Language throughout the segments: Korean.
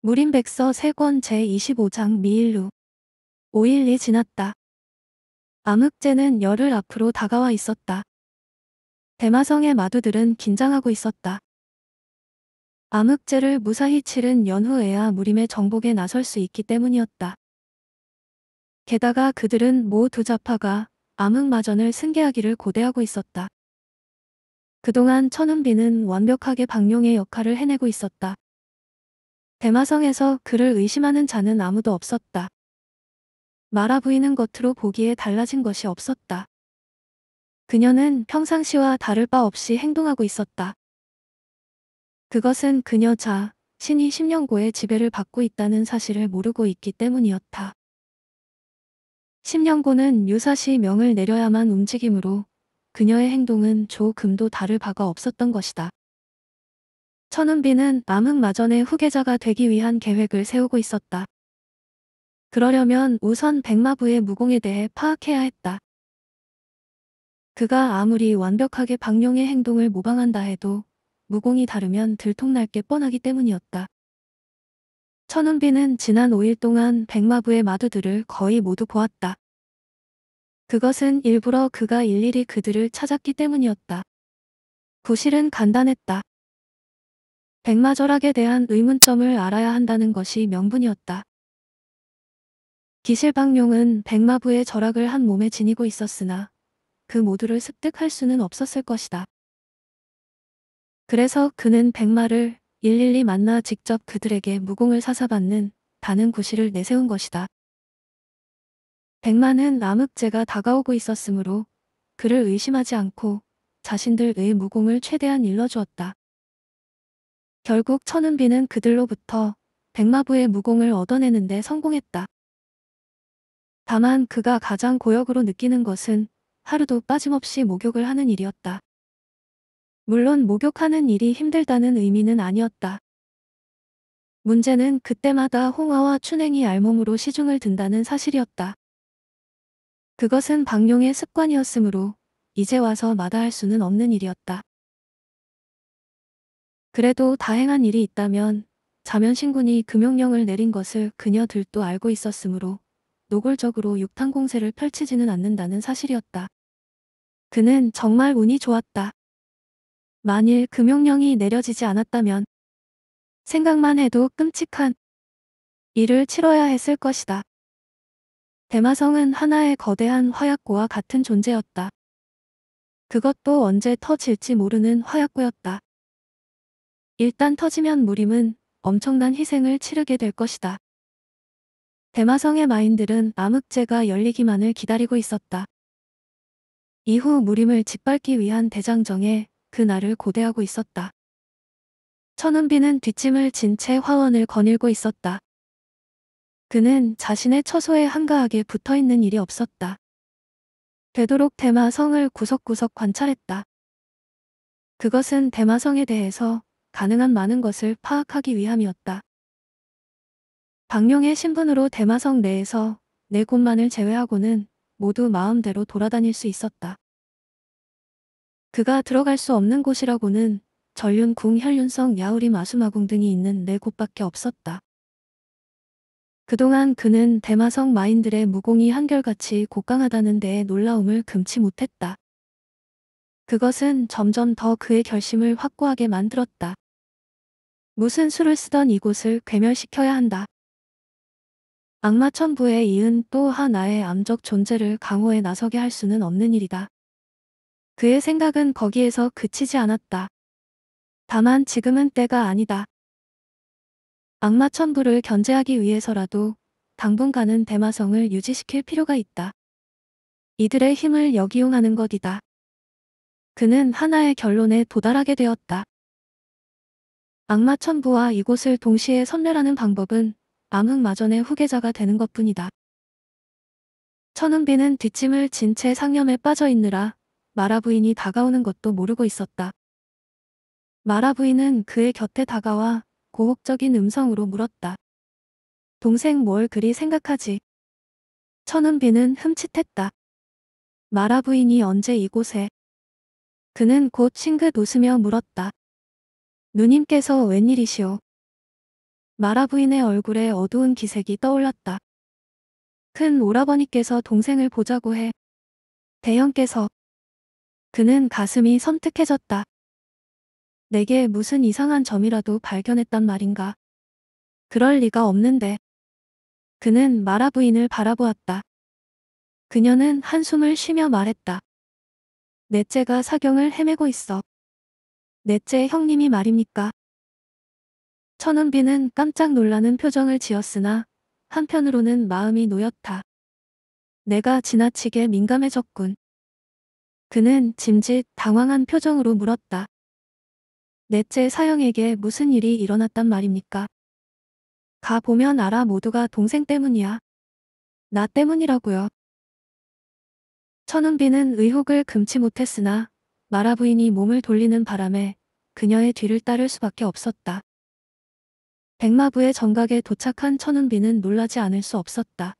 무림백서 세권 제25장 미일루 5일이 지났다. 암흑제는 열흘 앞으로 다가와 있었다. 대마성의 마두들은 긴장하고 있었다. 암흑제를 무사히 치른 연후에야 무림의 정복에 나설 수 있기 때문이었다. 게다가 그들은 모두 자파가 암흑마전을 승계하기를 고대하고 있었다. 그동안 천운비는 완벽하게 박룡의 역할을 해내고 있었다. 대마성에서 그를 의심하는 자는 아무도 없었다. 말아 보이는 것으로 보기에 달라진 것이 없었다. 그녀는 평상시와 다를 바 없이 행동하고 있었다. 그것은 그녀 자, 신이 심령고의 지배를 받고 있다는 사실을 모르고 있기 때문이었다. 심령고는 유사시 명을 내려야만 움직이므로 그녀의 행동은 조금도 다를 바가 없었던 것이다. 천운비는 암흑마전의 후계자가 되기 위한 계획을 세우고 있었다. 그러려면 우선 백마부의 무공에 대해 파악해야 했다. 그가 아무리 완벽하게 박룡의 행동을 모방한다 해도 무공이 다르면 들통날 게 뻔하기 때문이었다. 천운비는 지난 5일 동안 백마부의 마두들을 거의 모두 보았다. 그것은 일부러 그가 일일이 그들을 찾았기 때문이었다. 부실은 간단했다. 백마절학에 대한 의문점을 알아야 한다는 것이 명분이었다. 기실박룡은 백마부의 절학을 한 몸에 지니고 있었으나 그 모두를 습득할 수는 없었을 것이다. 그래서 그는 백마를 일일이 만나 직접 그들에게 무공을 사사받는 다는 구실을 내세운 것이다. 백마는 암흑제가 다가오고 있었으므로 그를 의심하지 않고 자신들의 무공을 최대한 일러주었다. 결국 천은비는 그들로부터 백마부의 무공을 얻어내는데 성공했다. 다만 그가 가장 고역으로 느끼는 것은 하루도 빠짐없이 목욕을 하는 일이었다. 물론 목욕하는 일이 힘들다는 의미는 아니었다. 문제는 그때마다 홍화와 춘행이 알몸으로 시중을 든다는 사실이었다. 그것은 박룡의 습관이었으므로 이제 와서 마다할 수는 없는 일이었다. 그래도 다행한 일이 있다면 자면신군이 금용령을 내린 것을 그녀들도 알고 있었으므로 노골적으로 육탄 공세를 펼치지는 않는다는 사실이었다. 그는 정말 운이 좋았다. 만일 금용령이 내려지지 않았다면 생각만 해도 끔찍한 일을 치러야 했을 것이다. 대마성은 하나의 거대한 화약고와 같은 존재였다. 그것도 언제 터질지 모르는 화약고였다. 일단 터지면 무림은 엄청난 희생을 치르게 될 것이다. 대마성의 마인들은 암흑제가 열리기만을 기다리고 있었다. 이후 무림을 짓밟기 위한 대장정에 그날을 고대하고 있었다. 천운비는 뒷짐을 진 채 화원을 거닐고 있었다. 그는 자신의 처소에 한가하게 붙어있는 일이 없었다. 되도록 대마성을 구석구석 관찰했다. 그것은 대마성에 대해서 가능한 많은 것을 파악하기 위함이었다. 박룡의 신분으로 대마성 내에서 네 곳만을 제외하고는 모두 마음대로 돌아다닐 수 있었다. 그가 들어갈 수 없는 곳이라고는 전륜궁, 혈륜성, 야우리, 마수마궁 등이 있는 네 곳밖에 없었다. 그동안 그는 대마성 마인들의 무공이 한결같이 곡강하다는 데에 놀라움을 금치 못했다. 그것은 점점 더 그의 결심을 확고하게 만들었다. 무슨 수를 쓰던 이곳을 괴멸시켜야 한다. 악마천부의 이은 또 하나의 암적 존재를 강호에 나서게 할 수는 없는 일이다. 그의 생각은 거기에서 그치지 않았다. 다만 지금은 때가 아니다. 악마천부를 견제하기 위해서라도 당분간은 대마성을 유지시킬 필요가 있다. 이들의 힘을 역이용하는 것이다. 그는 하나의 결론에 도달하게 되었다. 악마천부와 이곳을 동시에 선례라는 방법은 암흑마전의 후계자가 되는 것뿐이다. 천은비는 뒷짐을 진 채 상념에 빠져 있느라 마라 부인이 다가오는 것도 모르고 있었다. 마라 부인은 그의 곁에 다가와 고혹적인 음성으로 물었다. 동생 뭘 그리 생각하지? 천은비는 흠칫했다. 마라 부인이 언제 이곳에 그는 곧 싱긋 웃으며 물었다. 누님께서 웬일이시오? 마라 부인의 얼굴에 어두운 기색이 떠올랐다. 큰 오라버니께서 동생을 보자고 해. 대형께서. 그는 가슴이 섬뜩해졌다. 내게 무슨 이상한 점이라도 발견했단 말인가. 그럴 리가 없는데. 그는 마라 부인을 바라보았다. 그녀는 한숨을 쉬며 말했다. 넷째가 사경을 헤매고 있어. 넷째 형님이 말입니까? 천은비는 깜짝 놀라는 표정을 지었으나 한편으로는 마음이 놓였다. 내가 지나치게 민감해졌군. 그는 짐짓 당황한 표정으로 물었다. 넷째 사형에게 무슨 일이 일어났단 말입니까? 가보면 알아 모두가 동생 때문이야. 나 때문이라고요. 천은비는 의혹을 금치 못했으나 마라 부인이 몸을 돌리는 바람에 그녀의 뒤를 따를 수밖에 없었다. 백마부의 정각에 도착한 천은비는 놀라지 않을 수 없었다.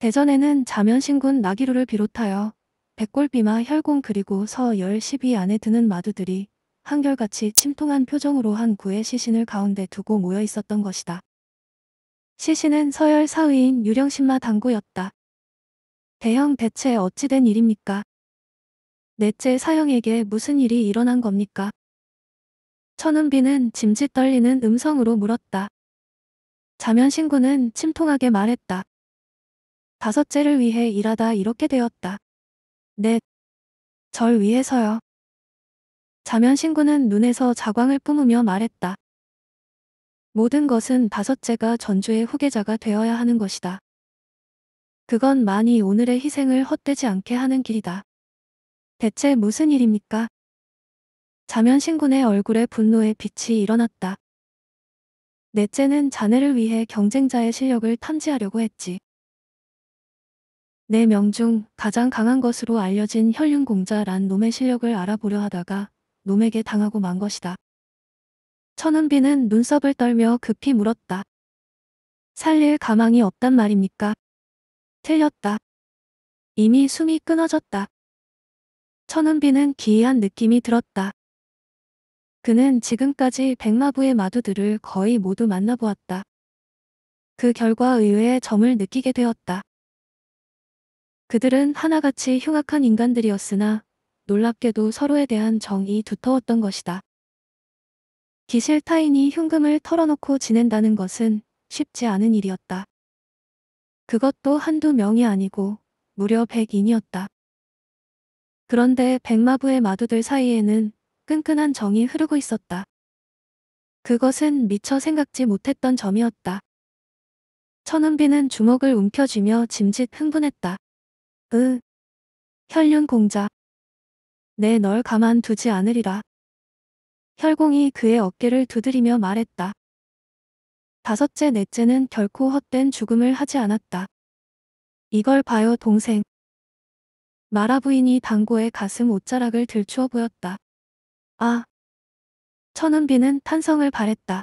대전에는 자면신군 나기루를 비롯하여 백골비마 혈공 그리고 서열 1 2위 안에 드는 마두들이 한결같이 침통한 표정으로 한 구의 시신을 가운데 두고 모여 있었던 것이다. 시신은 서열 4위인 유령신마 당구였다. 대형 대체 어찌된 일입니까? 넷째 사형에게 무슨 일이 일어난 겁니까? 천은비는 짐짓 떨리는 음성으로 물었다. 자면신군은 침통하게 말했다. 다섯째를 위해 일하다 이렇게 되었다. 넷. 절 위해서요. 자면신군은 눈에서 자광을 뿜으며 말했다. 모든 것은 다섯째가 전주의 후계자가 되어야 하는 것이다. 그건 많이 오늘의 희생을 헛되지 않게 하는 길이다. 대체 무슨 일입니까? 자면신군의 얼굴에 분노의 빛이 일어났다. 넷째는 자네를 위해 경쟁자의 실력을 탐지하려고 했지. 네 명 중 가장 강한 것으로 알려진 혈륜공자란 놈의 실력을 알아보려 하다가 놈에게 당하고 만 것이다. 천은비는 눈썹을 떨며 급히 물었다. 살릴 가망이 없단 말입니까? 틀렸다. 이미 숨이 끊어졌다. 천은비는 기이한 느낌이 들었다. 그는 지금까지 백마부의 마두들을 거의 모두 만나보았다. 그 결과 의외의 점을 느끼게 되었다. 그들은 하나같이 흉악한 인간들이었으나 놀랍게도 서로에 대한 정이 두터웠던 것이다. 기실 타인이 흉금을 털어놓고 지낸다는 것은 쉽지 않은 일이었다. 그것도 한두 명이 아니고 무려 100인이었다. 그런데 백마부의 마두들 사이에는 끈끈한 정이 흐르고 있었다. 그것은 미처 생각지 못했던 점이었다. 천은비는 주먹을 움켜쥐며 짐짓 흥분했다. 으, 혈륜 공자. 내널 네, 가만두지 않으리라. 혈공이 그의 어깨를 두드리며 말했다. 다섯째 넷째는 결코 헛된 죽음을 하지 않았다. 이걸 봐요 동생. 마라 부인이 당고의 가슴 옷자락을 들추어 보였다. 아. 천은비는 탄성을 바랬다.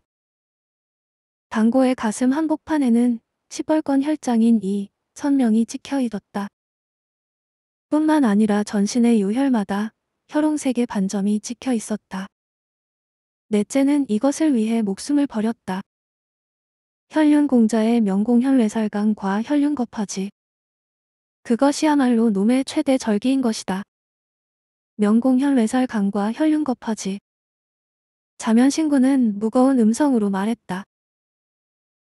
당고의 가슴 한복판에는 시벌건 혈장인 이선명이 찍혀 있었다. 뿐만 아니라 전신의 요혈마다 혈홍색의 반점이 찍혀 있었다. 넷째는 이것을 위해 목숨을 버렸다. 현륜공자의 명공현례살강과 현륜거파지. 그것이야말로 놈의 최대 절기인 것이다. 명공현례살강과 현륜거파지. 자면신구는 무거운 음성으로 말했다.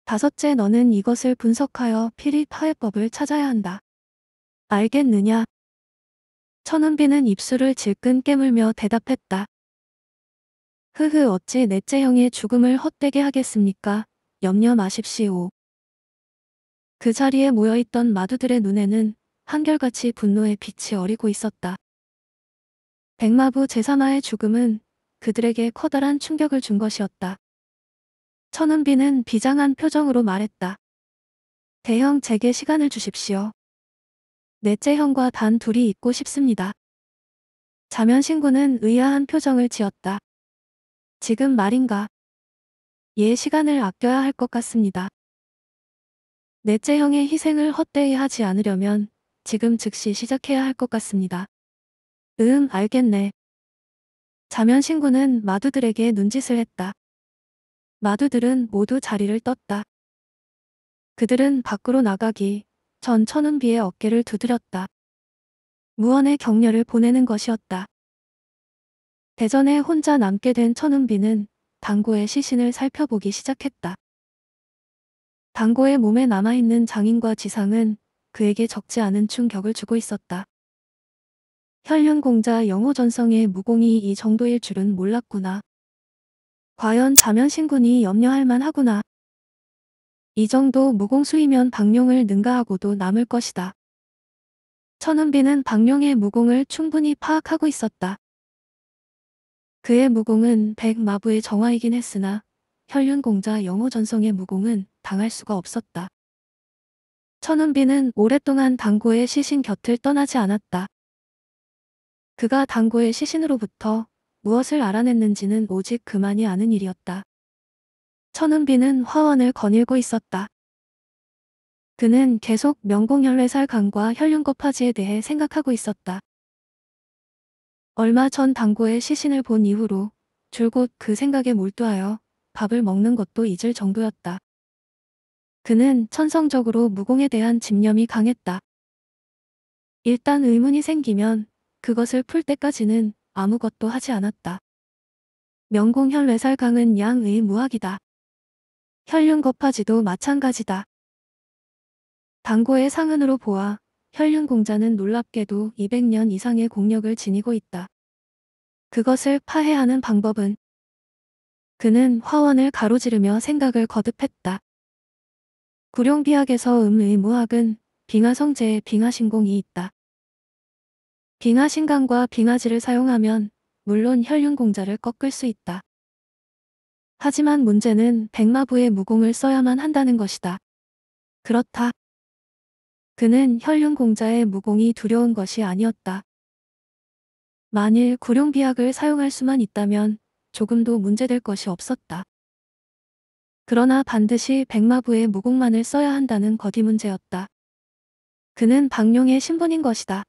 다섯째 너는 이것을 분석하여 필히 파해법을 찾아야 한다. 알겠느냐? 천은비는 입술을 질끈 깨물며 대답했다. 흐흐 어찌 넷째 형의 죽음을 헛되게 하겠습니까? 염려 마십시오. 그 자리에 모여있던 마두들의 눈에는 한결같이 분노의 빛이 어리고 있었다. 백마부 제사마의 죽음은 그들에게 커다란 충격을 준 것이었다. 천은비는 비장한 표정으로 말했다. 대형 제게 시간을 주십시오. 넷째 형과 단 둘이 있고 싶습니다. 자면신구는 의아한 표정을 지었다. 지금 말인가? 예 시간을 아껴야 할 것 같습니다. 넷째 형의 희생을 헛되이 하지 않으려면 지금 즉시 시작해야 할 것 같습니다. 응, 알겠네. 자면 신구는 마두들에게 눈짓을 했다. 마두들은 모두 자리를 떴다. 그들은 밖으로 나가기 전 천운비의 어깨를 두드렸다. 무언의 격려를 보내는 것이었다. 대전에 혼자 남게 된 천운비는 당고의 시신을 살펴보기 시작했다. 당고의 몸에 남아있는 장인과 지상은 그에게 적지 않은 충격을 주고 있었다. 현륜공자 영호전성의 무공이 이 정도일 줄은 몰랐구나. 과연 자면신군이 염려할 만하구나. 이 정도 무공수이면 박룡을 능가하고도 남을 것이다. 천은비는 박룡의 무공을 충분히 파악하고 있었다. 그의 무공은 백마부의 정화이긴 했으나 혈륜공자 영호전성의 무공은 당할 수가 없었다. 천운비는 오랫동안 당고의 시신 곁을 떠나지 않았다. 그가 당고의 시신으로부터 무엇을 알아냈는지는 오직 그만이 아는 일이었다. 천운비는 화원을 거닐고 있었다. 그는 계속 명공열외살강과 혈륜고파지에 대해 생각하고 있었다. 얼마 전 당고의 시신을 본 이후로 줄곧 그 생각에 몰두하여 밥을 먹는 것도 잊을 정도였다. 그는 천성적으로 무공에 대한 집념이 강했다. 일단 의문이 생기면 그것을 풀 때까지는 아무것도 하지 않았다. 명공현 외살강은 양의 무학이다. 혈륜 거파지도 마찬가지다. 당고의 상흔으로 보아 혈륜공자는 놀랍게도 200년 이상의 공력을 지니고 있다. 그것을 파해하는 방법은 그는 화원을 가로지르며 생각을 거듭했다. 구룡비학에서 음의 무학은 빙하성제의 빙하신공이 있다. 빙하신강과 빙하지를 사용하면 물론 혈륜공자를 꺾을 수 있다. 하지만 문제는 백마부의 무공을 써야만 한다는 것이다. 그렇다. 그는 혈륜공자의 무공이 두려운 것이 아니었다. 만일 구룡비약을 사용할 수만 있다면 조금도 문제될 것이 없었다. 그러나 반드시 백마부의 무공만을 써야 한다는 거디 문제였다. 그는 박룡의 신분인 것이다.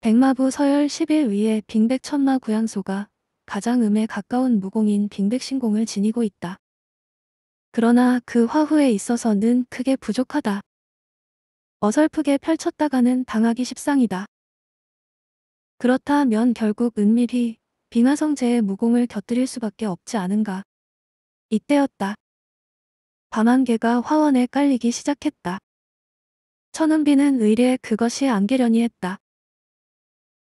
백마부 서열 10일 위에 빙백천마 구양소가 가장 음에 가까운 무공인 빙백신공을 지니고 있다. 그러나 그 화후에 있어서는 크게 부족하다. 어설프게 펼쳤다가는 당하기 십상이다. 그렇다면 결국 은밀히 빙하성제의 무공을 곁들일 수밖에 없지 않은가. 이때였다. 밤안개가 화원에 깔리기 시작했다. 천은비는 의례 그것이 안개려니 했다.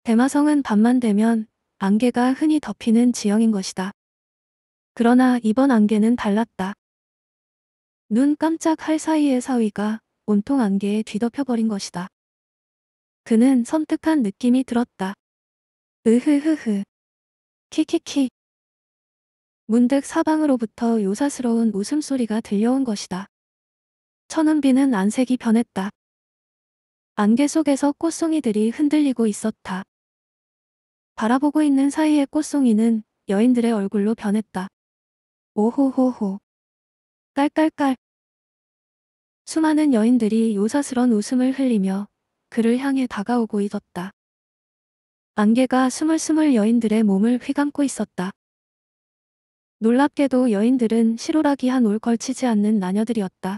대마성은 밤만 되면 안개가 흔히 덮이는 지형인 것이다. 그러나 이번 안개는 달랐다. 눈 깜짝할 사이에 사위가 온통 안개에 뒤덮여버린 것이다. 그는 섬뜩한 느낌이 들었다. 으흐흐흐. 키키키. 문득 사방으로부터 요사스러운 웃음소리가 들려온 것이다. 천은비는 안색이 변했다. 안개 속에서 꽃송이들이 흔들리고 있었다. 바라보고 있는 사이에 꽃송이는 여인들의 얼굴로 변했다. 오호호호. 깔깔깔. 수많은 여인들이 요사스런 웃음을 흘리며 그를 향해 다가오고 있었다. 안개가 스물스물 여인들의 몸을 휘감고 있었다. 놀랍게도 여인들은 시로라기한 올 걸치지 않는 나녀들이었다.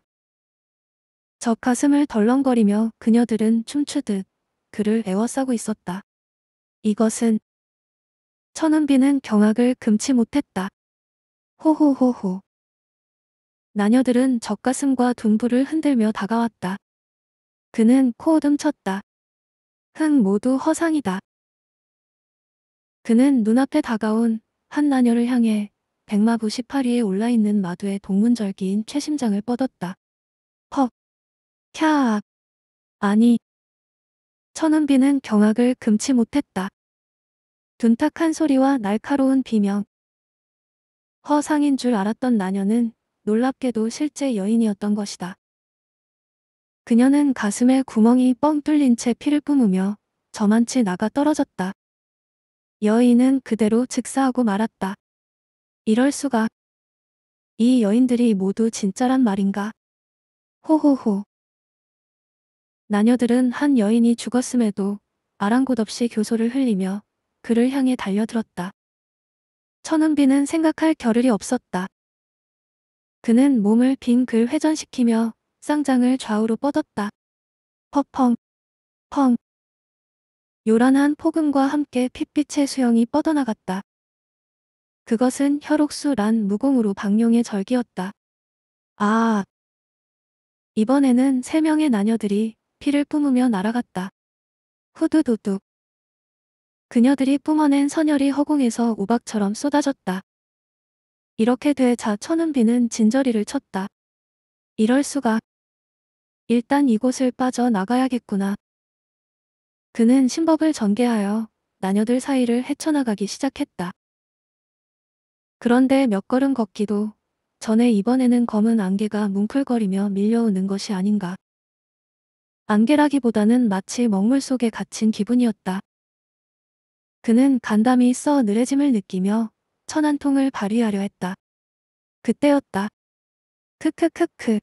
저 가슴을 덜렁거리며 그녀들은 춤추듯 그를 애워싸고 있었다. 이것은 천은비는 경악을 금치 못했다. 호호호호. 나녀들은 젖가슴과 둥부를 흔들며 다가왔다. 그는 코어듬쳤다흥 모두 허상이다. 그는 눈앞에 다가온 한 나녀를 향해 백마부 18위에 올라있는 마두의 동문절기인 최심장을 뻗었다. 퍽! 캬악! 아니! 천은비는 경악을 금치 못했다. 둔탁한 소리와 날카로운 비명. 허상인 줄 알았던 나녀는 놀랍게도 실제 여인이었던 것이다. 그녀는 가슴에 구멍이 뻥 뚫린 채 피를 뿜으며 저만치 나가 떨어졌다. 여인은 그대로 즉사하고 말았다. 이럴 수가. 이 여인들이 모두 진짜란 말인가. 호호호. 나녀들은 한 여인이 죽었음에도 아랑곳없이 교소를 흘리며 그를 향해 달려들었다. 천은비는 생각할 겨를이 없었다. 그는 몸을 빙글 회전시키며 쌍장을 좌우로 뻗었다. 펑펑, 펑. 요란한 폭음과 함께 핏빛의 수영이 뻗어나갔다. 그것은 혈옥수란 무공으로 방룡의 절기였다. 아. 이번에는 세 명의 나녀들이 피를 뿜으며 날아갔다. 후두두둑. 그녀들이 뿜어낸 선혈이 허공에서 우박처럼 쏟아졌다. 이렇게 돼 자 천은비는 진저리를 쳤다. 이럴 수가. 일단 이곳을 빠져나가야겠구나. 그는 신법을 전개하여 나녀들 사이를 헤쳐나가기 시작했다. 그런데 몇 걸음 걷기도 전에 이번에는 검은 안개가 뭉클거리며 밀려오는 것이 아닌가. 안개라기보다는 마치 먹물 속에 갇힌 기분이었다. 그는 간담이 써느레짐을 느끼며 천한통을 발휘하려 했다. 그때였다. 크크크크.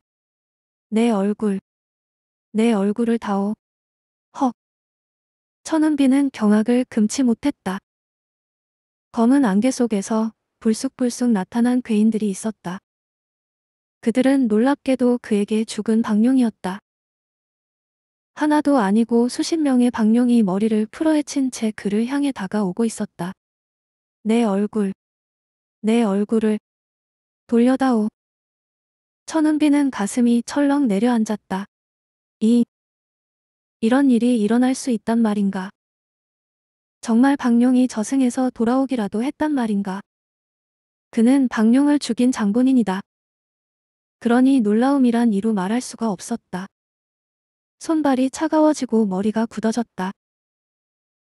내 얼굴. 내 얼굴을 다오. 헉. 천은비는 경악을 금치 못했다. 검은 안개 속에서 불쑥불쑥 나타난 괴인들이 있었다. 그들은 놀랍게도 그에게 죽은 박룡이었다. 하나도 아니고 수십 명의 박룡이 머리를 풀어헤친 채 그를 향해 다가오고 있었다. 내 얼굴. 내 얼굴을 돌려다오. 천은비는 가슴이 철렁 내려앉았다. 이 이런 일이 일어날 수 있단 말인가. 정말 박룡이 저승에서 돌아오기라도 했단 말인가. 그는 박룡을 죽인 장군인이다 그러니 놀라움이란 이루 말할 수가 없었다. 손발이 차가워지고 머리가 굳어졌다.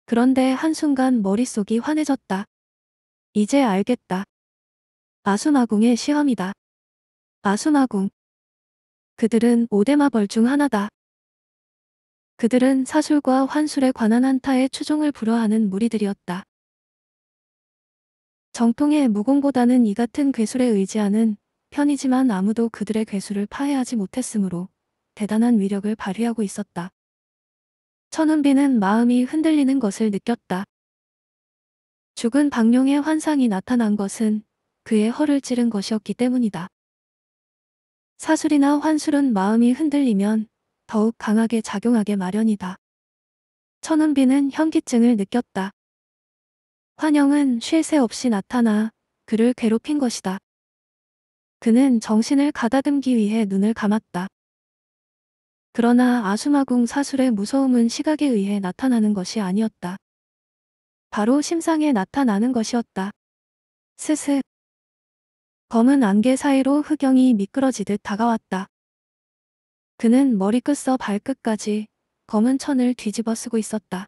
그런데 한순간 머릿속이 환해졌다. 이제 알겠다. 아수나궁의 시험이다. 아수나궁. 그들은 오데마벌중 하나다. 그들은 사술과 환술에 관한 한타의 추종을 불허하는 무리들이었다. 정통의 무공보다는 이 같은 괴술에 의지하는 편이지만 아무도 그들의 괴술을 파해하지 못했으므로 대단한 위력을 발휘하고 있었다. 천운비는 마음이 흔들리는 것을 느꼈다. 죽은 박룡의 환상이 나타난 것은 그의 허를 찌른 것이었기 때문이다. 사술이나 환술은 마음이 흔들리면 더욱 강하게 작용하게 마련이다. 천운비는 현기증을 느꼈다. 환영은 쉴 새 없이 나타나 그를 괴롭힌 것이다. 그는 정신을 가다듬기 위해 눈을 감았다. 그러나 아수마궁 사술의 무서움은 시각에 의해 나타나는 것이 아니었다. 바로 심상에 나타나는 것이었다. 스스 검은 안개 사이로 흑영이 미끄러지듯 다가왔다. 그는 머리끝서 발끝까지 검은 천을 뒤집어 쓰고 있었다.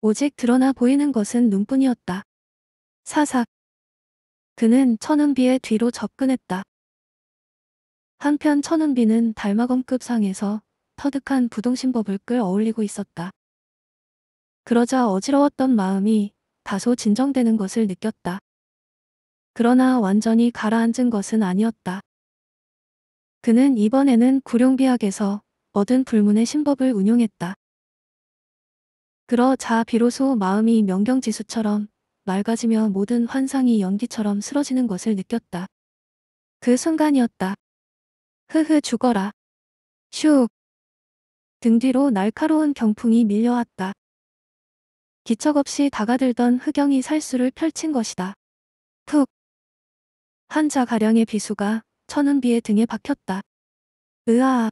오직 드러나 보이는 것은 눈뿐이었다. 사삭. 그는 천은비의 뒤로 접근했다. 한편 천은비는 달마검급 상에서 터득한 부동신법을 끌어올리고 있었다. 그러자 어지러웠던 마음이 다소 진정되는 것을 느꼈다. 그러나 완전히 가라앉은 것은 아니었다. 그는 이번에는 구룡비학에서 얻은 불문의 신법을 운용했다. 그러자 비로소 마음이 명경지수처럼 맑아지며 모든 환상이 연기처럼 쓰러지는 것을 느꼈다. 그 순간이었다. 흐흐 죽어라. 슉. 등 뒤로 날카로운 경풍이 밀려왔다. 기척없이 다가들던 흑영이 살수를 펼친 것이다. 푹. 한자가량의 비수가 천운비의 등에 박혔다. 으아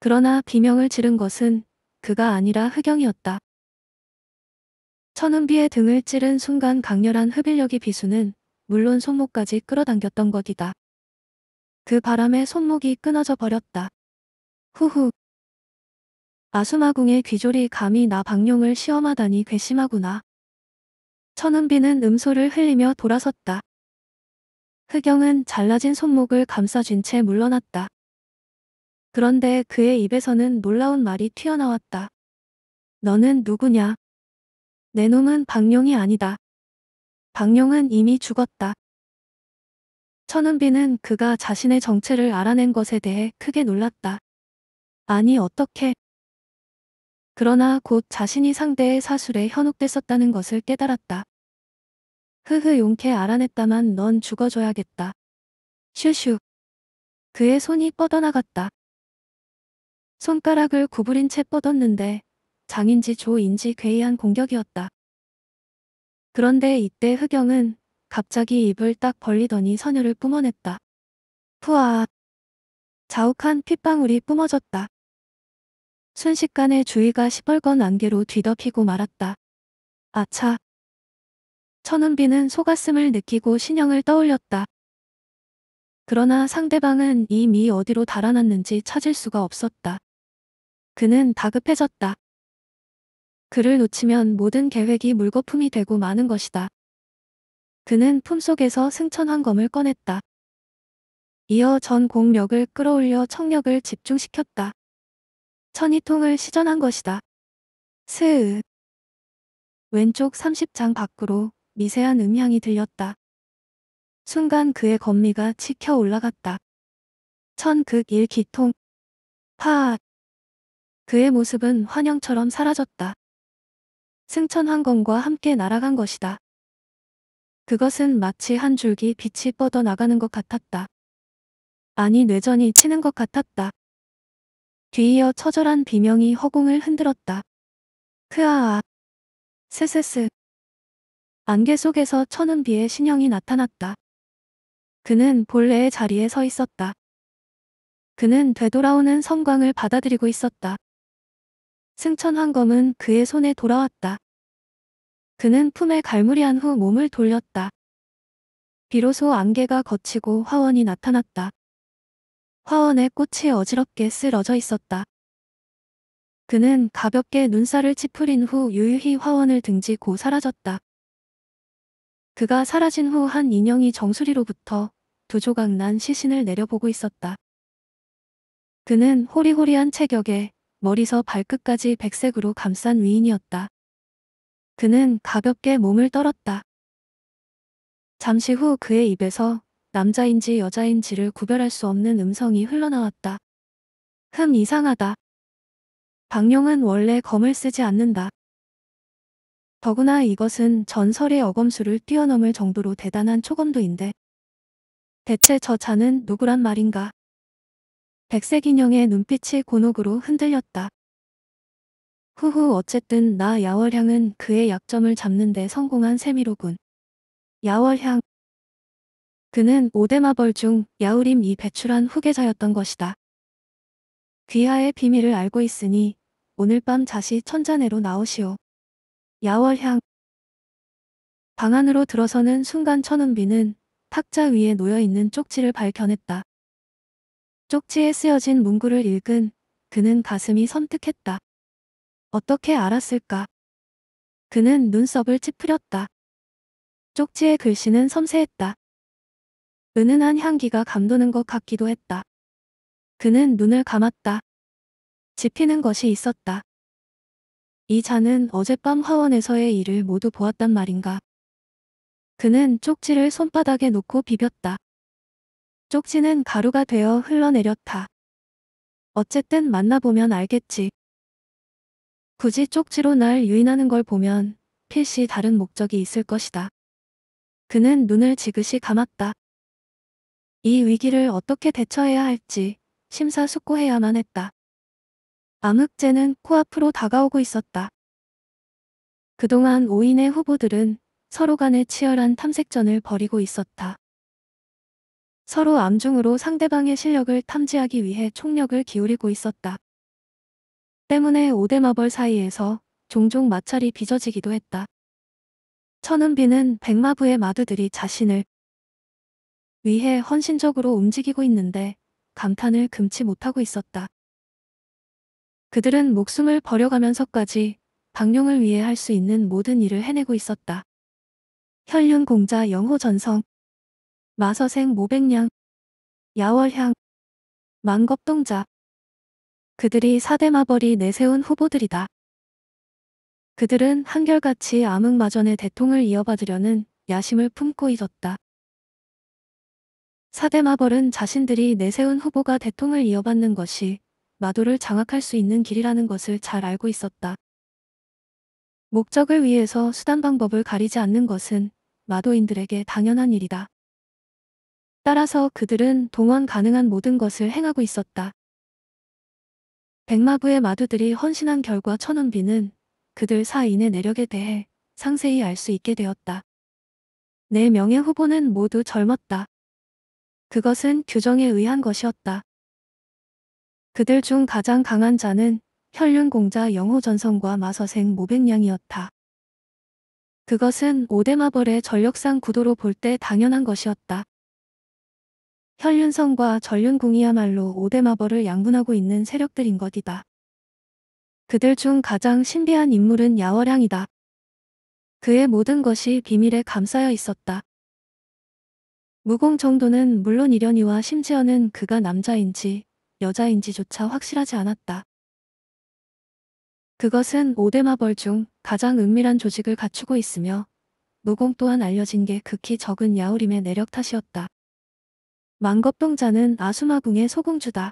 그러나 비명을 지른 것은 그가 아니라 흑영이었다. 천운비의 등을 찌른 순간 강렬한 흡일력이 비수는 물론 손목까지 끌어당겼던 것이다. 그 바람에 손목이 끊어져 버렸다. 후후. 아수마궁의 귀졸이 감히 나 박룡을 시험하다니 괘씸하구나. 천은비는 음소를 흘리며 돌아섰다. 흑영은 잘라진 손목을 감싸쥔 채 물러났다. 그런데 그의 입에서는 놀라운 말이 튀어나왔다. 너는 누구냐? 내 놈은 박룡이 아니다. 박룡은 이미 죽었다. 천은비는 그가 자신의 정체를 알아낸 것에 대해 크게 놀랐다. 아니 어떻게? 그러나 곧 자신이 상대의 사술에 현혹됐었다는 것을 깨달았다. 흐흐 용케 알아냈다만 넌 죽어줘야겠다. 슈슈. 그의 손이 뻗어나갔다. 손가락을 구부린 채 뻗었는데 장인지 조인지 괴이한 공격이었다. 그런데 이때 흑영은 갑자기 입을 딱 벌리더니 선혈을 뿜어냈다. 푸아. 자욱한 핏방울이 뿜어졌다. 순식간에 주위가 시뻘건 안개로 뒤덮이고 말았다. 아차. 천은비는 속았음을 느끼고 신형을 떠올렸다. 그러나 상대방은 이미 어디로 달아났는지 찾을 수가 없었다. 그는 다급해졌다. 그를 놓치면 모든 계획이 물거품이 되고 마는 것이다. 그는 품속에서 승천한검을 꺼냈다. 이어 전 공력을 끌어올려 청력을 집중시켰다. 천이통을 시전한 것이다. 스으. 왼쪽 30장 밖으로 미세한 음향이 들렸다. 순간 그의 건미가 치켜 올라갔다. 천극 일기통. 파악. 그의 모습은 환영처럼 사라졌다. 승천항건과 함께 날아간 것이다. 그것은 마치 한 줄기 빛이 뻗어나가는 것 같았다. 아니 뇌전이 치는 것 같았다. 뒤이어 처절한 비명이 허공을 흔들었다. 크아아. 스스스. 안개 속에서 천은 비의 신형이 나타났다. 그는 본래의 자리에 서 있었다. 그는 되돌아오는 성광을 받아들이고 있었다. 승천 황검은 그의 손에 돌아왔다. 그는 품에 갈무리한 후 몸을 돌렸다. 비로소 안개가 걷히고 화원이 나타났다. 화원의 꽃이 어지럽게 쓰러져 있었다. 그는 가볍게 눈살을 찌푸린 후 유유히 화원을 등지고 사라졌다. 그가 사라진 후 한 인형이 정수리로부터 두 조각 난 시신을 내려보고 있었다. 그는 호리호리한 체격에 머리서 발끝까지 백색으로 감싼 위인이었다. 그는 가볍게 몸을 떨었다. 잠시 후 그의 입에서 남자인지 여자인지를 구별할 수 없는 음성이 흘러나왔다. 흠 이상하다. 박룡은 원래 검을 쓰지 않는다. 더구나 이것은 전설의 어검수를 뛰어넘을 정도로 대단한 초검도인데 대체 저 자는 누구란 말인가? 백색 인형의 눈빛이 곤혹으로 흔들렸다. 후후 어쨌든 나 야월향은 그의 약점을 잡는 데 성공한 세미로군 야월향 그는 오대마벌 중 야우림이 배출한 후계자였던 것이다. 귀하의 비밀을 알고 있으니 오늘 밤 자시 천자내로 나오시오. 야월향 방 안으로 들어서는 순간 천은비는 탁자 위에 놓여있는 쪽지를 발견했다. 쪽지에 쓰여진 문구를 읽은 그는 가슴이 섬뜩했다. 어떻게 알았을까? 그는 눈썹을 찌푸렸다. 쪽지의 글씨는 섬세했다. 은은한 향기가 감도는 것 같기도 했다. 그는 눈을 감았다. 지피는 것이 있었다. 이 자는 어젯밤 화원에서의 일을 모두 보았단 말인가. 그는 쪽지를 손바닥에 놓고 비볐다. 쪽지는 가루가 되어 흘러내렸다. 어쨌든 만나보면 알겠지. 굳이 쪽지로 날 유인하는 걸 보면 필시 다른 목적이 있을 것이다. 그는 눈을 지그시 감았다. 이 위기를 어떻게 대처해야 할지 심사숙고해야만 했다. 암흑제는 코앞으로 다가오고 있었다. 그동안 5인의 후보들은 서로 간의 치열한 탐색전을 벌이고 있었다. 서로 암중으로 상대방의 실력을 탐지하기 위해 총력을 기울이고 있었다. 때문에 5대 마벌 사이에서 종종 마찰이 빚어지기도 했다. 천은비는 백마부의 마두들이 자신을 위해 헌신적으로 움직이고 있는데 감탄을 금치 못하고 있었다. 그들은 목숨을 버려가면서까지 박룡을 위해 할 수 있는 모든 일을 해내고 있었다. 현륜공자 영호전성, 마서생 모백량, 야월향, 망겁동자. 그들이 사대마벌이 내세운 후보들이다. 그들은 한결같이 암흑마전의 대통을 이어받으려는 야심을 품고 있었다. 사대마벌은 자신들이 내세운 후보가 대통을 이어받는 것이 마도를 장악할 수 있는 길이라는 것을 잘 알고 있었다. 목적을 위해서 수단 방법을 가리지 않는 것은 마도인들에게 당연한 일이다. 따라서 그들은 동원 가능한 모든 것을 행하고 있었다. 백마부의 마두들이 헌신한 결과 천원비는 그들 사인의 내력에 대해 상세히 알 수 있게 되었다. 네 명의 후보는 모두 젊었다. 그것은 규정에 의한 것이었다. 그들 중 가장 강한 자는 현륜공자 영호전성과 마서생 모백량이었다. 그것은 오대마벌의 전력상 구도로 볼 때 당연한 것이었다. 현륜성과 전륜궁이야말로 오대마벌을 양분하고 있는 세력들인 것이다. 그들 중 가장 신비한 인물은 야월향이다. 그의 모든 것이 비밀에 감싸여 있었다. 무공 정도는 물론 이련이와 심지어는 그가 남자인지 여자인지조차 확실하지 않았다. 그것은 오대 마벌 중 가장 은밀한 조직을 갖추고 있으며 무공 또한 알려진 게 극히 적은 야우림의 내력 탓이었다. 망겁동자는 아수마궁의 소공주다.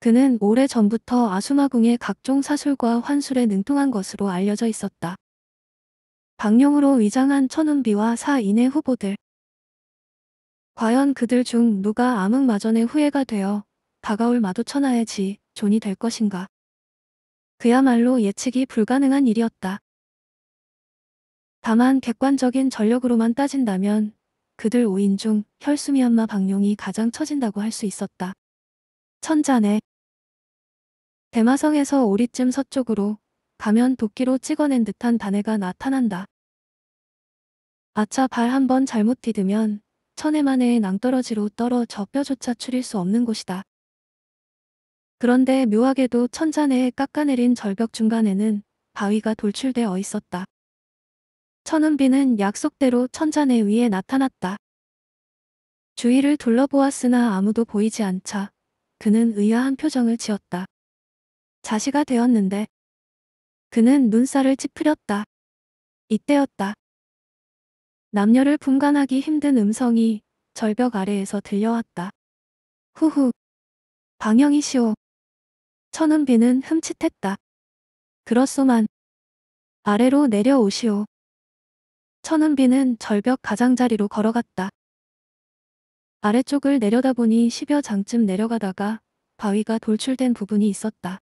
그는 오래 전부터 아수마궁의 각종 사술과 환술에 능통한 것으로 알려져 있었다. 방룡으로 위장한 천운비와 사인의 후보들, 과연 그들 중 누가 암흑마전의 후예가 되어 다가올 마도천하의 지, 존이 될 것인가. 그야말로 예측이 불가능한 일이었다. 다만 객관적인 전력으로만 따진다면 그들 5인 중 혈수미 안마 박룡이 가장 처진다고 할 수 있었다. 천자네 대마성에서 오리쯤 서쪽으로 가면 도끼로 찍어낸 듯한 단해가 나타난다. 아차 발 한번 잘못 디으면 천해만의 낭떠러지로 떨어져 뼈조차 추릴 수 없는 곳이다. 그런데 묘하게도 천자내에 깎아내린 절벽 중간에는 바위가 돌출되어 있었다. 천은비는 약속대로 천자내 위에 나타났다. 주위를 둘러보았으나 아무도 보이지 않자 그는 의아한 표정을 지었다. 자시가 되었는데 그는 눈살을 찌푸렸다. 이때였다. 남녀를 분간하기 힘든 음성이 절벽 아래에서 들려왔다. 후후. 방영이시오. 천은비는 흠칫했다. 그렇소만. 아래로 내려오시오. 천은비는 절벽 가장자리로 걸어갔다. 아래쪽을 내려다보니 1여 장쯤 내려가다가 바위가 돌출된 부분이 있었다.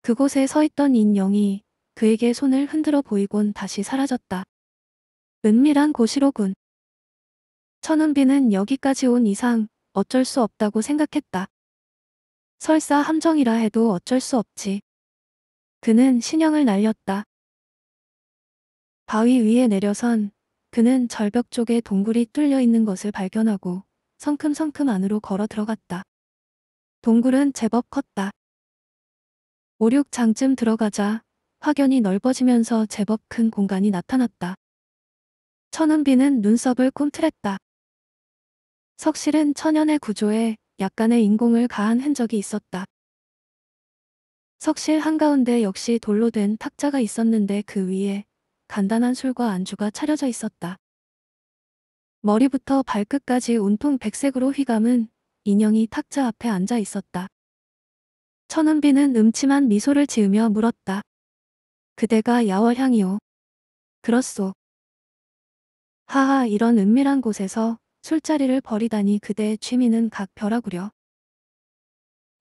그곳에 서 있던 인형이 그에게 손을 흔들어 보이곤 다시 사라졌다. 은밀한 곳이로군. 천은비는 여기까지 온 이상 어쩔 수 없다고 생각했다. 설사 함정이라 해도 어쩔 수 없지. 그는 신형을 날렸다. 바위 위에 내려선 그는 절벽 쪽에 동굴이 뚫려 있는 것을 발견하고 성큼성큼 안으로 걸어 들어갔다. 동굴은 제법 컸다. 5, 6장쯤 들어가자 확연히 넓어지면서 제법 큰 공간이 나타났다. 천은비는 눈썹을 꿈틀했다. 석실은 천연의 구조에 약간의 인공을 가한 흔적이 있었다. 석실 한가운데 역시 돌로 된 탁자가 있었는데 그 위에 간단한 술과 안주가 차려져 있었다. 머리부터 발끝까지 온통 백색으로 휘감은 인형이 탁자 앞에 앉아 있었다. 천은비는 음침한 미소를 지으며 물었다. 그대가 야월향이오. 그렇소. 하하 이런 은밀한 곳에서 술자리를 버리다니 그대의 취미는 각별하구려.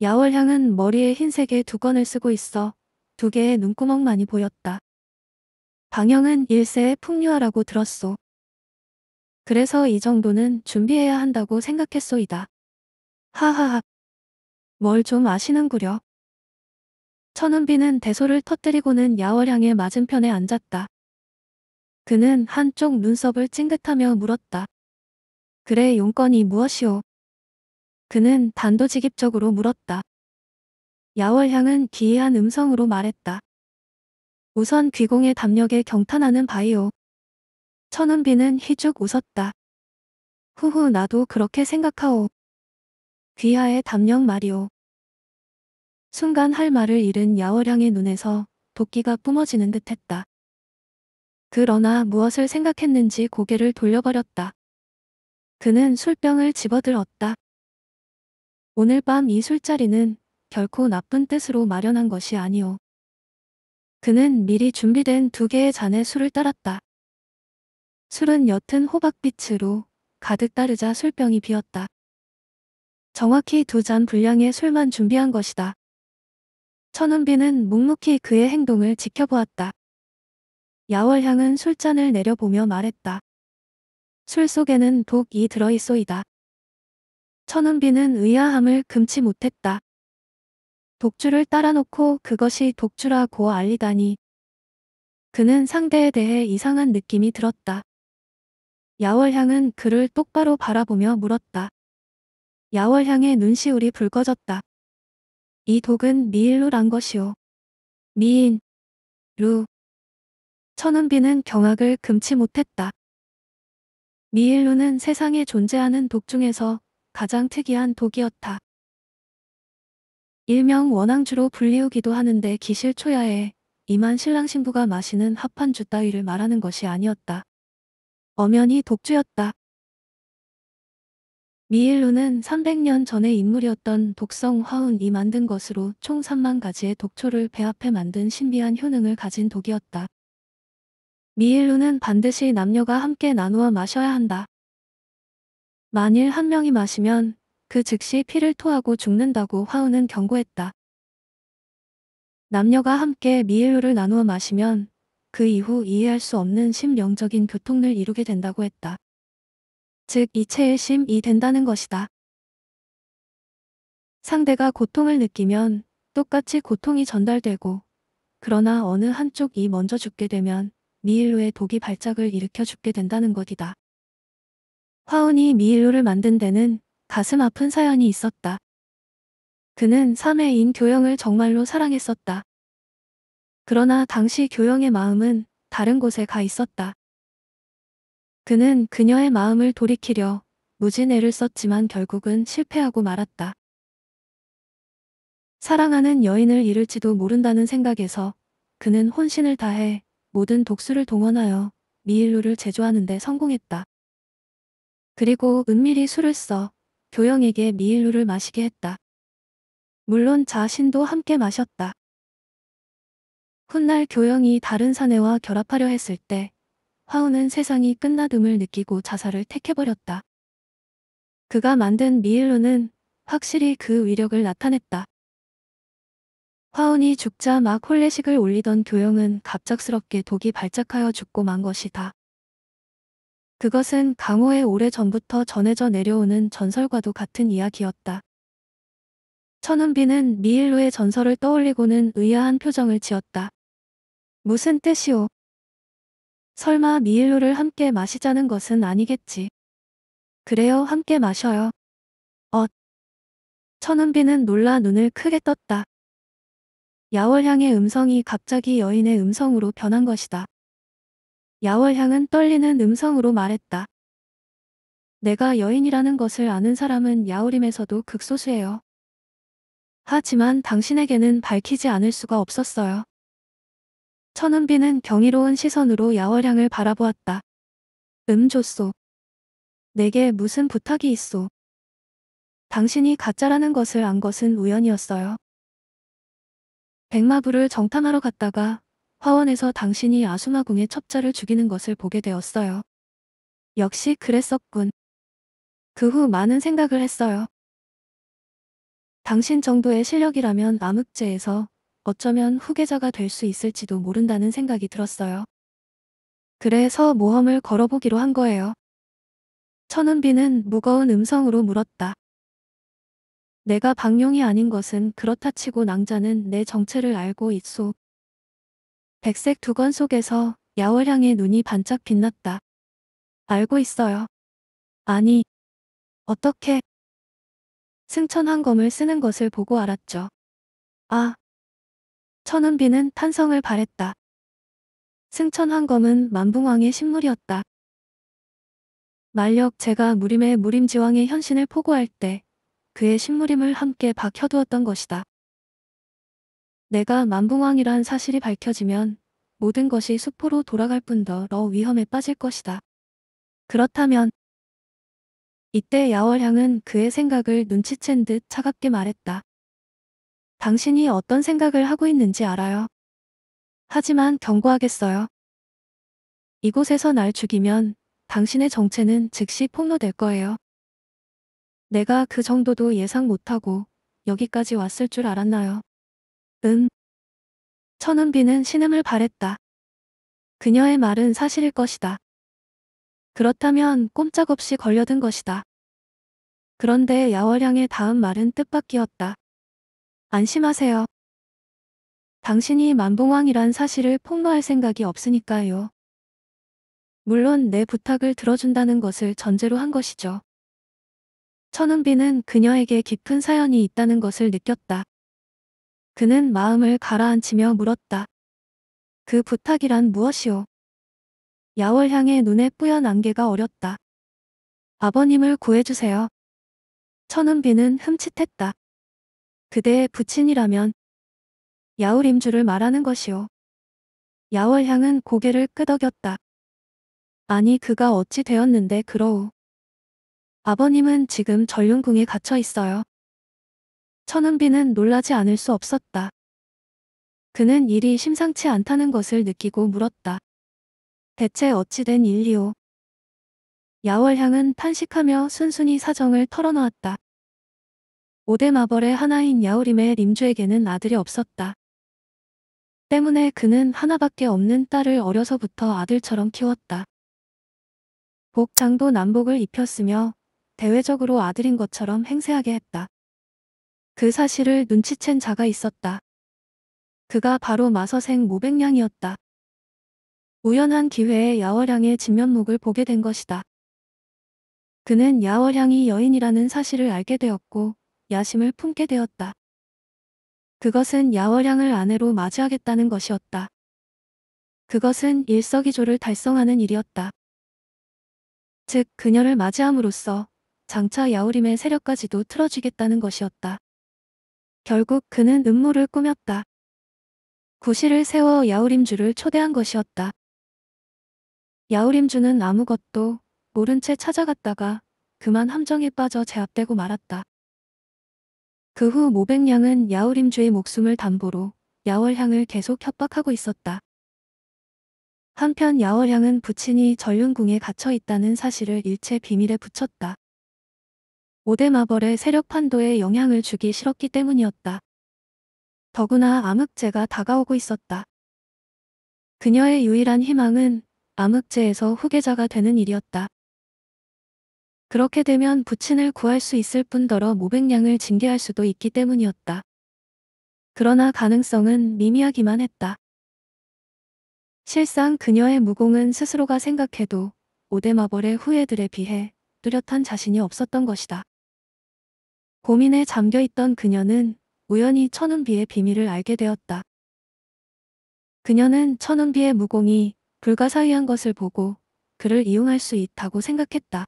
야월향은 머리에 흰색의 두건을 쓰고 있어 두 개의 눈구멍만이 보였다. 방영은 일세의 풍류하라고 들었소. 그래서 이 정도는 준비해야 한다고 생각했소이다. 하하하. 뭘 좀 아시는구려. 천은비는 대소를 터뜨리고는 야월향의 맞은편에 앉았다. 그는 한쪽 눈썹을 찡긋하며 물었다. 그래 용건이 무엇이오? 그는 단도직입적으로 물었다. 야월향은 기이한 음성으로 말했다. 우선 귀공의 담력에 경탄하는 바이오. 천운비는 희죽 웃었다. 후후 나도 그렇게 생각하오. 귀하의 담력 말이오. 순간 할 말을 잃은 야월향의 눈에서 도끼가 뿜어지는 듯했다. 그러나 무엇을 생각했는지 고개를 돌려버렸다. 그는 술병을 집어들었다. 오늘 밤 이 술자리는 결코 나쁜 뜻으로 마련한 것이 아니오. 그는 미리 준비된 두 개의 잔에 술을 따랐다. 술은 옅은 호박빛으로 가득 따르자 술병이 비었다. 정확히 두 잔 분량의 술만 준비한 것이다. 천운비는 묵묵히 그의 행동을 지켜보았다. 야월향은 술잔을 내려보며 말했다. 술 속에는 독이 들어있소이다. 천은비는 의아함을 금치 못했다. 독주를 따라놓고 그것이 독주라고 알리다니. 그는 상대에 대해 이상한 느낌이 들었다. 야월향은 그를 똑바로 바라보며 물었다. 야월향의 눈시울이 붉어졌다. 이 독은 미일루란 것이오. 미인, 루, 천은비는 경악을 금치 못했다. 미일루는 세상에 존재하는 독 중에서 가장 특이한 독이었다. 일명 원앙주로 불리우기도 하는데 기실초야에 이만 신랑 신부가 마시는 합판주 따위를 말하는 것이 아니었다. 엄연히 독주였다. 미일루는 300년 전에 인물이었던 독성 화운이 만든 것으로 총 3만 가지의 독초를 배합해 만든 신비한 효능을 가진 독이었다. 미일루는 반드시 남녀가 함께 나누어 마셔야 한다. 만일 한 명이 마시면 그 즉시 피를 토하고 죽는다고 화우는 경고했다. 남녀가 함께 미일루를 나누어 마시면 그 이후 이해할 수 없는 심령적인 교통을 이루게 된다고 했다. 즉 이체의 심이 된다는 것이다. 상대가 고통을 느끼면 똑같이 고통이 전달되고 그러나 어느 한쪽이 먼저 죽게 되면 미일로의 독이 발작을 일으켜 죽게 된다는 것이다. 화운이 미일로를 만든 데는 가슴 아픈 사연이 있었다. 그는 3회인 교영을 정말로 사랑했었다. 그러나 당시 교영의 마음은 다른 곳에 가 있었다. 그는 그녀의 마음을 돌이키려 무진애를 썼지만 결국은 실패하고 말았다. 사랑하는 여인을 잃을지도 모른다는 생각에서 그는 혼신을 다해 모든 독수를 동원하여 미일루를 제조하는데 성공했다. 그리고 은밀히 술을 써 교영에게 미일루를 마시게 했다. 물론 자신도 함께 마셨다. 훗날 교영이 다른 사내와 결합하려 했을 때 화우는 세상이 끝나듬을 느끼고 자살을 택해버렸다. 그가 만든 미일루는 확실히 그 위력을 나타냈다. 화운이 죽자 막홀례식을 올리던 교영은 갑작스럽게 독이 발작하여 죽고 만 것이다. 그것은 강호의 오래전부터 전해져 내려오는 전설과도 같은 이야기였다. 천은비는 미일로의 전설을 떠올리고는 의아한 표정을 지었다. 무슨 뜻이오? 설마 미일로를 함께 마시자는 것은 아니겠지. 그래요 함께 마셔요. 엇. 천은비는 놀라 눈을 크게 떴다. 야월향의 음성이 갑자기 여인의 음성으로 변한 것이다. 야월향은 떨리는 음성으로 말했다. 내가 여인이라는 것을 아는 사람은 야오림에서도 극소수예요. 하지만 당신에게는 밝히지 않을 수가 없었어요. 천은비는 경이로운 시선으로 야월향을 바라보았다. 음조소. 내게 무슨 부탁이 있소. 당신이 가짜라는 것을 안 것은 우연이었어요. 백마부를 정탐하러 갔다가 화원에서 당신이 아수마궁의 첩자를 죽이는 것을 보게 되었어요. 역시 그랬었군. 그 후 많은 생각을 했어요. 당신 정도의 실력이라면 암흑제에서 어쩌면 후계자가 될 수 있을지도 모른다는 생각이 들었어요. 그래서 모험을 걸어보기로 한 거예요. 천은비는 무거운 음성으로 물었다. 내가 박룡이 아닌 것은 그렇다 치고 낭자는 내 정체를 알고 있소. 백색 두건 속에서 야월향의 눈이 반짝 빛났다. 알고 있어요. 아니, 어떻게? 승천한검을 쓰는 것을 보고 알았죠. 아, 천운비는 탄성을 바랬다. 승천한검은 만붕왕의 신물이었다. 만력 제가 무림의 무림지왕의 현신을 포고할 때 그의 신물임을 함께 박혀두었던 것이다. 내가 만붕왕이란 사실이 밝혀지면 모든 것이 수포로 돌아갈 뿐더러 위험에 빠질 것이다. 그렇다면 이때 야월향은 그의 생각을 눈치챈 듯 차갑게 말했다. 당신이 어떤 생각을 하고 있는지 알아요. 하지만 경고하겠어요. 이곳에서 날 죽이면 당신의 정체는 즉시 폭로될 거예요. 내가 그 정도도 예상 못하고 여기까지 왔을 줄 알았나요? 음. 천은비는 신음을 바랬다. 그녀의 말은 사실일 것이다. 그렇다면 꼼짝없이 걸려든 것이다. 그런데 야월향의 다음 말은 뜻밖이었다. 안심하세요. 당신이 만봉왕이란 사실을 폭로할 생각이 없으니까요. 물론 내 부탁을 들어준다는 것을 전제로 한 것이죠. 천은비는 그녀에게 깊은 사연이 있다는 것을 느꼈다. 그는 마음을 가라앉히며 물었다. 그 부탁이란 무엇이오? 야월향의 눈에 뿌연 안개가 어렸다. 아버님을 구해주세요. 천은비는 흠칫했다. 그대의 부친이라면 야울임주를 말하는 것이오. 야월향은 고개를 끄덕였다. 아니 그가 어찌 되었는데 그러오. 아버님은 지금 전륜궁에 갇혀 있어요. 천은비는 놀라지 않을 수 없었다. 그는 일이 심상치 않다는 것을 느끼고 물었다. 대체 어찌된 일이오? 야월향은 탄식하며 순순히 사정을 털어놓았다. 오대 마벌의 하나인 야오림의 림주에게는 아들이 없었다. 때문에 그는 하나밖에 없는 딸을 어려서부터 아들처럼 키웠다. 복장도 남복을 입혔으며 대외적으로 아들인 것처럼 행세하게 했다. 그 사실을 눈치챈 자가 있었다. 그가 바로 마서생 모백량이었다. 우연한 기회에 야월향의 진면목을 보게 된 것이다. 그는 야월향이 여인이라는 사실을 알게 되었고 야심을 품게 되었다. 그것은 야월향을 아내로 맞이하겠다는 것이었다. 그것은 일석이조를 달성하는 일이었다. 즉 그녀를 맞이함으로써 장차 야우림의 세력까지도 틀어주겠다는 것이었다. 결국 그는 음모를 꾸몄다. 구실을 세워 야우림주를 초대한 것이었다. 야우림주는 아무것도 모른 채 찾아갔다가 그만 함정에 빠져 제압되고 말았다. 그 후 모백량은 야우림주의 목숨을 담보로 야월향을 계속 협박하고 있었다. 한편 야월향은 부친이 전륜궁에 갇혀 있다는 사실을 일체 비밀에 붙였다. 오데 마벌의 세력 판도에 영향을 주기 싫었기 때문이었다. 더구나 암흑제가 다가오고 있었다. 그녀의 유일한 희망은 암흑제에서 후계자가 되는 일이었다. 그렇게 되면 부친을 구할 수 있을 뿐더러 모백량을 징계할 수도 있기 때문이었다. 그러나 가능성은 미미하기만 했다. 실상 그녀의 무공은 스스로가 생각해도 오데마벌의 후예들에 비해 뚜렷한 자신이 없었던 것이다. 고민에 잠겨있던 그녀는 우연히 천운비의 비밀을 알게 되었다. 그녀는 천운비의 무공이 불가사의한 것을 보고 그를 이용할 수 있다고 생각했다.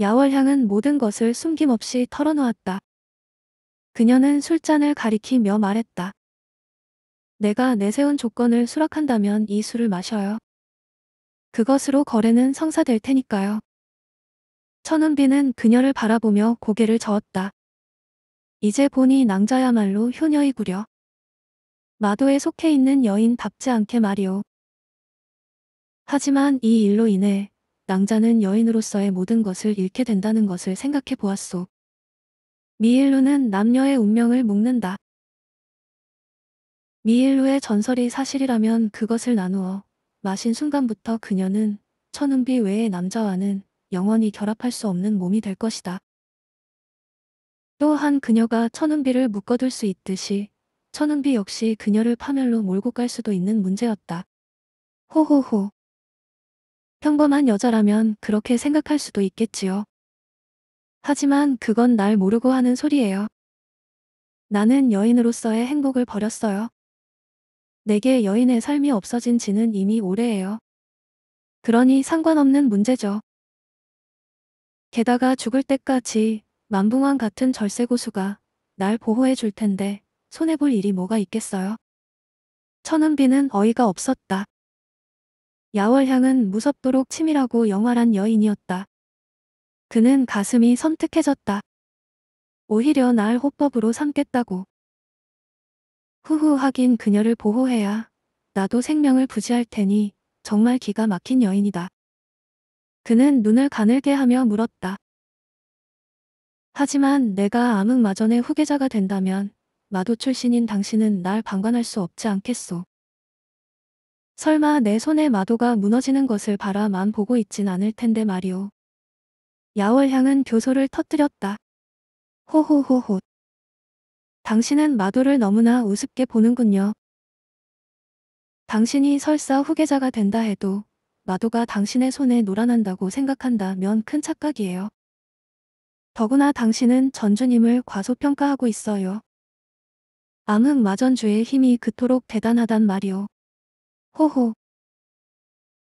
야월향은 모든 것을 숨김없이 털어놓았다. 그녀는 술잔을 가리키며 말했다. 내가 내세운 조건을 수락한다면 이 술을 마셔요. 그것으로 거래는 성사될 테니까요. 천은비는 그녀를 바라보며 고개를 저었다. 이제 보니 낭자야말로 효녀이구려. 마도에 속해 있는 여인답지 않게 말이오. 하지만 이 일로 인해 낭자는 여인으로서의 모든 것을 잃게 된다는 것을 생각해 보았소. 미일루는 남녀의 운명을 묶는다. 미일루의 전설이 사실이라면 그것을 나누어 마신 순간부터 그녀는 천은비 외의 남자와는 영원히 결합할 수 없는 몸이 될 것이다. 또한 그녀가 천은비를 묶어둘 수 있듯이 천은비 역시 그녀를 파멸로 몰고 갈 수도 있는 문제였다. 호호호. 평범한 여자라면 그렇게 생각할 수도 있겠지요. 하지만 그건 날 모르고 하는 소리예요. 나는 여인으로서의 행복을 버렸어요. 내게 여인의 삶이 없어진 지는 이미 오래예요. 그러니 상관없는 문제죠. 게다가 죽을 때까지 만붕왕 같은 절세 고수가 날 보호해 줄 텐데 손해볼 일이 뭐가 있겠어요? 천은비는 어이가 없었다. 야월향은 무섭도록 치밀하고 영활한 여인이었다. 그는 가슴이 섬뜩해졌다. 오히려 날 호법으로 삼겠다고. 후후 하긴 그녀를 보호해야 나도 생명을 부지할 테니 정말 기가 막힌 여인이다. 그는 눈을 가늘게 하며 물었다. 하지만 내가 암흑마전의 후계자가 된다면 마도 출신인 당신은 날 방관할 수 없지 않겠소. 설마 내 손에 마도가 무너지는 것을 바라만 보고 있진 않을 텐데 말이오. 야월향은 교소를 터뜨렸다. 호호호호. 당신은 마도를 너무나 우습게 보는군요. 당신이 설사 후계자가 된다 해도 마도가 당신의 손에 놀아난다고 생각한다면 큰 착각이에요. 더구나 당신은 전주님을 과소평가하고 있어요. 암흑 마전주의 힘이 그토록 대단하단 말이오. 호호.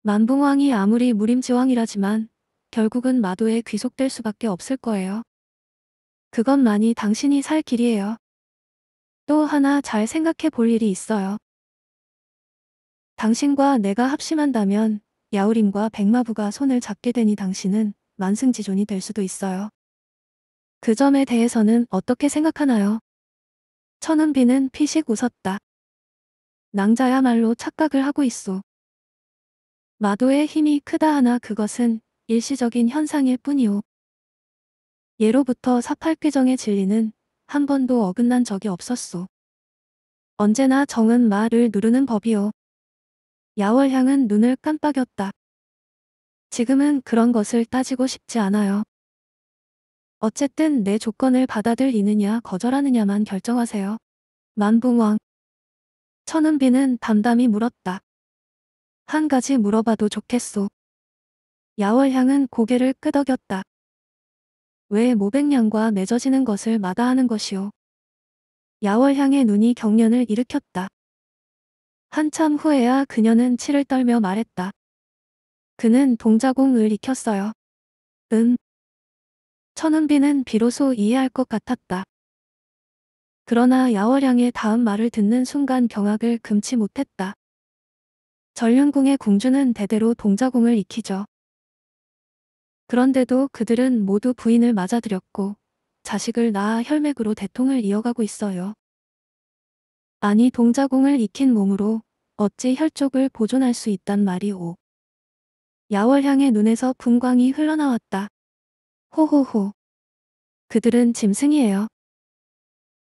만붕왕이 아무리 무림지왕이라지만 결국은 마도에 귀속될 수밖에 없을 거예요. 그것만이 당신이 살 길이에요. 또 하나 잘 생각해 볼 일이 있어요. 당신과 내가 합심한다면 야우림과 백마부가 손을 잡게 되니 당신은 만승지존이 될 수도 있어요. 그 점에 대해서는 어떻게 생각하나요? 천은비는 피식 웃었다. 낭자야말로 착각을 하고 있어. 마도의 힘이 크다 하나 그것은 일시적인 현상일 뿐이오. 예로부터 사팔귀정의 진리는 한 번도 어긋난 적이 없었소. 언제나 정은 말을 누르는 법이오. 야월향은 눈을 깜빡였다. 지금은 그런 것을 따지고 싶지 않아요. 어쨌든 내 조건을 받아들이느냐 거절하느냐만 결정하세요. 만붕왕. 천은비는 담담히 물었다. 한 가지 물어봐도 좋겠소. 야월향은 고개를 끄덕였다. 왜 모백량과 맺어지는 것을 마다하는 것이오. 야월향의 눈이 경련을 일으켰다. 한참 후에야 그녀는 치를 떨며 말했다. 그는 동자공을 익혔어요. 음. 천은비는 비로소 이해할 것 같았다. 그러나 야월양의 다음 말을 듣는 순간 경악을 금치 못했다. 전륜궁의 궁주는 대대로 동자공을 익히죠. 그런데도 그들은 모두 부인을 맞아들였고 자식을 낳아 혈맥으로 대통을 이어가고 있어요. 아니 동자궁을 익힌 몸으로 어찌 혈족을 보존할 수 있단 말이오. 야월향의 눈에서 분광이 흘러나왔다. 호호호. 그들은 짐승이에요.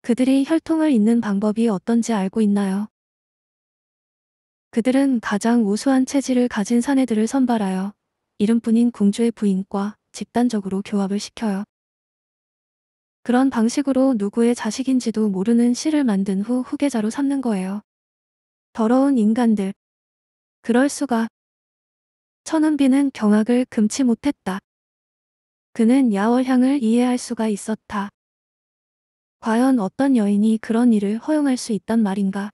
그들이 혈통을 잇는 방법이 어떤지 알고 있나요? 그들은 가장 우수한 체질을 가진 사내들을 선발하여 이름뿐인 궁주의 부인과 집단적으로 교합을 시켜요. 그런 방식으로 누구의 자식인지도 모르는 씨를 만든 후 후계자로 삼는 거예요. 더러운 인간들. 그럴 수가. 천은비는 경악을 금치 못했다. 그는 야월향을 이해할 수가 있었다. 과연 어떤 여인이 그런 일을 허용할 수 있단 말인가.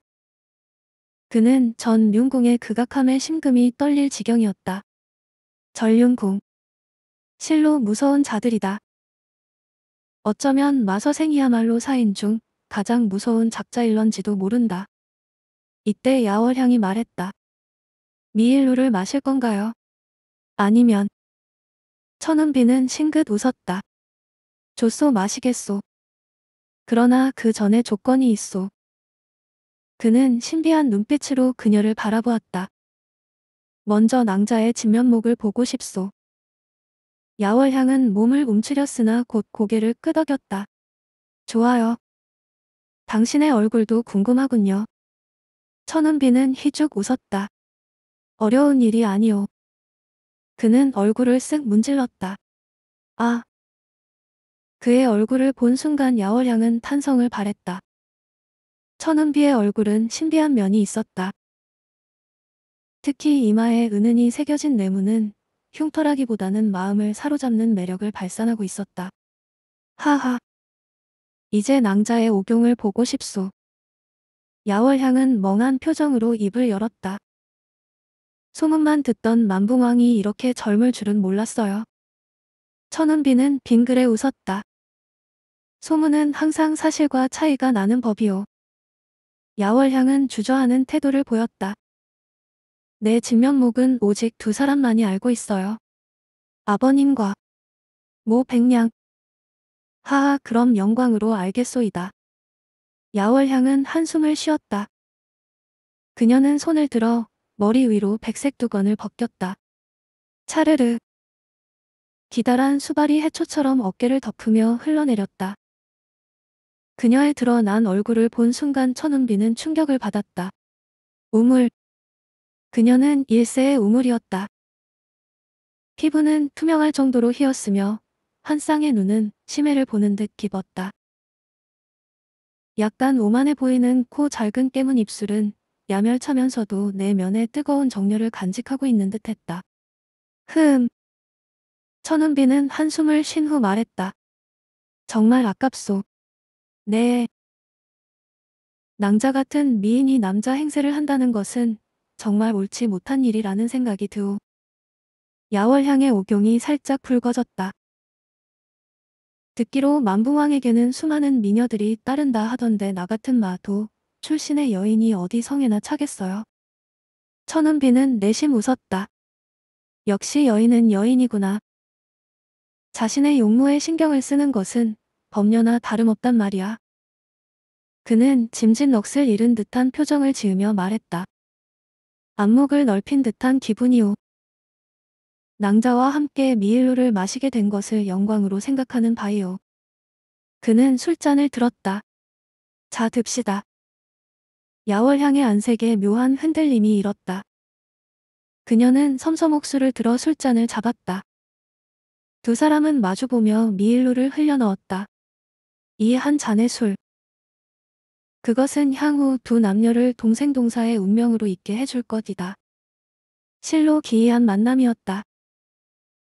그는 전 륜궁의 극악함에 심금이 떨릴 지경이었다. 전륜궁. 실로 무서운 자들이다. 어쩌면 마서생이야말로 4인 중 가장 무서운 작자일런지도 모른다. 이때 야월향이 말했다. 미일루를 마실 건가요? 아니면 천은비는 싱긋 웃었다. 조소 마시겠소. 그러나 그 전에 조건이 있소. 그는 신비한 눈빛으로 그녀를 바라보았다. 먼저 낭자의 진면목을 보고 싶소. 야월향은 몸을 움츠렸으나 곧 고개를 끄덕였다. 좋아요. 당신의 얼굴도 궁금하군요. 천은비는 희죽 웃었다. 어려운 일이 아니오. 그는 얼굴을 쓱 문질렀다. 아. 그의 얼굴을 본 순간 야월향은 탄성을 바랬다. 천은비의 얼굴은 신비한 면이 있었다. 특히 이마에 은은히 새겨진 내무는 흉터라기보다는 마음을 사로잡는 매력을 발산하고 있었다. 하하. 이제 낭자의 오경을 보고 싶소. 야월향은 멍한 표정으로 입을 열었다. 소문만 듣던 만붕왕이 이렇게 젊을 줄은 몰랐어요. 천운비는 빙글에 웃었다. 소문은 항상 사실과 차이가 나는 법이오. 야월향은 주저하는 태도를 보였다. 내 진면목은 오직 두 사람만이 알고 있어요. 아버님과 모 백량. 하하 그럼 영광으로 알겠소이다. 야월향은 한숨을 쉬었다. 그녀는 손을 들어 머리 위로 백색 두건을 벗겼다. 차르르. 기다란 수발이 해초처럼 어깨를 덮으며 흘러내렸다. 그녀의 드러난 얼굴을 본 순간 천운비는 충격을 받았다. 우물. 그녀는 일세의 우물이었다. 피부는 투명할 정도로 희었으며 한 쌍의 눈은 치매를 보는 듯 깊었다. 약간 오만해 보이는 코 작은 깨문 입술은 야멸차면서도 내면의 뜨거운 정열을 간직하고 있는 듯했다. 흠. 천운비는 한숨을 쉰 후 말했다. 정말 아깝소. 네. 낭자 같은 미인이 남자 행세를 한다는 것은 정말 옳지 못한 일이라는 생각이 드오. 야월향의 오경이 살짝 붉어졌다. 듣기로 만붕왕에게는 수많은 미녀들이 따른다 하던데 나 같은 마도 출신의 여인이 어디 성에나 차겠어요. 천은비는 내심 웃었다. 역시 여인은 여인이구나. 자신의 용무에 신경을 쓰는 것은 법녀나 다름없단 말이야. 그는 짐짓 넋을 잃은 듯한 표정을 지으며 말했다. 안목을 넓힌 듯한 기분이오. 낭자와 함께 미일루를 마시게 된 것을 영광으로 생각하는 바이오. 그는 술잔을 들었다. 자 듭시다. 야월향의 안색에 묘한 흔들림이 일었다. 그녀는 섬섬옥수를 들어 술잔을 잡았다. 두 사람은 마주보며 미일루를 흘려넣었다. 이 한 잔의 술. 그것은 향후 두 남녀를 동생 동사의 운명으로 있게 해줄 것이다. 실로 기이한 만남이었다.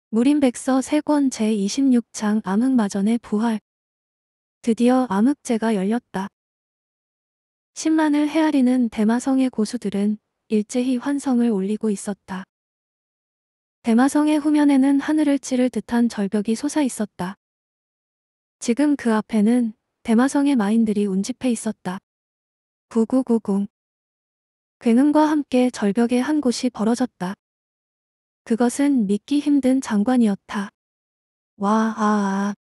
무림백서 3권 제26장 암흑마전의 부활 드디어 암흑제가 열렸다. 1 0만을 헤아리는 대마성의 고수들은 일제히 환성을 올리고 있었다. 대마성의 후면에는 하늘을 찌를 듯한 절벽이 솟아 있었다. 지금 그 앞에는 대마성의 마인들이 운집해 있었다. 9990 굉음과 함께 절벽의 한 곳이 벌어졌다. 그것은 믿기 힘든 장관이었다. 와, 아, 아.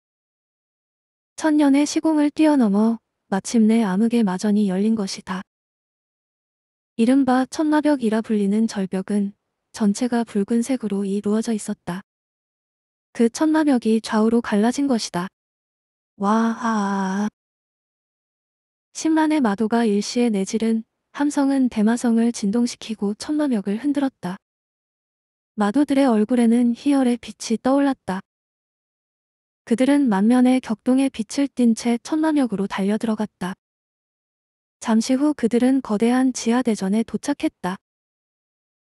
천년의 시공을 뛰어넘어 마침내 암흑의 마전이 열린 것이다. 이른바 천나벽이라 불리는 절벽은 전체가 붉은색으로 이루어져 있었다. 그천나벽이 좌우로 갈라진 것이다. 와하. 십만의 마도가 일시에 내지른 함성은 대마성을 진동시키고 천마멱을 흔들었다. 마도들의 얼굴에는 희열의 빛이 떠올랐다. 그들은 만면의 격동의 빛을 띤채 천마멱으로 달려들어갔다. 잠시 후 그들은 거대한 지하대전에 도착했다.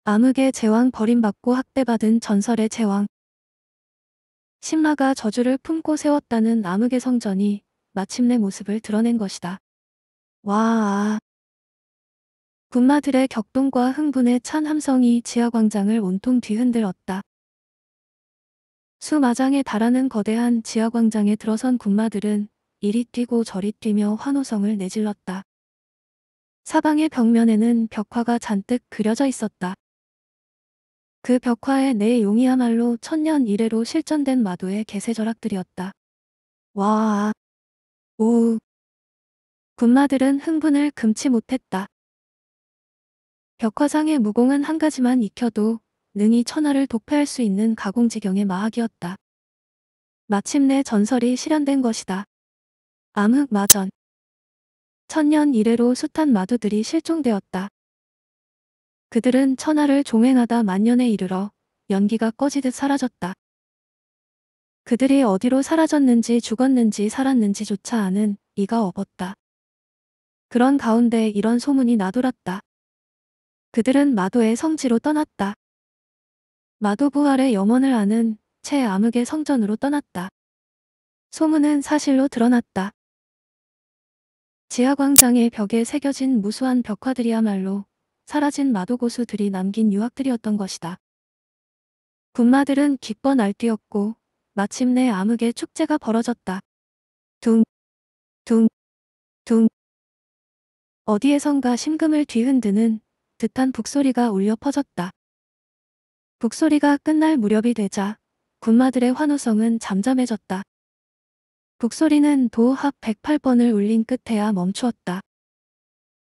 암흑의 제왕 버림받고 학대받은 전설의 제왕. 신라가 저주를 품고 세웠다는 암흑의 성전이 마침내 모습을 드러낸 것이다. 와. 군마들의 격동과 흥분에 찬 함성이 지하광장을 온통 뒤흔들었다. 수마장에 달하는 거대한 지하광장에 들어선 군마들은 이리 뛰고 저리 뛰며 환호성을 내질렀다. 사방의 벽면에는 벽화가 잔뜩 그려져 있었다. 그 벽화의 내 용이야말로 천년 이래로 실전된 마도의 개세절학들이었다. 와, 우. 군마들은 흥분을 금치 못했다. 벽화상의 무공은 한 가지만 익혀도 능히 천하를 독패할 수 있는 가공지경의 마학이었다. 마침내 전설이 실현된 것이다. 암흑마전 천년 이래로 숱한 마두들이 실종되었다. 그들은 천하를 종횡하다 만년에 이르러 연기가 꺼지듯 사라졌다. 그들이 어디로 사라졌는지 죽었는지 살았는지조차 아는 이가 없었다. 그런 가운데 이런 소문이 나돌았다. 그들은 마도의 성지로 떠났다. 마도 부활의 염원을 아는 채 암흑의 성전으로 떠났다. 소문은 사실로 드러났다. 지하광장의 벽에 새겨진 무수한 벽화들이야말로 사라진 마도 고수들이 남긴 유학들이었던 것이다. 군마들은 기뻐 날뛰었고 마침내 암흑의 축제가 벌어졌다. 둥, 둥, 둥. 어디에선가 심금을 뒤흔드는 듯한 북소리가 울려 퍼졌다. 북소리가 끝날 무렵이 되자 군마들의 환호성은 잠잠해졌다. 북소리는 도합 108번을 울린 끝에야 멈추었다.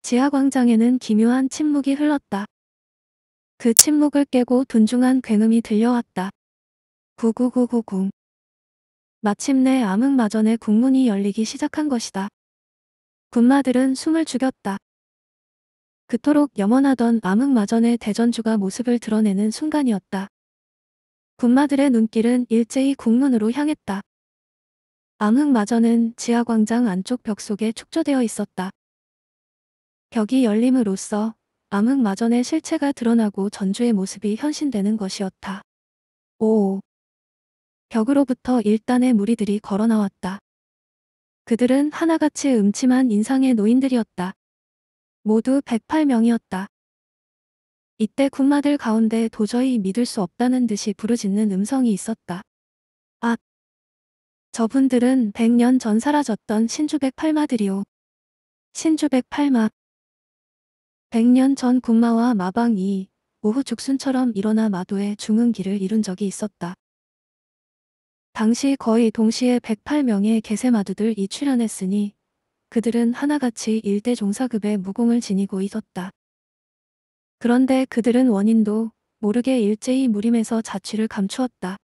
지하광장에는 기묘한 침묵이 흘렀다. 그 침묵을 깨고 둔중한 굉음이 들려왔다. 구구구구궁. 마침내 암흑마전의 국문이 열리기 시작한 것이다. 군마들은 숨을 죽였다. 그토록 염원하던 암흑마전의 대전주가 모습을 드러내는 순간이었다. 군마들의 눈길은 일제히 국문으로 향했다. 암흑마전은 지하광장 안쪽 벽 속에 축조되어 있었다. 벽이 열림으로써 암흑마전의 실체가 드러나고 전주의 모습이 현신되는 것이었다. 오. 벽으로부터 일단의 무리들이 걸어나왔다. 그들은 하나같이 음침한 인상의 노인들이었다. 모두 108명이었다. 이때 군마들 가운데 도저히 믿을 수 없다는 듯이 부르짖는 음성이 있었다. 아! 저분들은 100년 전 사라졌던 신주백 팔마들이오. 신주백 팔마. 100년 전 군마와 마방이 오후 죽순처럼 일어나 마도의 중흥기를 이룬 적이 있었다. 당시 거의 동시에 108명의 개세마두들이 출현했으니 그들은 하나같이 일대 종사급의 무공을 지니고 있었다. 그런데 그들은 원인도 모르게 일제히 무림에서 자취를 감추었다.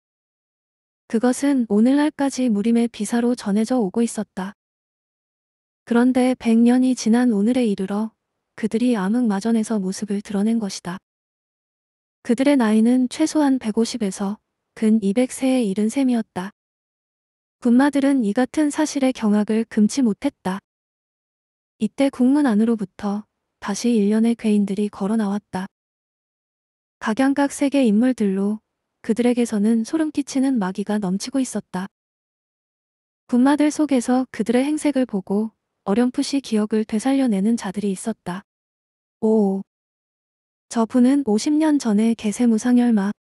그것은 오늘날까지 무림의 비사로 전해져 오고 있었다. 그런데 100년이 지난 오늘에 이르러 그들이 암흑마전에서 모습을 드러낸 것이다. 그들의 나이는 최소한 150에서 근 200세에 이른 셈이었다. 군마들은 이 같은 사실의 경악을 금치 못했다. 이때 국문 안으로부터 다시 일련의 괴인들이 걸어 나왔다. 각양각 세계 인물들로 그들에게서는 소름 끼치는 마귀가 넘치고 있었다. 군마들 속에서 그들의 행색을 보고 어렴풋이 기억을 되살려내는 자들이 있었다. 오. 저 분은 50년 전에 개세무상열마.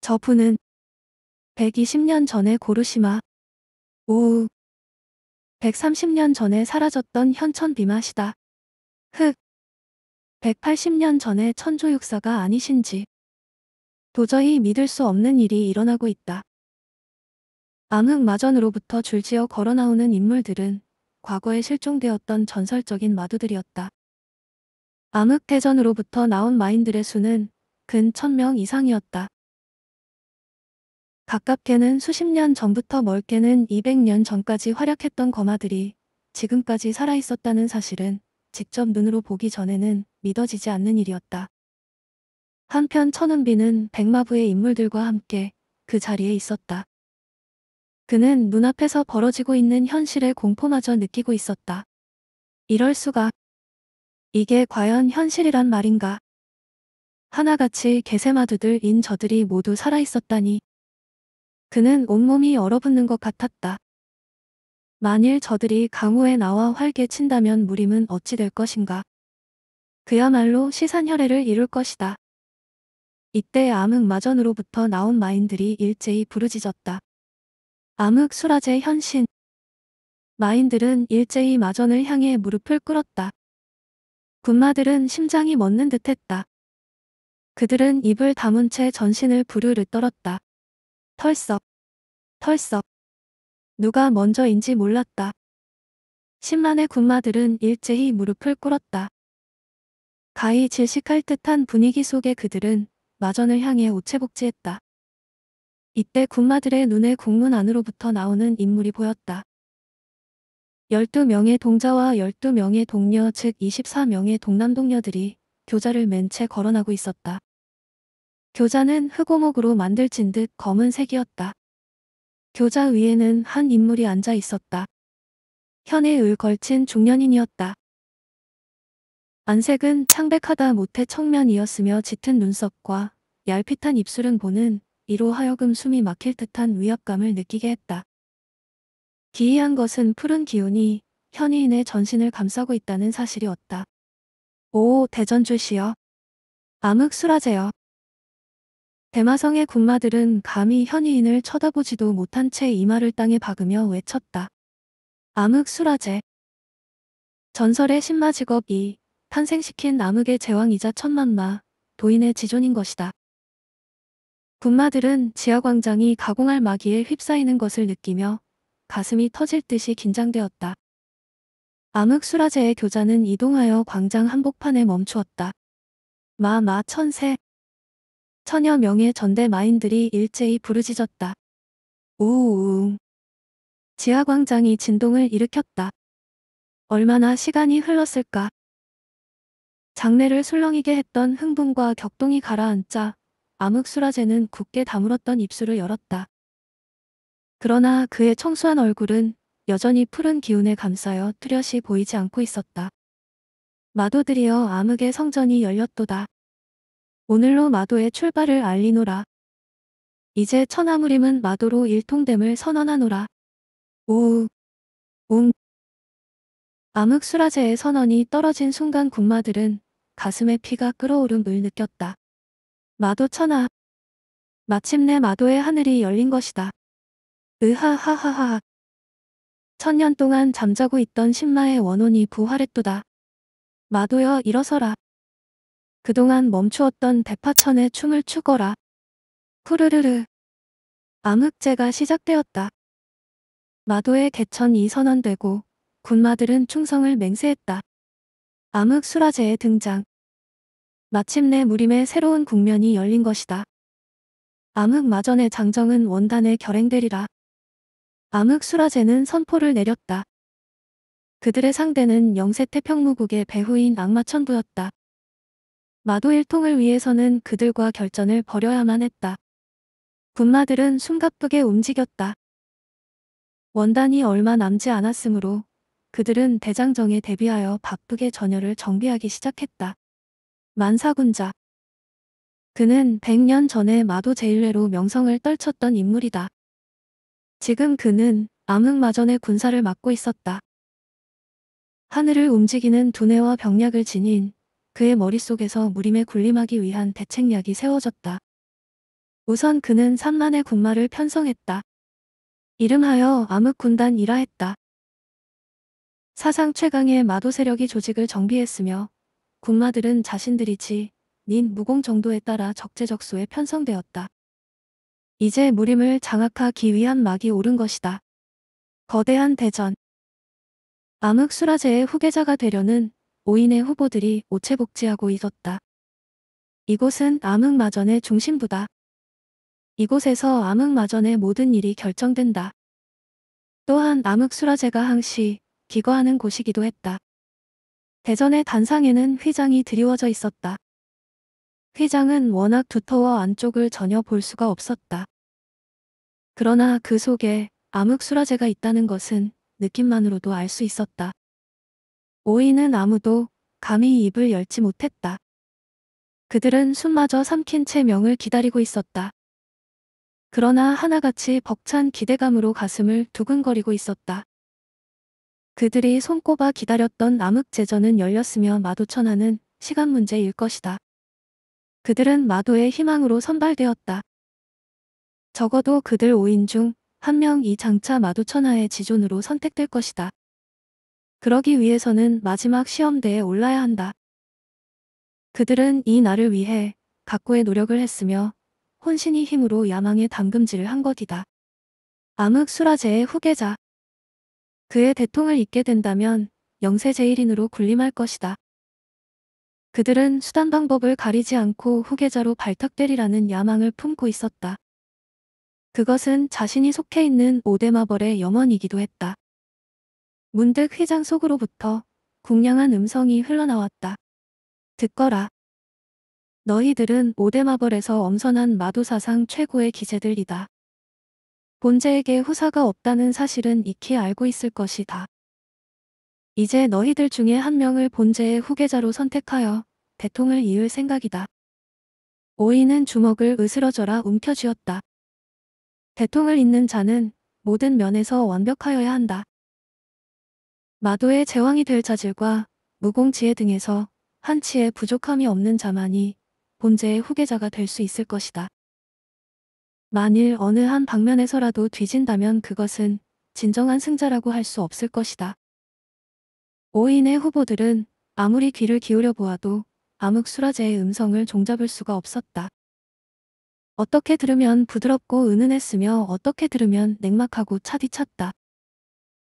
저 분은 120년 전에 고르시마. 우. 130년 전에 사라졌던 현천비마시다. 흑. 180년 전에 천조육사가 아니신지. 도저히 믿을 수 없는 일이 일어나고 있다. 암흑마전으로부터 줄지어 걸어나오는 인물들은 과거에 실종되었던 전설적인 마두들이었다. 암흑대전으로부터 나온 마인들의 수는 근 1000명 이상이었다. 가깝게는 수십 년 전부터 멀게는 200년 전까지 활약했던 거마들이 지금까지 살아있었다는 사실은 직접 눈으로 보기 전에는 믿어지지 않는 일이었다. 한편 천은비는 백마부의 인물들과 함께 그 자리에 있었다. 그는 눈앞에서 벌어지고 있는 현실의 공포마저 느끼고 있었다. 이럴 수가. 이게 과연 현실이란 말인가. 하나같이 개새마두들인 저들이 모두 살아있었다니. 그는 온몸이 얼어붙는 것 같았다. 만일 저들이 강호에 나와 활개 친다면 무림은 어찌 될 것인가. 그야말로 시산혈애를 이룰 것이다. 이때 암흑마전으로부터 나온 마인들이 일제히 부르짖었다. 암흑수라제 현신 마인들은 일제히 마전을 향해 무릎을 꿇었다. 군마들은 심장이 멎는 듯했다. 그들은 입을 다문 채 전신을 부르르 떨었다. 털썩, 털썩. 누가 먼저인지 몰랐다. 10만의 군마들은 일제히 무릎을 꿇었다. 가히 질식할 듯한 분위기 속에 그들은 마전을 향해 우체복지했다. 이때 군마들의 눈에 국문 안으로부터 나오는 인물이 보였다. 12명의 동자와 12명의 동녀 즉 24명의 동남동녀들이 교자를 맨 채 걸어나고 있었다. 교자는 흑오목으로 만들진 듯 검은색이었다. 교자 위에는 한 인물이 앉아 있었다. 현에 을 걸친 중년인이었다. 안색은 창백하다 못해 청면이었으며 짙은 눈썹과 얄핏한 입술은 보는 이로 하여금 숨이 막힐 듯한 위압감을 느끼게 했다. 기이한 것은 푸른 기운이 현이인의 전신을 감싸고 있다는 사실이었다. 오 대전출시여. 암흑수라제여. 대마성의 군마들은 감히 현이인을 쳐다보지도 못한 채 이마를 땅에 박으며 외쳤다. 암흑수라제. 전설의 신마 직업이 탄생시킨 암흑의 제왕이자 천만마, 도인의 지존인 것이다. 군마들은 지하광장이 가공할 마기에 휩싸이는 것을 느끼며 가슴이 터질 듯이 긴장되었다. 암흑수라제의 교자는 이동하여 광장 한복판에 멈추었다. 마마 천세. 천여 명의 전대 마인들이 일제히 부르짖었다. 우웅. 지하광장이 진동을 일으켰다. 얼마나 시간이 흘렀을까. 장례를 술렁이게 했던 흥분과 격동이 가라앉자 암흑수라제는 굳게 다물었던 입술을 열었다. 그러나 그의 청소한 얼굴은 여전히 푸른 기운에 감싸여 뚜렷이 보이지 않고 있었다. 마도들이여 암흑의 성전이 열렸도다. 오늘로 마도의 출발을 알리노라. 이제 천하무림은 마도로 일통됨을 선언하노라. 우우. 웅. 암흑수라제의 선언이 떨어진 순간 군마들은 가슴에 피가 끓어오름을 느꼈다. 마도천하. 마침내 마도의 하늘이 열린 것이다. 으하하하하. 천년 동안 잠자고 있던 신라의 원혼이 부활했도다. 마도여 일어서라. 그동안 멈추었던 대파천의 춤을 추거라. 푸르르르. 암흑제가 시작되었다. 마도의 개천이 선언되고 군마들은 충성을 맹세했다. 암흑수라제의 등장. 마침내 무림의 새로운 국면이 열린 것이다. 암흑 마전의 장정은 원단에 결행되리라. 암흑 수라제는 선포를 내렸다. 그들의 상대는 영세 태평무국의 배후인 악마천부였다. 마도 일통을 위해서는 그들과 결전을 벌여야만 했다. 군마들은 숨가쁘게 움직였다. 원단이 얼마 남지 않았으므로 그들은 대장정에 대비하여 바쁘게 전열을 정비하기 시작했다. 만사군자. 그는 100년 전에 마도 제일회로 명성을 떨쳤던 인물이다. 지금 그는 암흑마전의 군사를 맡고 있었다. 하늘을 움직이는 두뇌와 병약을 지닌 그의 머릿속에서 무림에 군림하기 위한 대책약이 세워졌다. 우선 그는 산만의 군마를 편성했다. 이름하여 암흑군단이라 했다. 사상 최강의 마도 세력이 조직을 정비했으며 군마들은 자신들이 지, 닌 무공 정도에 따라 적재적소에 편성되었다. 이제 무림을 장악하기 위한 막이 오른 것이다. 거대한 대전 암흑수라제의 후계자가 되려는 오인의 후보들이 오체복지하고 있었다. 이곳은 암흑마전의 중심부다. 이곳에서 암흑마전의 모든 일이 결정된다. 또한 암흑수라제가 항시 기거하는 곳이기도 했다. 대전의 단상에는 휘장이 드리워져 있었다. 휘장은 워낙 두터워 안쪽을 전혀 볼 수가 없었다. 그러나 그 속에 암흑수라제가 있다는 것은 느낌만으로도 알 수 있었다. 오이는 아무도 감히 입을 열지 못했다. 그들은 숨마저 삼킨 채 명을 기다리고 있었다. 그러나 하나같이 벅찬 기대감으로 가슴을 두근거리고 있었다. 그들이 손꼽아 기다렸던 남흑제전은 열렸으며 마도천하는 시간 문제일 것이다. 그들은 마도의 희망으로 선발되었다. 적어도 그들 5인 중 한 명이 장차 마도천하의 지존으로 선택될 것이다. 그러기 위해서는 마지막 시험대에 올라야 한다. 그들은 이 날을 위해 각고의 노력을 했으며 혼신이 힘으로 야망의 담금질을 한 것이다. 암흑 수라제의 후계자 그의 대통을 잇게 된다면 영세 제일인으로 군림할 것이다. 그들은 수단 방법을 가리지 않고 후계자로 발탁되리라는 야망을 품고 있었다. 그것은 자신이 속해 있는 오데마벌의 염원이기도 했다. 문득 회장 속으로부터 궁량한 음성이 흘러나왔다. 듣거라. 너희들은 오데마벌에서 엄선한 마도사상 최고의 기재들이다. 본제에게 후사가 없다는 사실은 익히 알고 있을 것이다. 이제 너희들 중에 한 명을 본제의 후계자로 선택하여 대통을 이을 생각이다. 오이는 주먹을 으스러져라 움켜쥐었다. 대통을 잇는 자는 모든 면에서 완벽하여야 한다. 마도의 제왕이 될 자질과 무공지혜 등에서 한치의 부족함이 없는 자만이 본제의 후계자가 될 수 있을 것이다. 만일 어느 한 방면에서라도 뒤진다면 그것은 진정한 승자라고 할 수 없을 것이다. 5인의 후보들은 아무리 귀를 기울여 보아도 암흑수라제의 음성을 종잡을 수가 없었다. 어떻게 들으면 부드럽고 은은했으며 어떻게 들으면 냉막하고 차디찼다.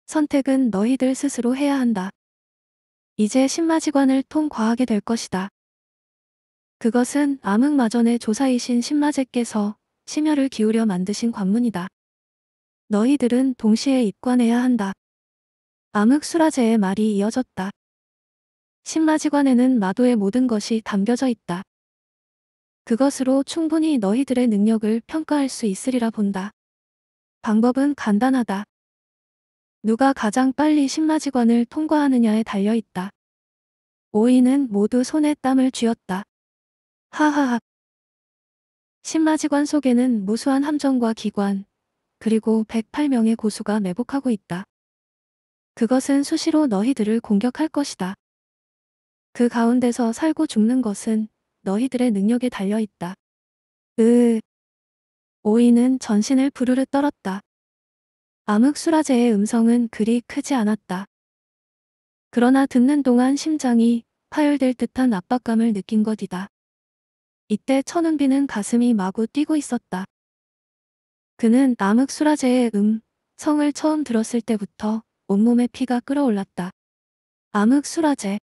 선택은 너희들 스스로 해야 한다. 이제 신마지관을 통과하게 될 것이다. 그것은 암흑마전의 조사이신 신마제께서 심혈을 기울여 만드신 관문이다. 너희들은 동시에 입관해야 한다. 암흑수라제의 말이 이어졌다. 신마지관에는 마도의 모든 것이 담겨져 있다. 그것으로 충분히 너희들의 능력을 평가할 수 있으리라 본다. 방법은 간단하다. 누가 가장 빨리 신마지관을 통과하느냐에 달려있다. 오이는 모두 손에 땀을 쥐었다. 하하하. 신마지관 속에는 무수한 함정과 기관, 그리고 108명의 고수가 매복하고 있다. 그것은 수시로 너희들을 공격할 것이다. 그 가운데서 살고 죽는 것은 너희들의 능력에 달려있다. 으... 오이는 전신을 부르르 떨었다. 암흑수라제의 음성은 그리 크지 않았다. 그러나 듣는 동안 심장이 파열될 듯한 압박감을 느낀 것이다. 이때 천은비는 가슴이 마구 뛰고 있었다. 그는 암흑수라제의 음, 성을 처음 들었을 때부터 온몸에 피가 끓어올랐다. 암흑수라제.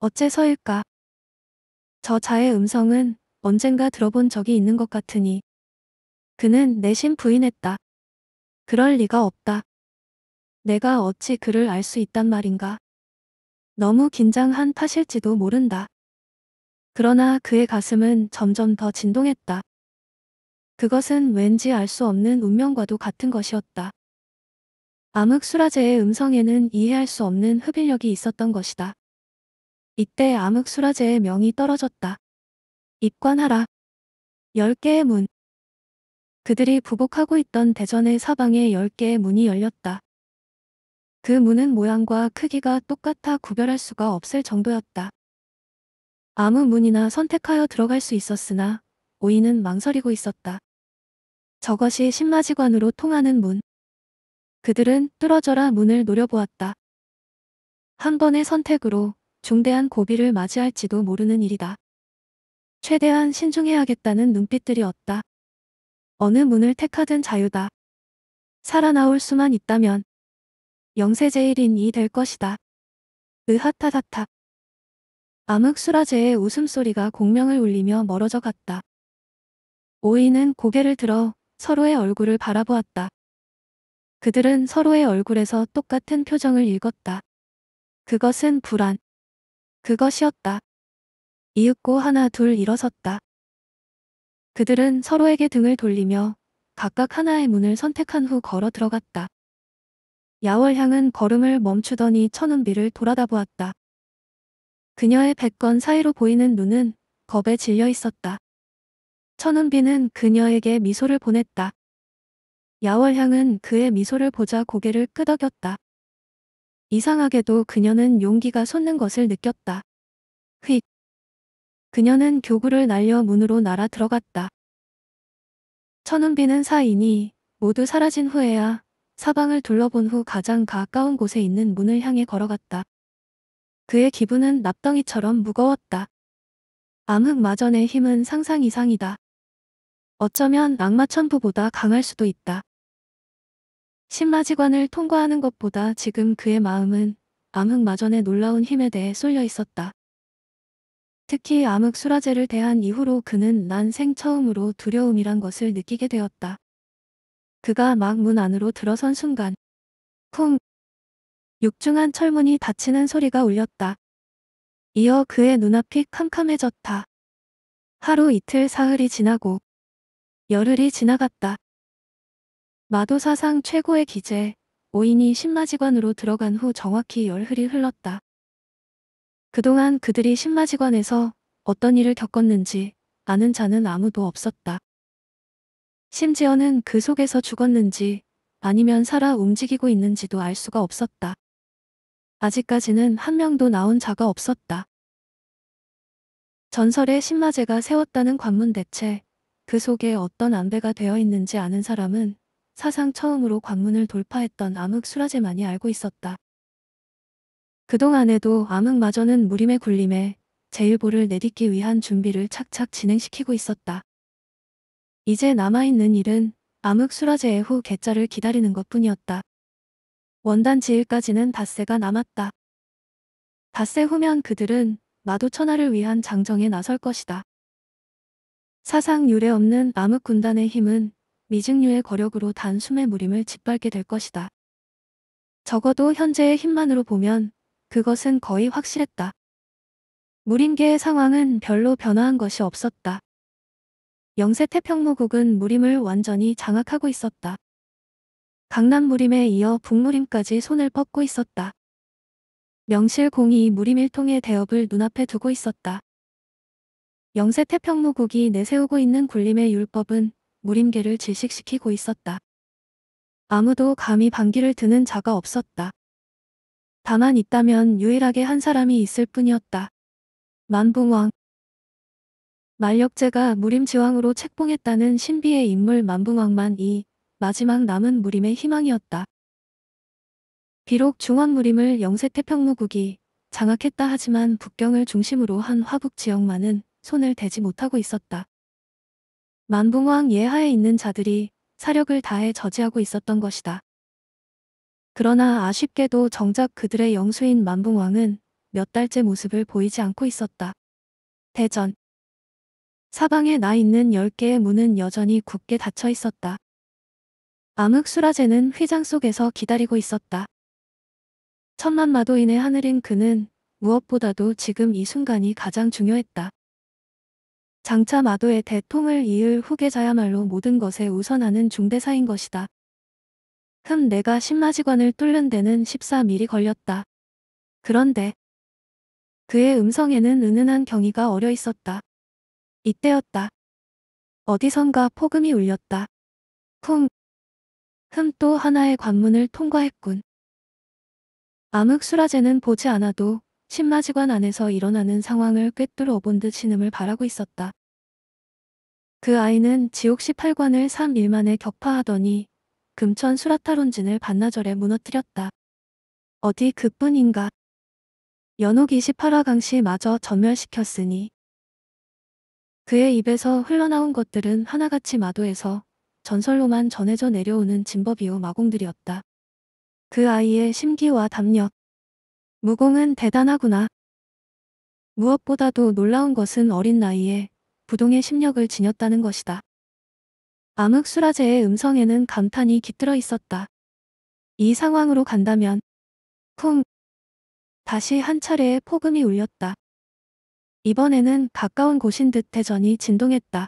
어째서일까? 저자의 음성은 언젠가 들어본 적이 있는 것 같으니 그는 내심 부인했다. 그럴 리가 없다. 내가 어찌 그를 알 수 있단 말인가. 너무 긴장한 탓일지도 모른다. 그러나 그의 가슴은 점점 더 진동했다. 그것은 왠지 알 수 없는 운명과도 같은 것이었다. 암흑수라제의 음성에는 이해할 수 없는 흡인력이 있었던 것이다. 이때 암흑수라제의 명이 떨어졌다. 입관하라. 열 개의 문. 그들이 부복하고 있던 대전의 사방에 열 개의 문이 열렸다. 그 문은 모양과 크기가 똑같아 구별할 수가 없을 정도였다. 아무 문이나 선택하여 들어갈 수 있었으나 오이는 망설이고 있었다. 저것이 신마지관으로 통하는 문. 그들은 뚫어져라 문을 노려보았다. 한 번의 선택으로 중대한 고비를 맞이할지도 모르는 일이다. 최대한 신중해야겠다는 눈빛들이었다. 어느 문을 택하든 자유다. 살아나올 수만 있다면 영세제일인이 될 것이다. 으하타타타. 암흑수라제의 웃음소리가 공명을 울리며 멀어져 갔다. 오이는 고개를 들어 서로의 얼굴을 바라보았다. 그들은 서로의 얼굴에서 똑같은 표정을 읽었다. 그것은 불안. 그것이었다. 이윽고 하나 둘 일어섰다. 그들은 서로에게 등을 돌리며 각각 하나의 문을 선택한 후 걸어 들어갔다. 야월향은 걸음을 멈추더니 천운비를 돌아다보았다. 그녀의 백건 사이로 보이는 눈은 겁에 질려 있었다. 천은비는 그녀에게 미소를 보냈다. 야월향은 그의 미소를 보자 고개를 끄덕였다. 이상하게도 그녀는 용기가 솟는 것을 느꼈다. 휙. 그녀는 교구를 날려 문으로 날아 들어갔다. 천운비는 사인이 모두 사라진 후에야 사방을 둘러본 후 가장 가까운 곳에 있는 문을 향해 걸어갔다. 그의 기분은 납덩이처럼 무거웠다. 암흑마전의 힘은 상상 이상이다. 어쩌면 악마천부보다 강할 수도 있다. 신마지관을 통과하는 것보다 지금 그의 마음은 암흑마전의 놀라운 힘에 대해 쏠려 있었다. 특히 암흑수라제를 대한 이후로 그는 난생 처음으로 두려움이란 것을 느끼게 되었다. 그가 막 문 안으로 들어선 순간 쿵 육중한 철문이 닫히는 소리가 울렸다. 이어 그의 눈앞이 캄캄해졌다. 하루 이틀 사흘이 지나고 열흘이 지나갔다. 마도사상 최고의 기재 오인이 신마지관으로 들어간 후 정확히 열흘이 흘렀다. 그동안 그들이 신마지관에서 어떤 일을 겪었는지 아는 자는 아무도 없었다. 심지어는 그 속에서 죽었는지 아니면 살아 움직이고 있는지도 알 수가 없었다. 아직까지는 한 명도 나온 자가 없었다. 전설의 신마제가 세웠다는 관문 대체 그 속에 어떤 안배가 되어 있는지 아는 사람은 사상 처음으로 관문을 돌파했던 암흑 수라제만이 알고 있었다. 그동안에도 암흑마저는 무림의 굴림에 제일보를 내딛기 위한 준비를 착착 진행시키고 있었다. 이제 남아있는 일은 암흑 수라제의 후 개자를 기다리는 것뿐이었다. 원단 지을까지는 닷새가 남았다. 닷새 후면 그들은 마도천하를 위한 장정에 나설 것이다. 사상 유례 없는 암흑군단의 힘은 미증류의 거력으로 단숨에 무림을 짓밟게 될 것이다. 적어도 현재의 힘만으로 보면 그것은 거의 확실했다. 무림계의 상황은 별로 변화한 것이 없었다. 영세 태평로국은 무림을 완전히 장악하고 있었다. 강남 무림에 이어 북무림까지 손을 뻗고 있었다. 명실공히 무림 일통의 대업을 눈앞에 두고 있었다. 영세 태평무국이 내세우고 있는 군림의 율법은 무림계를 질식시키고 있었다. 아무도 감히 반기를 드는 자가 없었다. 다만 있다면 유일하게 한 사람이 있을 뿐이었다. 만붕왕 만력제가 무림지왕으로 책봉했다는 신비의 인물 만붕왕만 이 마지막 남은 무림의 희망이었다. 비록 중원 무림을 영세 태평무국이 장악했다 하지만 북경을 중심으로 한 화북 지역만은 손을 대지 못하고 있었다. 만붕왕 예하에 있는 자들이 사력을 다해 저지하고 있었던 것이다. 그러나 아쉽게도 정작 그들의 영수인 만붕왕은몇 달째 모습을 보이지 않고 있었다. 대전 사방에 나 있는 10개의 문은 여전히 굳게 닫혀 있었다. 암흑수라제는 휘장 속에서 기다리고 있었다. 천만 마도인의 하늘인 그는 무엇보다도 지금 이 순간이 가장 중요했다. 장차 마도의 대통을 이을 후계자야말로 모든 것에 우선하는 중대사인 것이다. 흠 내가 신마지관을 뚫는 데는 14밀이 걸렸다. 그런데 그의 음성에는 은은한 경이가 어려 있었다. 이때였다. 어디선가 폭음이 울렸다. 쿵 흠또 하나의 관문을 통과했군. 암흑수라제는 보지 않아도 신마지관 안에서 일어나는 상황을 꿰뚫어 본 듯 신음을 바라고 있었다. 그 아이는 지옥 18관을 3일 만에 격파하더니 금천 수라타론진을 반나절에 무너뜨렸다. 어디 그뿐인가. 연옥 28화 강시 마저 전멸시켰으니 그의 입에서 흘러나온 것들은 하나같이 마도에서 전설로만 전해져 내려오는 진법이요 마공들이었다. 그 아이의 심기와 담력. 무공은 대단하구나. 무엇보다도 놀라운 것은 어린 나이에 부동의 심력을 지녔다는 것이다. 암흑수라제의 음성에는 감탄이 깃들어 있었다. 이 상황으로 간다면 쿵 다시 한 차례의 폭음이 울렸다. 이번에는 가까운 곳인 듯 대전이 진동했다.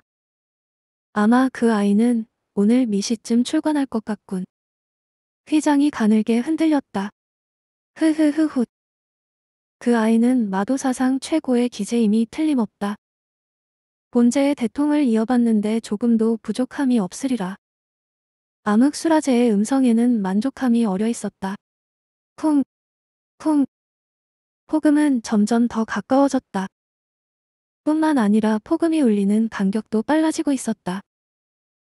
아마 그 아이는 오늘 미시쯤 출근할 것 같군. 휘장이 가늘게 흔들렸다. 흐흐흐훗. 그 아이는 마도사상 최고의 기재임이 틀림없다. 본제의 대통을 이어받는데 조금도 부족함이 없으리라. 암흑수라제의 음성에는 만족함이 어려 있었다. 쿵, 쿵. 폭음은 점점 더 가까워졌다. 뿐만 아니라 폭음이 울리는 간격도 빨라지고 있었다.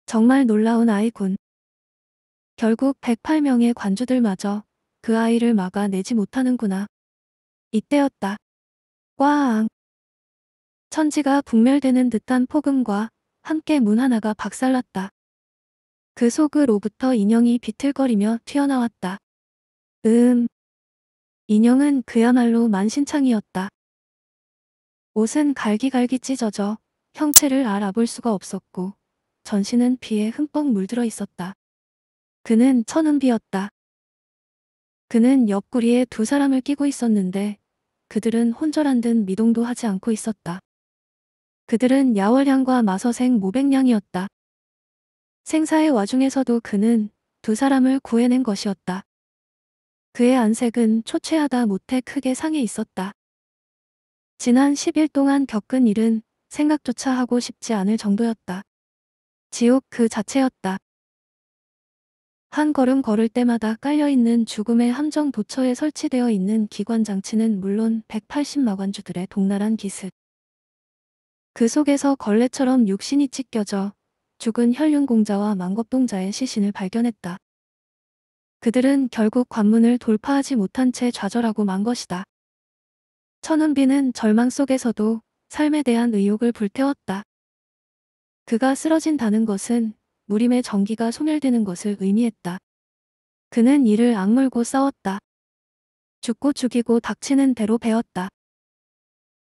정말 놀라운 아이군. 결국 108명의 관주들마저 그 아이를 막아내지 못하는구나. 이때였다. 꽝! 천지가 분멸되는 듯한 폭음과 함께 문 하나가 박살났다. 그 속으로부터 인형이 비틀거리며 튀어나왔다. 음. 인형은 그야말로 만신창이었다. 옷은 갈기갈기 찢어져 형체를 알아볼 수가 없었고 전신은 비에 흠뻑 물들어 있었다. 그는 천은비였다. 그는 옆구리에 두 사람을 끼고 있었는데 그들은 혼절한 듯 미동도 하지 않고 있었다. 그들은 야월향과 마서생 모백냥이었다 생사의 와중에서도 그는 두 사람을 구해낸 것이었다. 그의 안색은 초췌하다 못해 크게 상해 있었다. 지난 10일 동안 겪은 일은 생각조차 하고 싶지 않을 정도였다. 지옥 그 자체였다. 한 걸음 걸을 때마다 깔려있는 죽음의 함정 도처에 설치되어 있는 기관장치는 물론 180마관주들의 동나란 기습. 그 속에서 걸레처럼 육신이 찢겨져 죽은 혈륜공자와 망겁동자의 시신을 발견했다. 그들은 결국 관문을 돌파하지 못한 채 좌절하고 만 것이다. 천운비는 절망 속에서도 삶에 대한 의욕을 불태웠다. 그가 쓰러진다는 것은 무림의 전기가 소멸되는 것을 의미했다. 그는 이를 악물고 싸웠다. 죽고 죽이고 닥치는 대로 배웠다.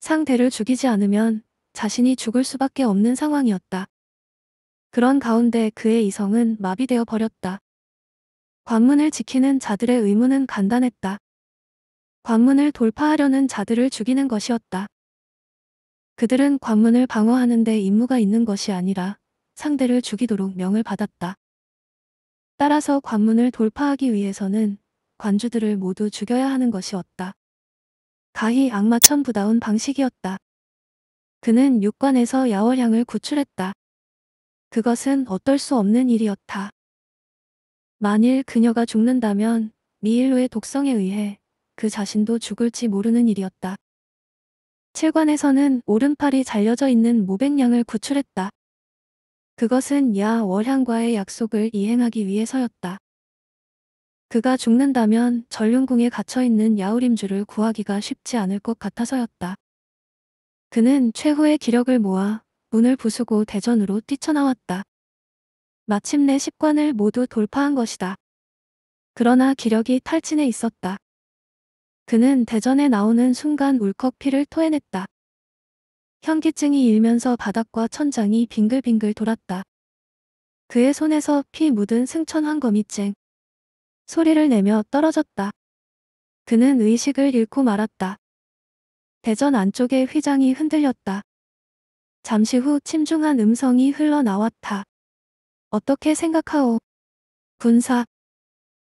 상대를 죽이지 않으면 자신이 죽을 수밖에 없는 상황이었다. 그런 가운데 그의 이성은 마비되어 버렸다. 관문을 지키는 자들의 의무는 간단했다. 관문을 돌파하려는 자들을 죽이는 것이었다. 그들은 관문을 방어하는 데 임무가 있는 것이 아니라 상대를 죽이도록 명을 받았다. 따라서 관문을 돌파하기 위해서는 관주들을 모두 죽여야 하는 것이었다. 가히 악마천부다운 방식이었다. 그는 육관에서 야월향을 구출했다. 그것은 어떨 수 없는 일이었다. 만일 그녀가 죽는다면 미일로의 독성에 의해 그 자신도 죽을지 모르는 일이었다. 7관에서는 오른팔이 잘려져 있는 모백량을 구출했다. 그것은 야 월향과의 약속을 이행하기 위해서였다. 그가 죽는다면 전륜궁에 갇혀있는 야우림주를 구하기가 쉽지 않을 것 같아서였다. 그는 최후의 기력을 모아 문을 부수고 대전으로 뛰쳐나왔다. 마침내 10관을 모두 돌파한 것이다. 그러나 기력이 탈진해 있었다. 그는 대전에 나오는 순간 울컥 피를 토해냈다. 현기증이 일면서 바닥과 천장이 빙글빙글 돌았다. 그의 손에서 피 묻은 승천 황검이 쨍 소리를 내며 떨어졌다. 그는 의식을 잃고 말았다. 대전 안쪽에 휘장이 흔들렸다. 잠시 후 침중한 음성이 흘러나왔다. 어떻게 생각하오? 군사.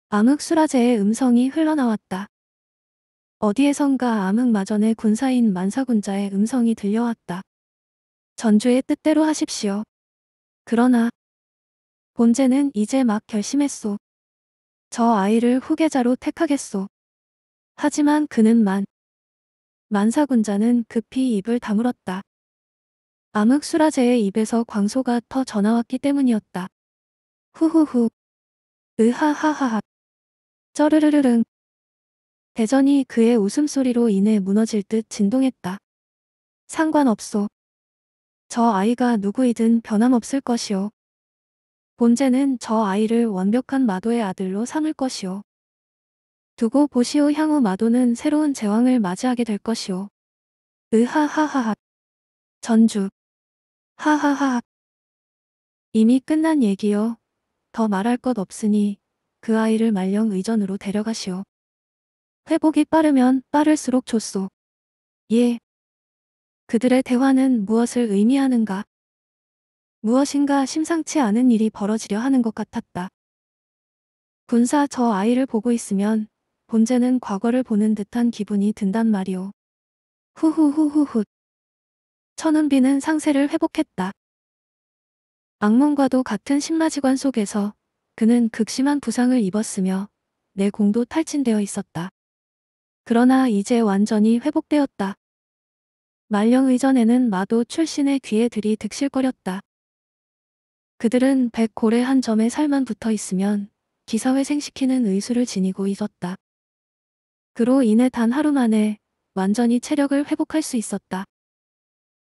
암흑수라제의 음성이 흘러나왔다. 어디에선가 암흑마전의 군사인 만사군자의 음성이 들려왔다. 전주의 뜻대로 하십시오. 그러나 본제는 이제 막 결심했소. 저 아이를 후계자로 택하겠소. 하지만 그는 만 만사군자는 급히 입을 다물었다. 암흑수라제의 입에서 광소가 터 전화왔기 때문이었다. 후후후. 으하하하하. 쩌르르르릉. 대전이 그의 웃음소리로 인해 무너질 듯 진동했다. 상관없소. 저 아이가 누구이든 변함없을 것이오. 본제는 저 아이를 완벽한 마도의 아들로 삼을 것이오. 두고 보시오 향후 마도는 새로운 제왕을 맞이하게 될 것이오. 으하하하하. 전주. 하하하. 이미 끝난 얘기여. 더 말할 것 없으니 그 아이를 말령 의전으로 데려가시오. 회복이 빠르면 빠를수록 좋소. 예. 그들의 대화는 무엇을 의미하는가? 무엇인가 심상치 않은 일이 벌어지려 하는 것 같았다. 군사 저 아이를 보고 있으면 본제는 과거를 보는 듯한 기분이 든단 말이오. 후후후후후 천운비는 상세를 회복했다. 악몽과도 같은 신마지관 속에서 그는 극심한 부상을 입었으며 내 공도 탈진되어 있었다. 그러나 이제 완전히 회복되었다. 말령 의전에는 마도 출신의 귀에들이 득실거렸다. 그들은 백골의 한 점에 살만 붙어 있으면 기사회생시키는 의술을 지니고 있었다. 그로 인해 단 하루 만에 완전히 체력을 회복할 수 있었다.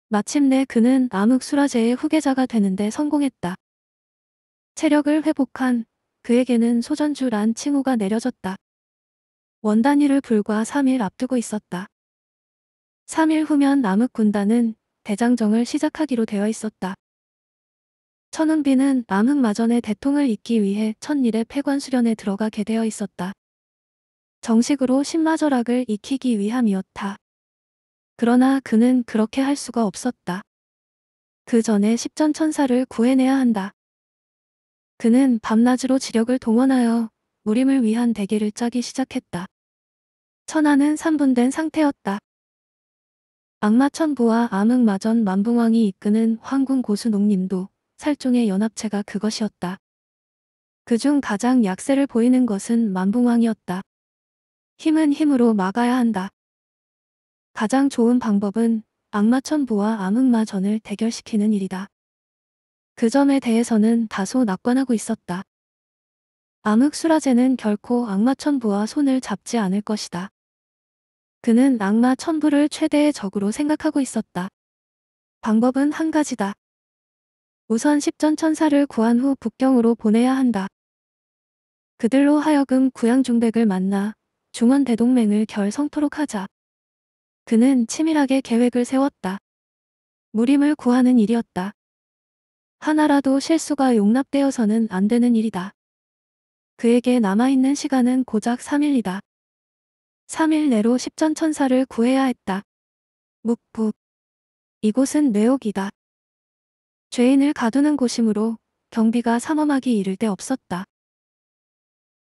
마침내 그는 암흑수라제의 후계자가 되는데 성공했다. 체력을 회복한 그에게는 소전주란 칭호가 내려졌다. 원단위를 불과 3일 앞두고 있었다. 3일 후면 남욱 군단은 대장정을 시작하기로 되어 있었다. 천흥비는 남흥 마전의 대통을 잇기 위해 천일의 폐관 수련에 들어가게 되어 있었다. 정식으로 신마절학을 익히기 위함이었다. 그러나 그는 그렇게 할 수가 없었다. 그 전에 십전천사를 구해내야 한다. 그는 밤낮으로 지력을 동원하여 무림을 위한 대계를 짜기 시작했다. 천하는 삼분된 상태였다. 악마천부와 암흑마전 만붕왕이 이끄는 황궁 고수 농림도 살종의 연합체가 그것이었다. 그중 가장 약세를 보이는 것은 만붕왕이었다. 힘은 힘으로 막아야 한다. 가장 좋은 방법은 악마천부와 암흑마전을 대결시키는 일이다. 그 점에 대해서는 다소 낙관하고 있었다. 암흑수라제는 결코 악마 천부와 손을 잡지 않을 것이다. 그는 악마 천부를 최대의 적으로 생각하고 있었다. 방법은 한 가지다. 우선 십전 천사를 구한 후 북경으로 보내야 한다. 그들로 하여금 구양중백을 만나 중원 대동맹을 결성토록 하자. 그는 치밀하게 계획을 세웠다. 무림을 구하는 일이었다. 하나라도 실수가 용납되어서는 안 되는 일이다. 그에게 남아있는 시간은 고작 3일이다. 3일 내로 십전 천사를 구해야 했다. 묵부. 이곳은 뇌옥이다. 죄인을 가두는 곳이므로 경비가 삼엄하기 이를 데 없었다.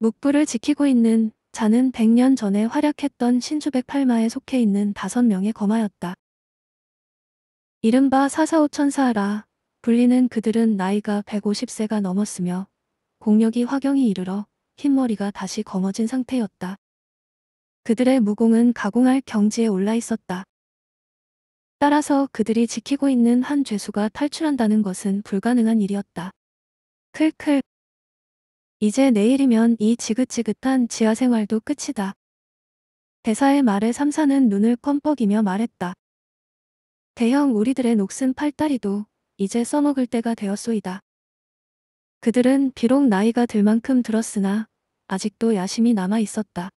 묵부를 지키고 있는 자는 100년 전에 활약했던 신주백팔마에 속해 있는 다섯 명의 거마였다 이른바 사사오천사라 불리는 그들은 나이가 150세가 넘었으며 공력이 화경이 이르러 흰머리가 다시 검어진 상태였다. 그들의 무공은 가공할 경지에 올라 있었다. 따라서 그들이 지키고 있는 한 죄수가 탈출한다는 것은 불가능한 일이었다. 클클. 이제 내일이면 이 지긋지긋한 지하 생활도 끝이다. 대사의 말에 삼사는 눈을 껌뻑이며 말했다. 대형 우리들의 녹슨 팔다리도 이제 써먹을 때가 되었소이다. 그들은 비록 나이가 들 만큼 들었으나 아직도 야심이 남아 있었다.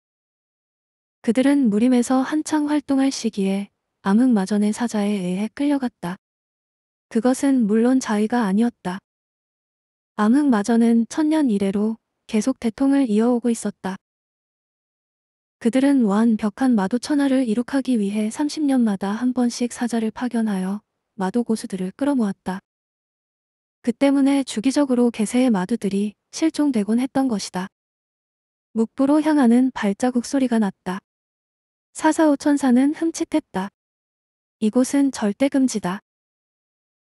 그들은 무림에서 한창 활동할 시기에 암흑마전의 사자에 의해 끌려갔다. 그것은 물론 자의가 아니었다. 암흑마전은 천년 이래로 계속 대통을 이어오고 있었다. 그들은 완벽한 마도 천하를 이룩하기 위해 30년마다 한 번씩 사자를 파견하여 마도 고수들을 끌어모았다. 그 때문에 주기적으로 개새의 마두들이 실종되곤 했던 것이다. 묵부로 향하는 발자국 소리가 났다. 사사오 천사는 흠칫했다. 이곳은 절대 금지다.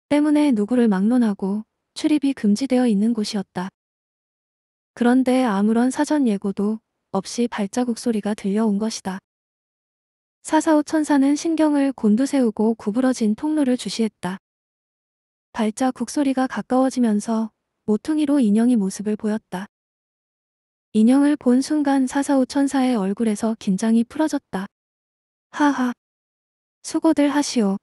때문에 누구를 막론하고 출입이 금지되어 있는 곳이었다. 그런데 아무런 사전 예고도 없이 발자국 소리가 들려온 것이다. 사사오 천사는 신경을 곤두세우고 구부러진 통로를 주시했다. 발자 국소리가 가까워지면서 모퉁이로 인형이 모습을 보였다. 인형을 본 순간 사사오 천사의 얼굴에서 긴장이 풀어졌다. 하하. 수고들 하시오.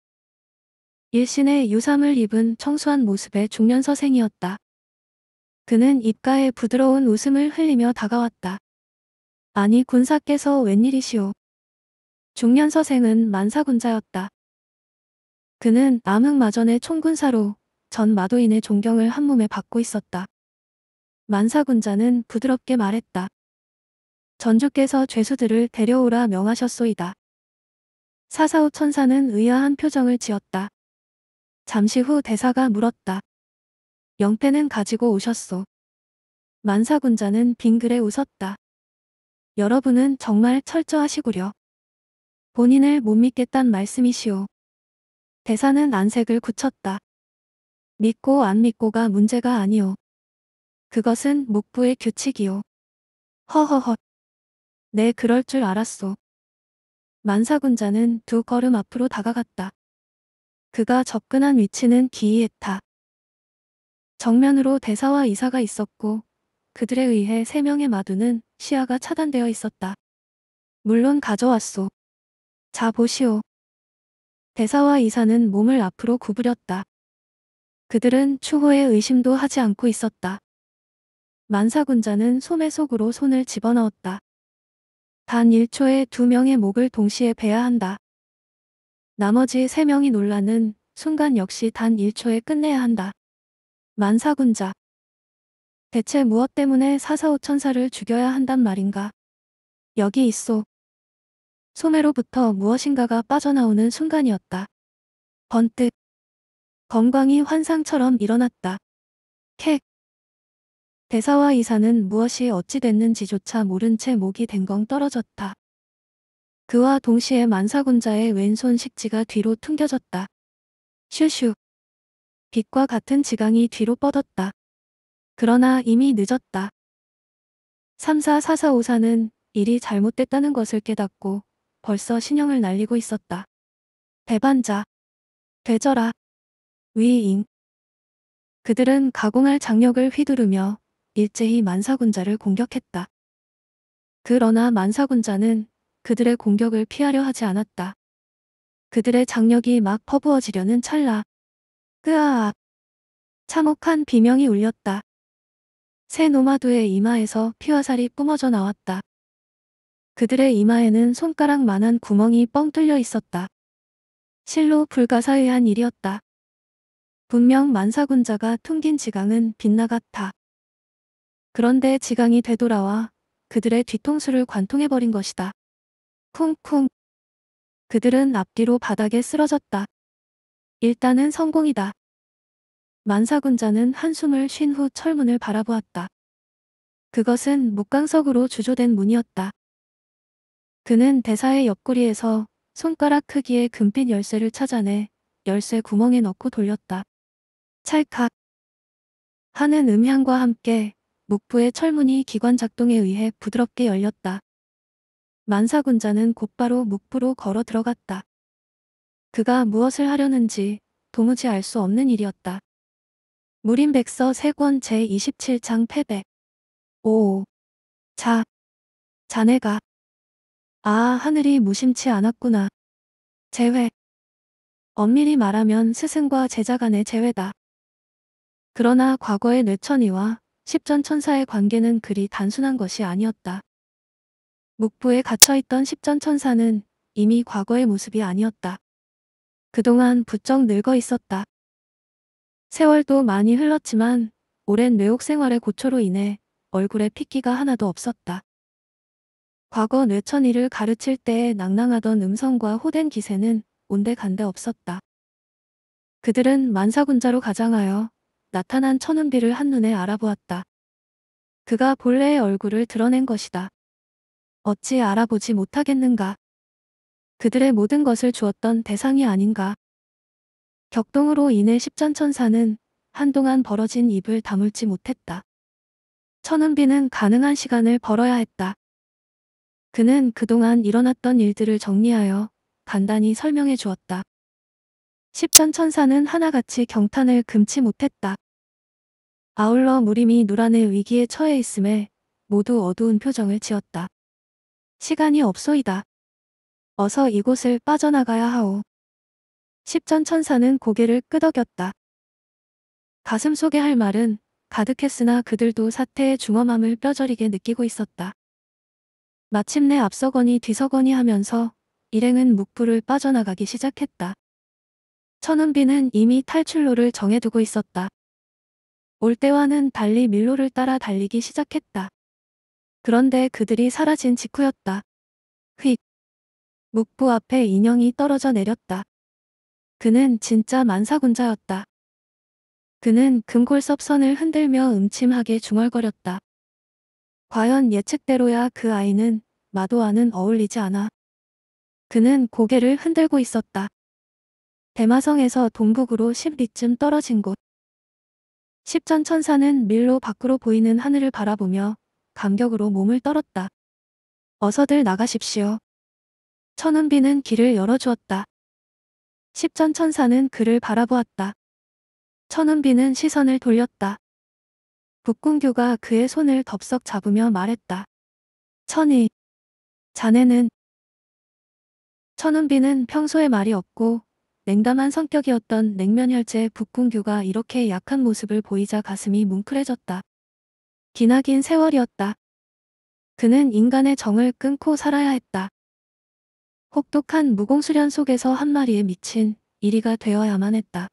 일신의 유삼을 입은 청소한 모습의 중년 서생이었다. 그는 입가에 부드러운 웃음을 흘리며 다가왔다. 아니 군사께서 웬일이시오. 중년 서생은 만사군자였다. 그는 암흑마전의 총군사로 전 마도인의 존경을 한몸에 받고 있었다. 만사군자는 부드럽게 말했다. 전주께서 죄수들을 데려오라 명하셨소이다. 사사오 천사는 의아한 표정을 지었다. 잠시 후 대사가 물었다. 영패는 가지고 오셨소. 만사군자는 빙글에 웃었다. 여러분은 정말 철저하시구려. 본인을 못 믿겠단 말씀이시오. 대사는 안색을 굳혔다. 믿고 안 믿고가 문제가 아니오. 그것은 목부의 규칙이오. 허허허네 그럴 줄 알았소. 만사군자는 두 걸음 앞으로 다가갔다. 그가 접근한 위치는 기이했다. 정면으로 대사와 이사가 있었고 그들에 의해 세 명의 마두는 시야가 차단되어 있었다. 물론 가져왔소. 자 보시오. 대사와 이사는 몸을 앞으로 구부렸다. 그들은 추호의 의심도 하지 않고 있었다. 만사군자는 소매 속으로 손을 집어넣었다. 단 1초에 두 명의 목을 동시에 베야 한다. 나머지 세 명이 놀라는 순간 역시 단 1초에 끝내야 한다. 만사군자. 대체 무엇 때문에 사사오 천사를 죽여야 한단 말인가? 여기 있소. 소매로부터 무엇인가가 빠져나오는 순간이었다. 번뜩 건광이 환상처럼 일어났다. 캑. 대사와 이사는 무엇이 어찌 됐는지조차 모른 채 목이 댕겅 떨어졌다. 그와 동시에 만사군자의 왼손 식지가 뒤로 퉁겨졌다. 슈슈. 빛과 같은 지강이 뒤로 뻗었다. 그러나 이미 늦었다. 34445사는 일이 잘못됐다는 것을 깨닫고 벌써 신형을 날리고 있었다. 배반자. 되져라. 위인. 그들은 가공할 장력을 휘두르며 일제히 만사군자를 공격했다. 그러나 만사군자는 그들의 공격을 피하려 하지 않았다. 그들의 장력이 막 퍼부어지려는 찰나. 끄아악. 참혹한 비명이 울렸다. 새 노마두의 이마에서 피와 살이 뿜어져 나왔다. 그들의 이마에는 손가락만한 구멍이 뻥 뚫려 있었다. 실로 불가사의한 일이었다. 분명 만사군자가 퉁긴 지강은 빗나갔다. 그런데 지강이 되돌아와 그들의 뒤통수를 관통해버린 것이다. 쿵쿵. 그들은 앞뒤로 바닥에 쓰러졌다. 일단은 성공이다. 만사군자는 한숨을 쉰 후 철문을 바라보았다. 그것은 목강석으로 주조된 문이었다. 그는 대사의 옆구리에서 손가락 크기의 금빛 열쇠를 찾아내 열쇠 구멍에 넣고 돌렸다. 찰칵 하는 음향과 함께 목부의 철문이 기관 작동에 의해 부드럽게 열렸다. 만사군자는 곧바로 목부로 걸어 들어갔다. 그가 무엇을 하려는지 도무지 알 수 없는 일이었다. 무림백서 세권 제27장 패배 오. 자. 자네가. 아 하늘이 무심치 않았구나. 재회. 엄밀히 말하면 스승과 제자 간의 재회다. 그러나 과거의 뇌천이와 십전 천사의 관계는 그리 단순한 것이 아니었다. 묵부에 갇혀있던 십전 천사는 이미 과거의 모습이 아니었다. 그동안 부쩍 늙어 있었다. 세월도 많이 흘렀지만 오랜 뇌옥 생활의 고초로 인해 얼굴에 핏기가 하나도 없었다. 과거 뇌천이를 가르칠 때에 낭낭하던 음성과 호된 기세는 온데간데 없었다. 그들은 만사군자로 가장하여 나타난 천은비를 한눈에 알아보았다. 그가 본래의 얼굴을 드러낸 것이다. 어찌 알아보지 못하겠는가. 그들의 모든 것을 주었던 대상이 아닌가. 격동으로 인해 십전천사는 한동안 벌어진 입을 다물지 못했다. 천은비는 가능한 시간을 벌어야 했다. 그는 그동안 일어났던 일들을 정리하여 간단히 설명해 주었다. 십전천사는 하나같이 경탄을 금치 못했다. 아울러 무림이 누란의 위기에 처해 있음에 모두 어두운 표정을 지었다. 시간이 없소이다. 어서 이곳을 빠져나가야 하오. 십전 천사는 고개를 끄덕였다. 가슴 속에 할 말은 가득했으나 그들도 사태의 중엄함을 뼈저리게 느끼고 있었다. 마침내 앞서거니 뒤서거니 하면서 일행은 묵부를 빠져나가기 시작했다. 천운비는 이미 탈출로를 정해두고 있었다. 올 때와는 달리 밀로를 따라 달리기 시작했다. 그런데 그들이 사라진 직후였다. 휙. 묵부 앞에 인형이 떨어져 내렸다. 그는 진짜 만사군자였다. 그는 금골섭선을 흔들며 음침하게 중얼거렸다. 과연 예측대로야 그 아이는 마도와는 어울리지 않아. 그는 고개를 흔들고 있었다. 대마성에서 동북으로 10리쯤 떨어진 곳. 십전 천사는 밀로 밖으로 보이는 하늘을 바라보며 감격으로 몸을 떨었다. 어서들 나가십시오. 천운비는 길을 열어주었다. 십전 천사는 그를 바라보았다. 천운비는 시선을 돌렸다. 북궁교가 그의 손을 덥석 잡으며 말했다. 천이, 자네는 천운비는 평소에 말이 없고 냉담한 성격이었던 냉면 혈제 북궁규가 이렇게 약한 모습을 보이자 가슴이 뭉클해졌다. 기나긴 세월이었다. 그는 인간의 정을 끊고 살아야 했다. 혹독한 무공수련 속에서 한 마리의 미친 이리가 되어야만 했다.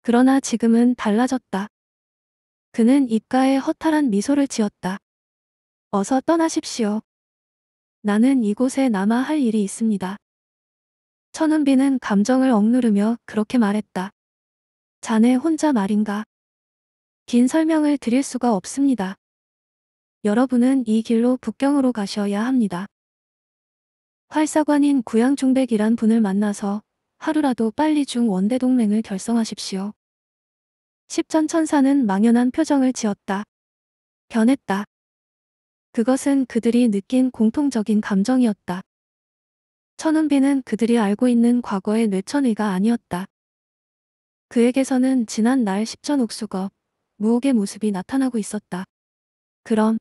그러나 지금은 달라졌다. 그는 입가에 허탈한 미소를 지었다. 어서 떠나십시오. 나는 이곳에 남아 할 일이 있습니다. 천은비는 감정을 억누르며 그렇게 말했다. 자네 혼자 말인가? 긴 설명을 드릴 수가 없습니다. 여러분은 이 길로 북경으로 가셔야 합니다. 활사관인 구양중백이란 분을 만나서 하루라도 빨리 중원대 동맹을 결성하십시오. 십전 천사는 망연한 표정을 지었다. 변했다. 그것은 그들이 느낀 공통적인 감정이었다. 천운비는 그들이 알고 있는 과거의 뇌천의가 아니었다. 그에게서는 지난 날 십전 옥수거, 무옥의 모습이 나타나고 있었다. 그럼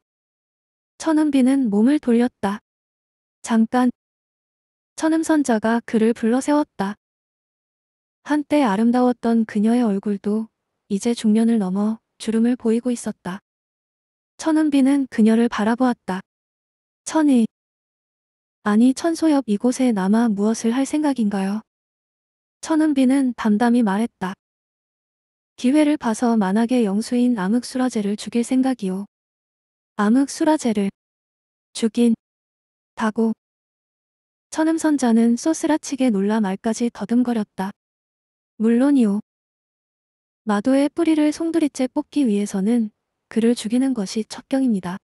천운비는 몸을 돌렸다. 잠깐 천음선자가 그를 불러세웠다. 한때 아름다웠던 그녀의 얼굴도 이제 중년을 넘어 주름을 보이고 있었다. 천은비는 그녀를 바라보았다. 천이 아니 천소엽 이곳에 남아 무엇을 할 생각인가요? 천은비는 담담히 말했다. 기회를 봐서 만악의 영수인 암흑수라제를 죽일 생각이오. 암흑수라제를 죽인 다고 천음선자는 소스라치게 놀라 말까지 더듬거렸다. 물론이오. 마도의 뿌리를 송두리째 뽑기 위해서는 그를 죽이는 것이 첫경입니다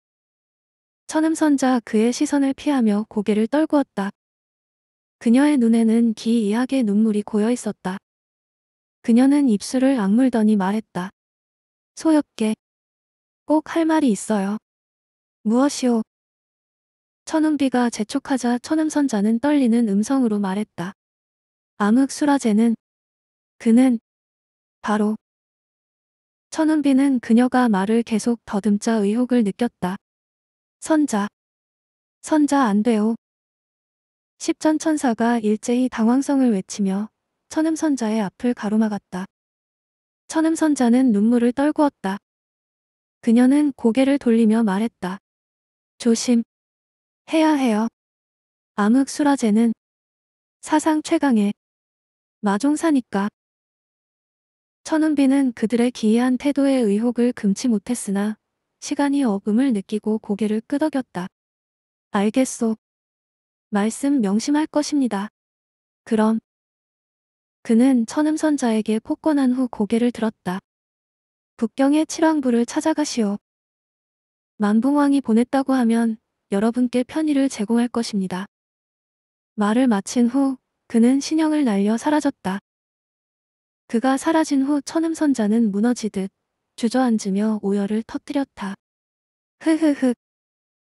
천음선자 그의 시선을 피하며 고개를 떨구었다. 그녀의 눈에는 기이하게 눈물이 고여 있었다. 그녀는 입술을 악물더니 말했다. 소엽게. 꼭 할 말이 있어요. 무엇이오? 천음비가 재촉하자 천음선자는 떨리는 음성으로 말했다. 암흑수라제는 그는 바로 천음비는 그녀가 말을 계속 더듬자 의혹을 느꼈다. 선자. 선자 안 돼요. 십전 천사가 일제히 당황성을 외치며 천음 선자의 앞을 가로막았다. 천음 선자는 눈물을 떨구었다. 그녀는 고개를 돌리며 말했다. 조심. 해야 해요. 암흑 수라제는 사상 최강의 마종사니까. 천은비는 그들의 기이한 태도의 의혹을 금치 못했으나 시간이 어금을 느끼고 고개를 끄덕였다. 알겠소. 말씀 명심할 것입니다. 그럼. 그는 천음선자에게 폭권한 후 고개를 들었다. 북경의 칠왕부를 찾아가시오. 만붕왕이 보냈다고 하면 여러분께 편의를 제공할 것입니다. 말을 마친 후 그는 신형을 날려 사라졌다. 그가 사라진 후 천음선자는 무너지듯 주저앉으며 오열을 터뜨렸다. 흐흐흐.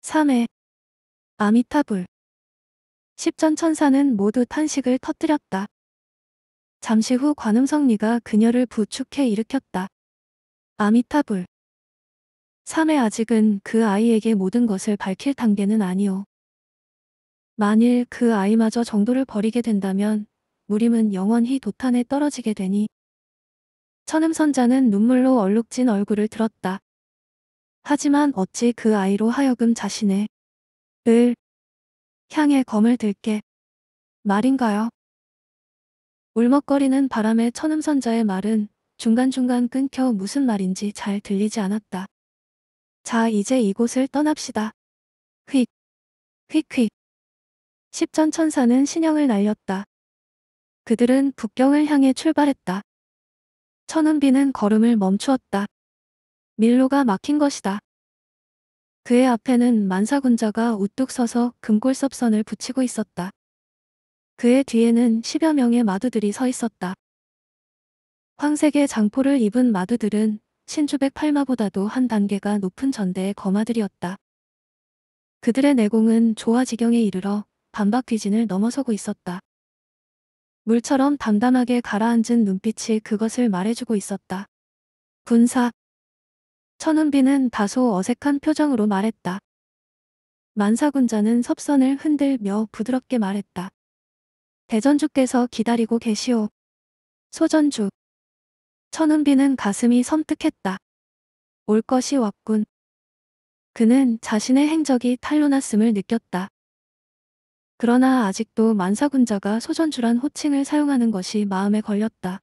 3회. 아미타불. 십전 천사는 모두 탄식을 터뜨렸다. 잠시 후 관음성리가 그녀를 부축해 일으켰다. 아미타불. 3회 아직은 그 아이에게 모든 것을 밝힐 단계는 아니오. 만일 그 아이마저 정도를 버리게 된다면 무림은 영원히 도탄에 떨어지게 되니 천음선자는 눈물로 얼룩진 얼굴을 들었다. 하지만 어찌 그 아이로 하여금 자신의 을 향해 검을 들게 말인가요? 울먹거리는 바람에 천음선자의 말은 중간중간 끊겨 무슨 말인지 잘 들리지 않았다. 자 이제 이곳을 떠납시다. 휙 휙휙 십전 천사는 신형을 날렸다. 그들은 북경을 향해 출발했다. 천은비는 걸음을 멈추었다. 밀로가 막힌 것이다. 그의 앞에는 만사군자가 우뚝 서서 금골섭선을 붙이고 있었다. 그의 뒤에는 십여 명의 마두들이 서 있었다. 황색의 장포를 입은 마두들은 신주백 팔마보다도 한 단계가 높은 전대의 거마들이었다. 그들의 내공은 조화지경에 이르러 반박 귀진을 넘어서고 있었다. 물처럼 담담하게 가라앉은 눈빛이 그것을 말해주고 있었다. 군사. 천은비는 다소 어색한 표정으로 말했다. 만사군자는 섭선을 흔들며 부드럽게 말했다. 대전주께서 기다리고 계시오. 소전주. 천은비는 가슴이 섬뜩했다. 올 것이 왔군. 그는 자신의 행적이 탄로났음을 느꼈다. 그러나 아직도 만사군자가 소전주란 호칭을 사용하는 것이 마음에 걸렸다.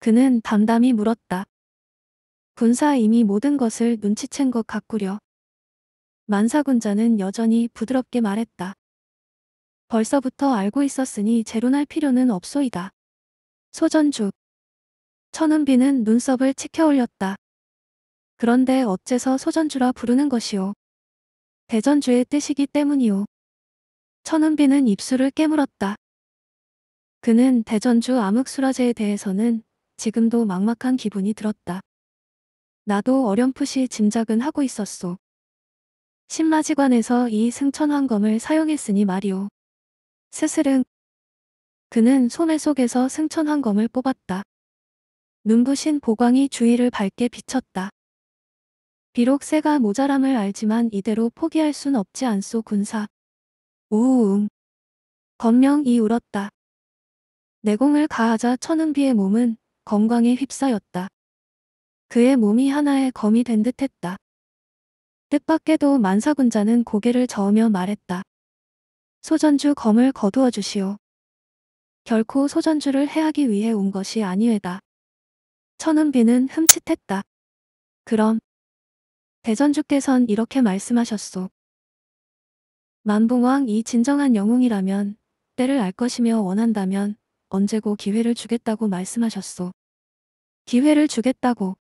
그는 담담히 물었다. 군사 이미 모든 것을 눈치챈 것 같구려. 만사군자는 여전히 부드럽게 말했다. 벌써부터 알고 있었으니 재론할 필요는 없소이다. 소전주. 천은비는 눈썹을 치켜 올렸다. 그런데 어째서 소전주라 부르는 것이오. 대전주의 뜻이기 때문이오. 천은비는 입술을 깨물었다. 그는 대전주 암흑수라제에 대해서는 지금도 막막한 기분이 들었다. 나도 어렴풋이 짐작은 하고 있었소. 신마지관에서이 승천환검을 사용했으니 말이오. 스스릉. 그는 소매 속에서 승천환검을 뽑았다. 눈부신 보광이 주위를 밝게 비쳤다. 비록 새가 모자람을 알지만 이대로 포기할 순 없지 않소 군사. 우웅. 건명이 울었다. 내공을 가하자 천은비의 몸은 건강에 휩싸였다. 그의 몸이 하나의 검이 된 듯했다. 뜻밖에도 만사군자는 고개를 저으며 말했다. 소전주 검을 거두어 주시오. 결코 소전주를 해하기 위해 온 것이 아니외다. 천은비는 흠칫했다. 그럼 대전주께선 이렇게 말씀하셨소. 만봉왕이 진정한 영웅이라면 때를 알 것이며 원한다면 언제고 기회를 주겠다고 말씀하셨소. 기회를 주겠다고.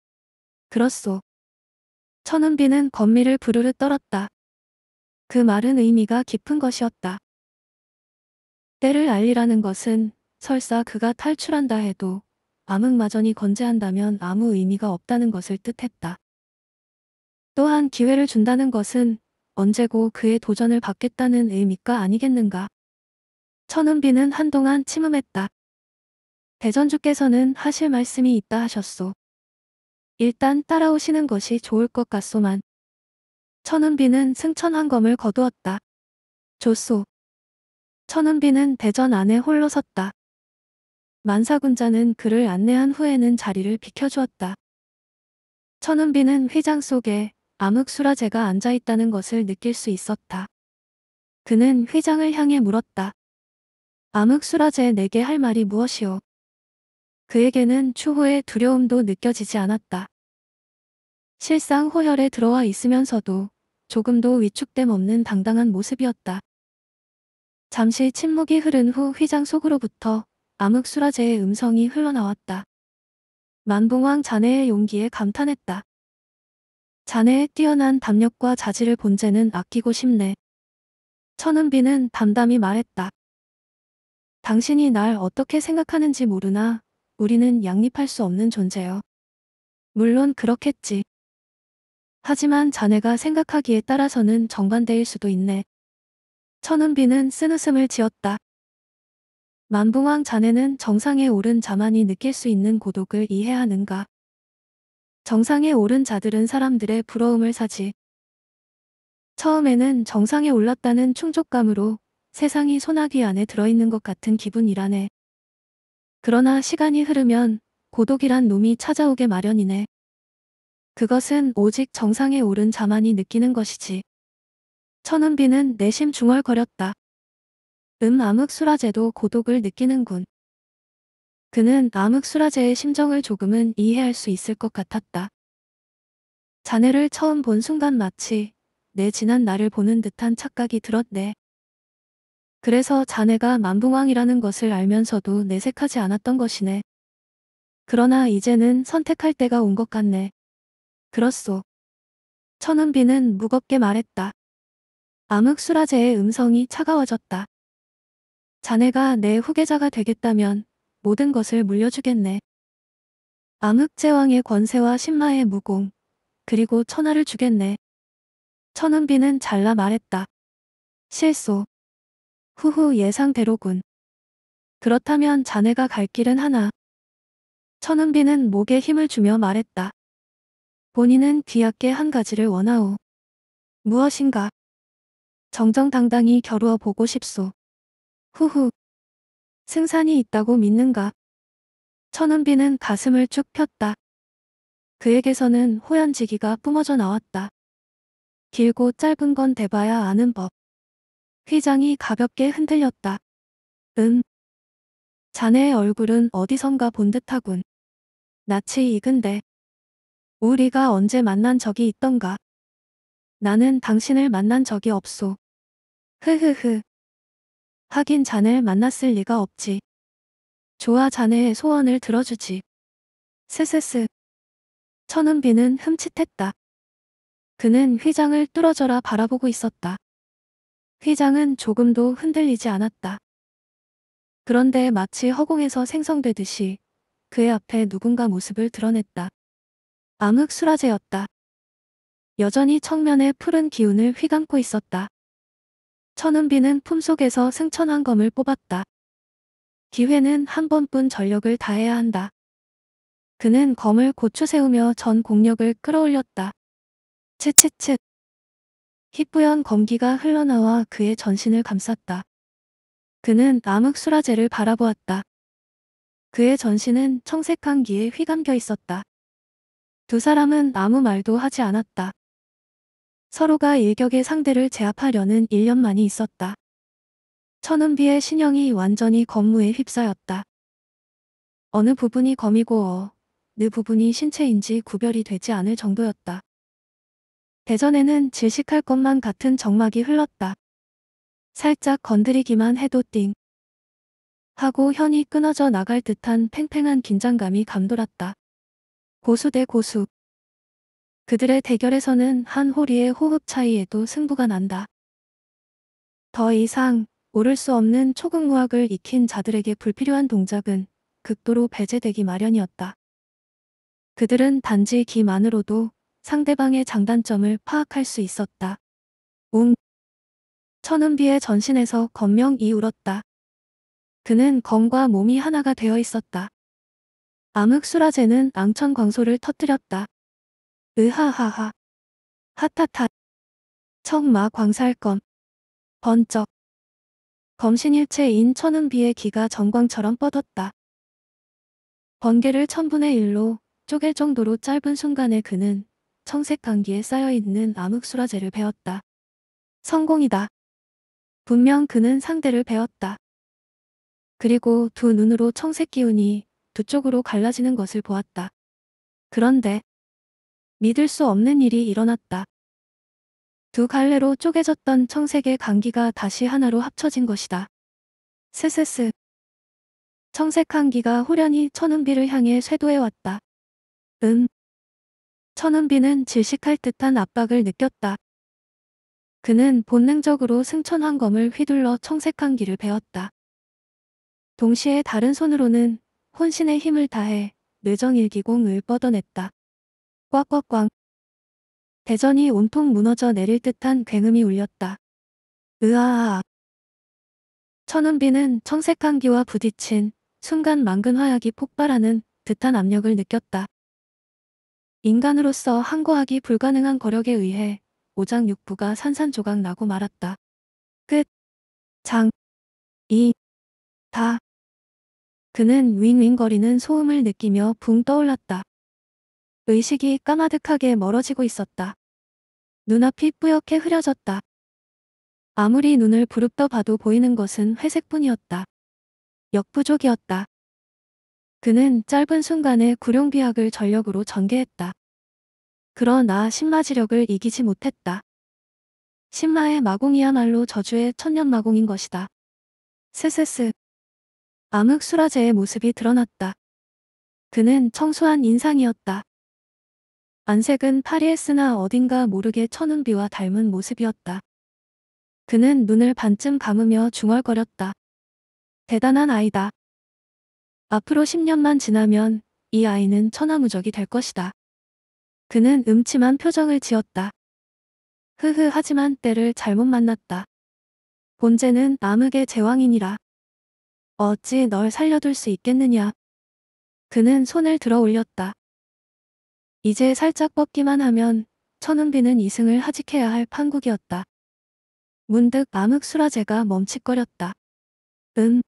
그렇소. 천은비는 건미를 부르르 떨었다. 그 말은 의미가 깊은 것이었다. 때를 알리라는 것은 설사 그가 탈출한다 해도 암흑마전이 건재한다면 아무 의미가 없다는 것을 뜻했다. 또한 기회를 준다는 것은 언제고 그의 도전을 받겠다는 의미가 아니겠는가. 천은비는 한동안 침음했다. 대전주께서는 하실 말씀이 있다 하셨소. 일단 따라오시는 것이 좋을 것 같소만. 천은비는 승천한검을 거두었다. 좋소 천은비는 대전 안에 홀로 섰다. 만사군자는 그를 안내한 후에는 자리를 비켜주었다. 천은비는 휘장 속에 암흑수라제가 앉아있다는 것을 느낄 수 있었다. 그는 회장을 향해 물었다. 암흑수라제 내게 할 말이 무엇이오? 그에게는 추후의 두려움도 느껴지지 않았다. 실상 호혈에 들어와 있으면서도 조금도 위축됨 없는 당당한 모습이었다. 잠시 침묵이 흐른 후 회장 속으로부터 암흑수라제의 음성이 흘러나왔다. 만봉왕 자네의 용기에 감탄했다. 자네의 뛰어난 담력과 자질을 본제는 아끼고 싶네. 천은비는 담담히 말했다. 당신이 날 어떻게 생각하는지 모르나 우리는 양립할 수 없는 존재요. 물론 그렇겠지. 하지만 자네가 생각하기에 따라서는 정반대일 수도 있네. 천은비는 쓴웃음을 지었다. 만붕왕 자네는 정상에 오른 자만이 느낄 수 있는 고독을 이해하는가? 정상에 오른 자들은 사람들의 부러움을 사지. 처음에는 정상에 올랐다는 충족감으로 세상이 소나기 안에 들어있는 것 같은 기분이라네. 그러나 시간이 흐르면 고독이란 놈이 찾아오게 마련이네. 그것은 오직 정상에 오른 자만이 느끼는 것이지. 천운비는 내심 중얼거렸다. 음 암흑 수라제도 고독을 느끼는군. 그는 암흑수라제의 심정을 조금은 이해할 수 있을 것 같았다. 자네를 처음 본 순간 마치 내 지난 나를 보는 듯한 착각이 들었네. 그래서 자네가 만붕왕이라는 것을 알면서도 내색하지 않았던 것이네. 그러나 이제는 선택할 때가 온 것 같네. 그렇소. 천은비는 무겁게 말했다. 암흑수라제의 음성이 차가워졌다. 자네가 내 후계자가 되겠다면 모든 것을 물려주겠네. 암흑제왕의 권세와 신라의 무공, 그리고 천하를 주겠네. 천은비는 잘라 말했다. 실소. 후후 예상대로군. 그렇다면 자네가 갈 길은 하나. 천은비는 목에 힘을 주며 말했다. 본인은 귀하게 한 가지를 원하오. 무엇인가? 정정당당히 겨루어 보고 싶소. 후후. 승산이 있다고 믿는가? 천은비는 가슴을 쭉 폈다. 그에게서는 호연지기가 뿜어져 나왔다. 길고 짧은 건 대봐야 아는 법. 휘장이 가볍게 흔들렸다. 음. 자네의 얼굴은 어디선가 본 듯하군. 낯이 익은데. 우리가 언제 만난 적이 있던가. 나는 당신을 만난 적이 없소. 흐흐흐. 하긴 자네를 만났을 리가 없지. 좋아 자네의 소원을 들어주지. 스스스. 천은비는 흠칫했다. 그는 휘장을 뚫어져라 바라보고 있었다. 휘장은 조금도 흔들리지 않았다. 그런데 마치 허공에서 생성되듯이 그의 앞에 누군가 모습을 드러냈다. 암흑 수라제였다. 여전히 청면에 푸른 기운을 휘감고 있었다. 천은비는 품속에서 승천한검을 뽑았다. 기회는 한 번뿐 전력을 다해야 한다. 그는 검을 고추세우며 전 공력을 끌어올렸다. 츠츠츠. 희뿌연 검기가 흘러나와 그의 전신을 감쌌다. 그는 암흑수라제를 바라보았다. 그의 전신은 청색 한기에 휘감겨 있었다. 두 사람은 아무 말도 하지 않았다. 서로가 일격의 상대를 제압하려는 일념만이 있었다. 천은비의 신형이 완전히 검무에 휩싸였다. 어느 부분이 검이고 어느 부분이 신체인지 구별이 되지 않을 정도였다. 대전에는 질식할 것만 같은 정막이 흘렀다. 살짝 건드리기만 해도 띵 하고 현이 끊어져 나갈 듯한 팽팽한 긴장감이 감돌았다. 고수 대 고수 그들의 대결에서는 한 호리의 호흡 차이에도 승부가 난다. 더 이상 오를 수 없는 초극무학을 익힌 자들에게 불필요한 동작은 극도로 배제되기 마련이었다. 그들은 단지 기만으로도 상대방의 장단점을 파악할 수 있었다. 웅! 천은비의 전신에서 건명이 울었다. 그는 검과 몸이 하나가 되어 있었다. 암흑수라제는 앙천광소를 터뜨렸다. 으하하하. 하타타. 청마 광살검. 번쩍. 검신일체인 천은비의 기가 전광처럼 뻗었다. 번개를 천분의 일로 쪼갤 정도로 짧은 순간에 그는 청색 강기에 쌓여있는 암흑수라제를 배웠다. 성공이다. 분명 그는 상대를 배웠다. 그리고 두 눈으로 청색 기운이 두 쪽으로 갈라지는 것을 보았다. 그런데 믿을 수 없는 일이 일어났다. 두 갈래로 쪼개졌던 청색의 강기가 다시 하나로 합쳐진 것이다. 스스스. 청색 강기가 호련히 천은비를 향해 쇄도해왔다. 음. 천은비는 질식할 듯한 압박을 느꼈다. 그는 본능적으로 승천환검을 휘둘러 청색 강기를 베었다. 동시에 다른 손으로는 혼신의 힘을 다해 뇌정일기공을 뻗어냈다. 꽉꽉꽝 대전이 온통 무너져 내릴 듯한 굉음이 울렸다. 으아아악. 천운비는 청색 한기와 부딪힌 순간 망근 화약이 폭발하는 듯한 압력을 느꼈다. 인간으로서 항거하기 불가능한 거력에 의해 오장육부가 산산조각 나고 말았다. 끝. 장. 이. 다. 그는 윙윙거리는 소음을 느끼며 붕 떠올랐다. 의식이 까마득하게 멀어지고 있었다. 눈앞이 뿌옇게 흐려졌다. 아무리 눈을 부릅떠 봐도 보이는 것은 회색뿐이었다. 역부족이었다. 그는 짧은 순간에 구룡비약을 전력으로 전개했다. 그러나 신마지력을 이기지 못했다. 신마의 마공이야말로 저주의 천년 마공인 것이다. 스스스. 암흑 수라제의 모습이 드러났다. 그는 청소한 인상이었다. 안색은 파리했으나 어딘가 모르게 천운비와 닮은 모습이었다. 그는 눈을 반쯤 감으며 중얼거렸다. 대단한 아이다. 앞으로 10년만 지나면 이 아이는 천하무적이 될 것이다. 그는 음침한 표정을 지었다. 흐흐 하지만 때를 잘못 만났다. 본제는 암흑의 제왕이니라. 어찌 널 살려둘 수 있겠느냐. 그는 손을 들어 올렸다. 이제 살짝 뻗기만 하면 천은비는 이승을 하직해야 할 판국이었다. 문득 암흑수라제가 멈칫거렸다. 음.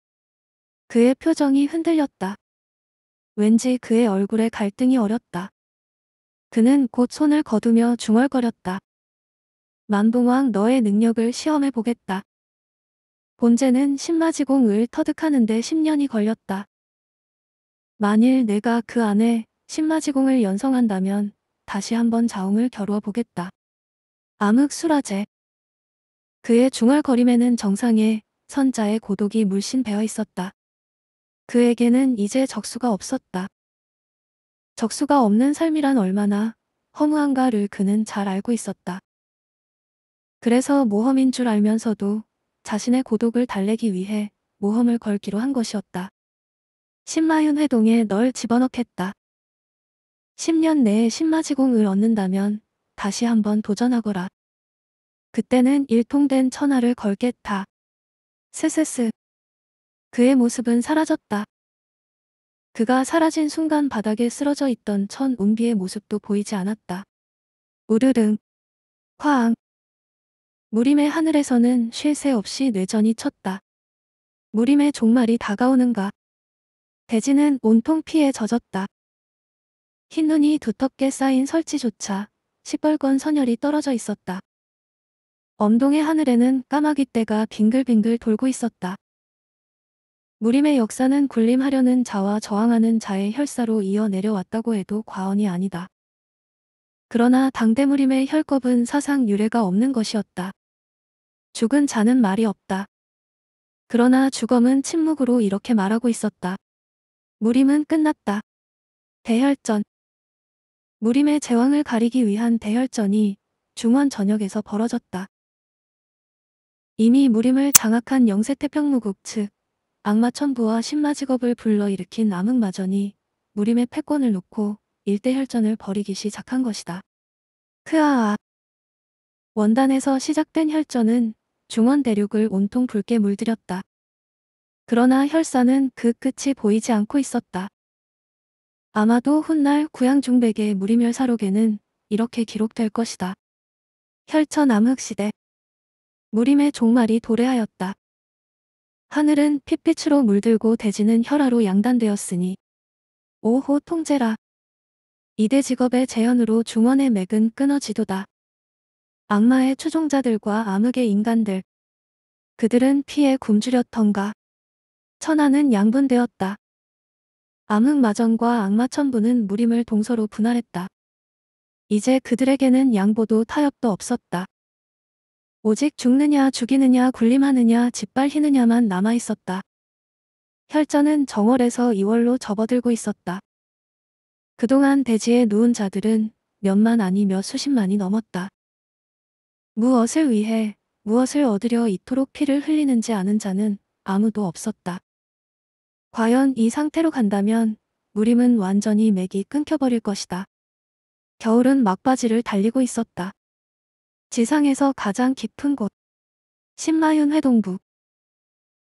그의 표정이 흔들렸다. 왠지 그의 얼굴에 갈등이 어렸다. 그는 곧 손을 거두며 중얼거렸다. 만봉왕 너의 능력을 시험해 보겠다. 본제는 신마지공을 터득하는데 10년이 걸렸다. 만일 내가 그 안에 신마지공을 연성한다면 다시 한번 자웅을 겨루어 보겠다. 암흑수라제 그의 중얼거림에는 정상에 선자의 고독이 물씬 배어 있었다. 그에게는 이제 적수가 없었다. 적수가 없는 삶이란 얼마나 허무한가를 그는 잘 알고 있었다. 그래서 모험인 줄 알면서도 자신의 고독을 달래기 위해 모험을 걸기로 한 것이었다. 신마윤 회동에 널 집어넣겠다. 10년 내에 신마지공을 얻는다면 다시 한번 도전하거라. 그때는 일통된 천하를 걸겠다. 스스스. 그의 모습은 사라졌다. 그가 사라진 순간 바닥에 쓰러져 있던 천 운비의 모습도 보이지 않았다. 우르릉. 화앙. 무림의 하늘에서는 쉴 새 없이 뇌전이 쳤다. 무림의 종말이 다가오는가. 대지는 온통 피에 젖었다. 흰눈이 두텁게 쌓인 설치조차 시뻘건 선열이 떨어져 있었다. 엄동의 하늘에는 까마귀 떼가 빙글빙글 돌고 있었다. 무림의 역사는 군림하려는 자와 저항하는 자의 혈사로 이어 내려왔다고 해도 과언이 아니다. 그러나 당대무림의 혈겁은 사상 유례가 없는 것이었다. 죽은 자는 말이 없다. 그러나 주검은 침묵으로 이렇게 말하고 있었다. 무림은 끝났다. 대혈전 무림의 제왕을 가리기 위한 대혈전이 중원 전역에서 벌어졌다. 이미 무림을 장악한 영세태평무국 측 악마천부와 신마직업을 불러일으킨 암흑마전이 무림의 패권을 놓고 일대혈전을 벌이기 시작한 것이다. 크아아 원단에서 시작된 혈전은 중원 대륙을 온통 붉게 물들였다. 그러나 혈사는 그 끝이 보이지 않고 있었다. 아마도 훗날 구양 중백의 무림열사록에는 이렇게 기록될 것이다. 혈천 암흑시대 무림의 종말이 도래하였다. 하늘은 핏빛으로 물들고 대지는 혈화로 양단되었으니 오호 통제라. 이대 직업의 재현으로 중원의 맥은 끊어지도다. 악마의 추종자들과 암흑의 인간들. 그들은 피에 굶주렸던가. 천하는 양분되었다. 암흑마전과 악마천부는 무림을 동서로 분할했다. 이제 그들에게는 양보도 타협도 없었다. 오직 죽느냐 죽이느냐 군림하느냐 짓밟히느냐만 남아있었다. 혈전은 정월에서 2월로 접어들고 있었다. 그동안 대지에 누운 자들은 몇만 아니며 수십만이 넘었다. 무엇을 위해 무엇을 얻으려 이토록 피를 흘리는지 아는 자는 아무도 없었다. 과연 이 상태로 간다면 무림은 완전히 맥이 끊겨버릴 것이다. 겨울은 막바지를 달리고 있었다. 지상에서 가장 깊은 곳. 신마윤 회동부.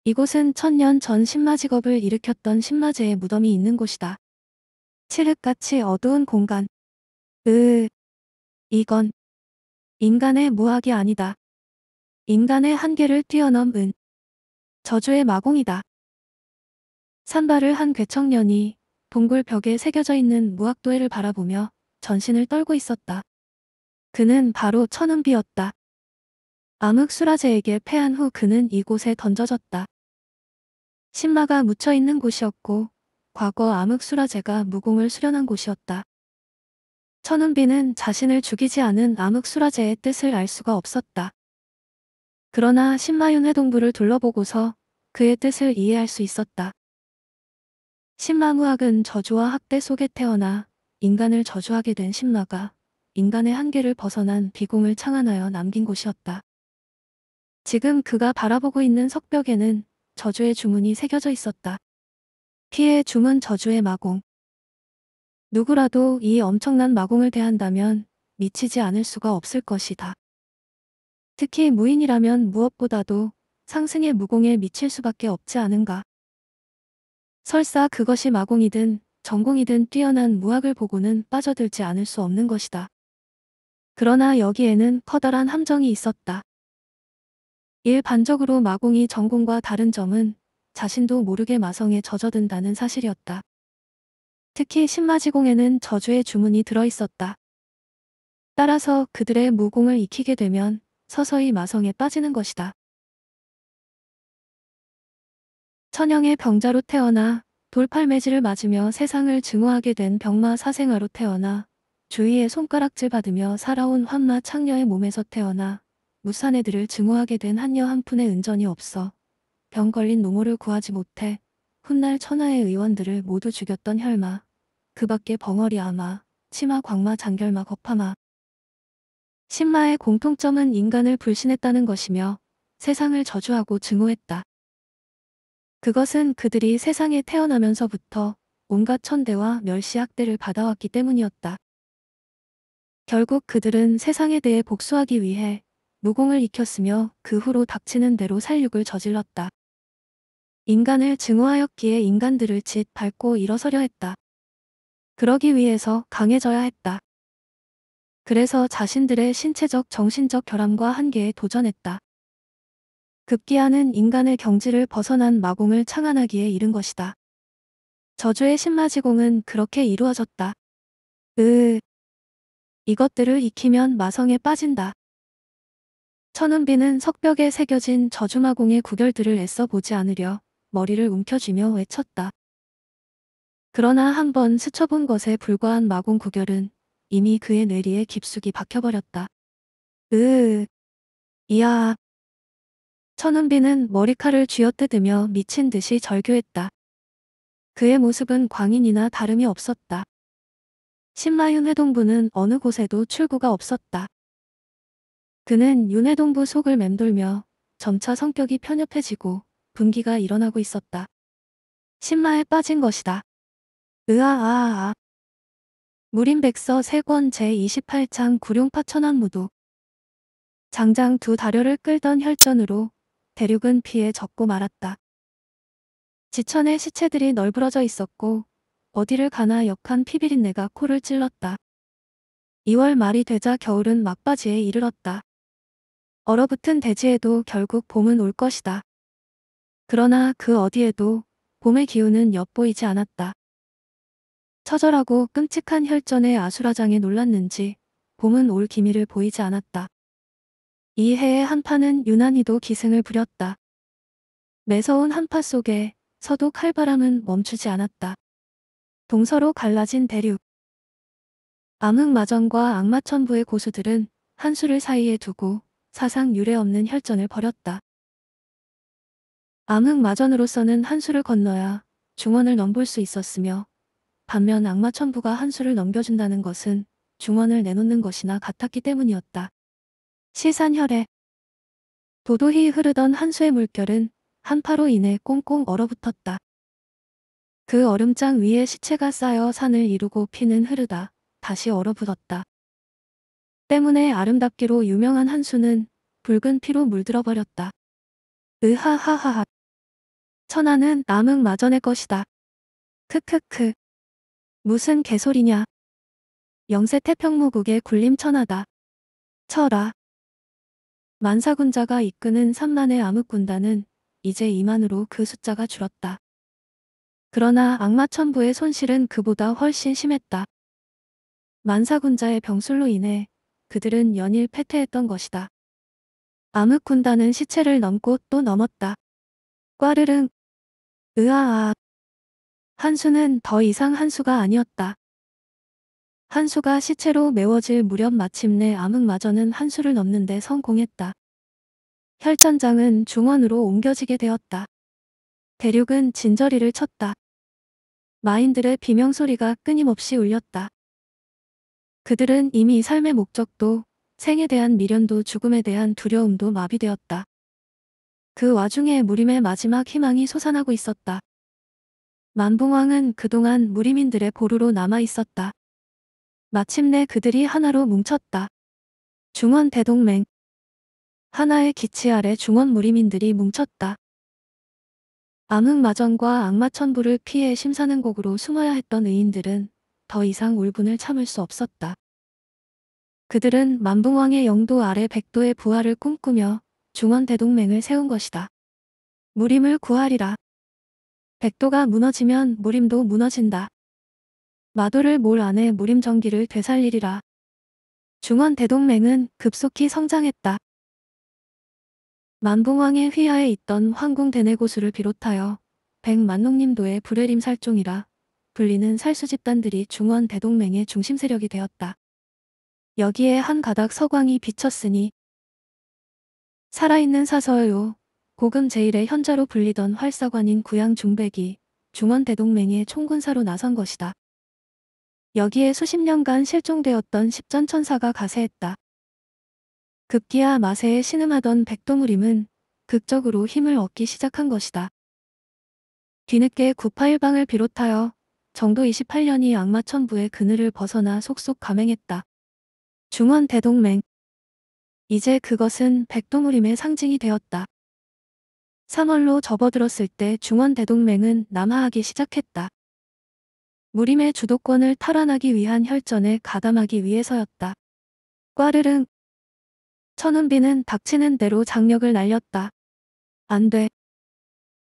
이곳은 천년 전 신마직업을 일으켰던 신마제의 무덤이 있는 곳이다. 칠흑같이 어두운 공간. 으... 이건 인간의 무학이 아니다. 인간의 한계를 뛰어넘은 저주의 마공이다. 산발을 한 괴청년이 동굴 벽에 새겨져 있는 무학도회를 바라보며 전신을 떨고 있었다. 그는 바로 천음비였다 암흑수라제에게 패한 후 그는 이곳에 던져졌다. 신마가 묻혀있는 곳이었고 과거 암흑수라제가 무공을 수련한 곳이었다. 천은비는 자신을 죽이지 않은 암흑수라제의 뜻을 알 수가 없었다. 그러나 신마윤 회동부를 둘러보고서 그의 뜻을 이해할 수 있었다. 신마무학은 저주와 학대 속에 태어나 인간을 저주하게 된신마가 인간의 한계를 벗어난 비공을 창안하여 남긴 곳이었다. 지금 그가 바라보고 있는 석벽에는 저주의 주문이 새겨져 있었다. 피의 주문 저주의 마공. 누구라도 이 엄청난 마공을 대한다면 미치지 않을 수가 없을 것이다. 특히 무인이라면 무엇보다도 상승의 무공에 미칠 수밖에 없지 않은가. 설사 그것이 마공이든 전공이든 뛰어난 무학을 보고는 빠져들지 않을 수 없는 것이다. 그러나 여기에는 커다란 함정이 있었다. 일반적으로 마공이 전공과 다른 점은 자신도 모르게 마성에 젖어든다는 사실이었다. 특히 신마지공에는 저주의 주문이 들어있었다. 따라서 그들의 무공을 익히게 되면 서서히 마성에 빠지는 것이다. 천형의 병자로 태어나 돌팔매질을 맞으며 세상을 증오하게 된 병마 사생아로 태어나 주위의 손가락질 받으며 살아온 환마 창녀의 몸에서 태어나 무산애들을 증오하게 된한녀한 푼의 은전이 없어 병 걸린 노모를 구하지 못해 훗날 천하의 의원들을 모두 죽였던 혈마 그 밖에 벙어리 아마 치마 광마 장결마 거파마 신마의 공통점은 인간을 불신했다는 것이며 세상을 저주하고 증오했다. 그것은 그들이 세상에 태어나면서부터 온갖 천대와 멸시학대를 받아왔기 때문이었다. 결국 그들은 세상에 대해 복수하기 위해 무공을 익혔으며 그 후로 닥치는 대로 살육을 저질렀다. 인간을 증오하였기에 인간들을 짓 밟고 일어서려 했다. 그러기 위해서 강해져야 했다. 그래서 자신들의 신체적 정신적 결함과 한계에 도전했다. 급기야는 인간의 경지를 벗어난 마공을 창안하기에 이른 것이다. 저주의 신마지공은 그렇게 이루어졌다. 으 이것들을 익히면 마성에 빠진다. 천운비는 석벽에 새겨진 저주마공의 구결들을 애써 보지 않으려 머리를 움켜쥐며 외쳤다. 그러나 한 번 스쳐본 것에 불과한 마공 구결은 이미 그의 뇌리에 깊숙이 박혀버렸다. 으 이야 천은비는 머리칼을 쥐어뜯으며 미친 듯이 절규했다. 그의 모습은 광인이나 다름이 없었다. 신마윤 회동부는 어느 곳에도 출구가 없었다. 그는 윤회동부 속을 맴돌며 점차 성격이 편협해지고 분기가 일어나고 있었다. 신마에 빠진 것이다. 으아아아. 아, 아 무림백서 세권 제2 8장 구룡파천안무도. 장장 두 다려를 끌던 혈전으로 대륙은 피해 적고 말았다. 지천의 시체들이 널브러져 있었고 어디를 가나 역한 피비린내가 코를 찔렀다. 2월 말이 되자 겨울은 막바지에 이르렀다. 얼어붙은 대지에도 결국 봄은 올 것이다. 그러나 그 어디에도 봄의 기운은 엿보이지 않았다. 처절하고 끔찍한 혈전의 아수라장에 놀랐는지 봄은 올 기미를 보이지 않았다. 이 해의 한파는 유난히도 기승을 부렸다. 매서운 한파 속에 서독 칼바람은 멈추지 않았다. 동서로 갈라진 대륙. 암흑마전과 악마천부의 고수들은 한수를 사이에 두고 사상 유례없는 혈전을 벌였다. 암흑마전으로서는 한수를 건너야 중원을 넘볼 수 있었으며 반면 악마천부가 한수를 넘겨준다는 것은 중원을 내놓는 것이나 같았기 때문이었다. 시산혈에 도도히 흐르던 한수의 물결은 한파로 인해 꽁꽁 얼어붙었다. 그 얼음장 위에 시체가 쌓여 산을 이루고 피는 흐르다 다시 얼어붙었다. 때문에 아름답기로 유명한 한수는 붉은 피로 물들어버렸다. 으하하하하. 천하는 남은 마전의 것이다. 크크크. 무슨 개소리냐. 영세 태평무국의 군림천하다 쳐라. 만사군자가 이끄는 3만의 암흑군단은 이제 2만으로 그 숫자가 줄었다. 그러나 악마천부의 손실은 그보다 훨씬 심했다. 만사군자의 병술로 인해 그들은 연일 패퇴했던 것이다. 암흑군단은 시체를 넘고 또 넘었다. 꽈르릉. 으아아. 한수는 더 이상 한수가 아니었다. 한수가 시체로 메워질 무렵 마침내 암흑마저는 한수를 넘는데 성공했다. 혈전장은 중원으로 옮겨지게 되었다. 대륙은 진저리를 쳤다. 마인들의 비명소리가 끊임없이 울렸다. 그들은 이미 삶의 목적도 생에 대한 미련도 죽음에 대한 두려움도 마비되었다. 그 와중에 무림의 마지막 희망이 솟아나고 있었다. 만봉왕은 그동안 무림인들의 보루로 남아 있었다. 마침내 그들이 하나로 뭉쳤다. 중원 대동맹. 하나의 기치 아래 중원 무림인들이 뭉쳤다. 암흑마전과 악마천부를 피해 심사는 곡으로 숨어야 했던 의인들은 더 이상 울분을 참을 수 없었다. 그들은 만붕왕의 영도 아래 백도의 부하를 꿈꾸며 중원 대동맹을 세운 것이다. 무림을 구하리라. 백도가 무너지면 무림도 무너진다. 마도를 몰 안에 무림정기를 되살리리라. 중원 대동맹은 급속히 성장했다. 만붕왕의 휘하에 있던 황궁 대내고수를 비롯하여 백만농님도의 불해림 살종이라 불리는 살수 집단들이 중원 대동맹의 중심 세력이 되었다. 여기에 한 가닥 서광이 비쳤으니 살아있는 사서요 고금 제일의 현자로 불리던 활사관인 구양 중백이 중원 대동맹의 총군사로 나선 것이다. 여기에 수십 년간 실종되었던 십전천사가 가세했다. 급기야 마세에 신음하던 백도무림은 극적으로 힘을 얻기 시작한 것이다. 뒤늦게 구파일방을 비롯하여 정도 28년이 악마천부의 그늘을 벗어나 속속 감행했다. 중원 대동맹 이제 그것은 백도무림의 상징이 되었다. 3월로 접어들었을 때 중원 대동맹은 남하하기 시작했다. 무림의 주도권을 탈환하기 위한 혈전에 가담하기 위해서였다. 꽈르릉. 천운비는 닥치는 대로 장력을 날렸다. 안 돼.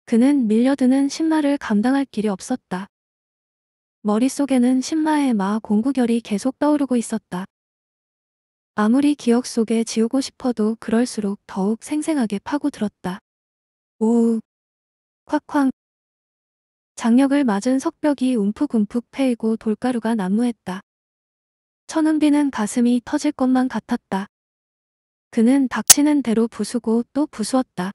그는 밀려드는 신마를 감당할 길이 없었다. 머릿속에는 신마의 마 공구결이 계속 떠오르고 있었다. 아무리 기억 속에 지우고 싶어도 그럴수록 더욱 생생하게 파고들었다. 오우. 콱콱. 장력을 맞은 석벽이 움푹움푹 패이고 돌가루가 난무했다. 천은비는 가슴이 터질 것만 같았다. 그는 닥치는 대로 부수고 또 부수었다.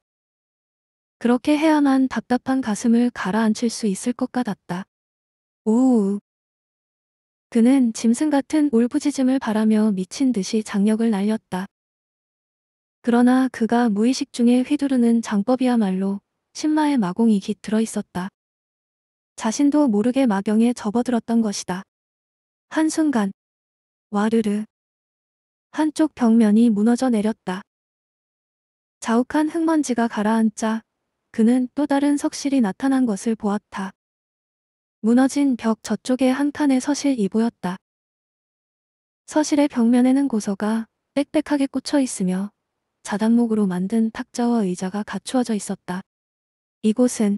그렇게 해야만 답답한 가슴을 가라앉힐 수 있을 것 같았다. 우우. 우 그는 짐승 같은 울부짖음을 바라며 미친 듯이 장력을 날렸다. 그러나 그가 무의식 중에 휘두르는 장법이야말로 신마의 마공이 깃들어 있었다. 자신도 모르게 마경에 접어들었던 것이다. 한순간 와르르 한쪽 벽면이 무너져 내렸다. 자욱한 흙먼지가 가라앉자 그는 또 다른 석실이 나타난 것을 보았다. 무너진 벽 저쪽에 한 칸의 서실이 보였다. 서실의 벽면에는 고서가 빽빽하게 꽂혀 있으며 자단목으로 만든 탁자와 의자가 갖추어져 있었다. 이곳은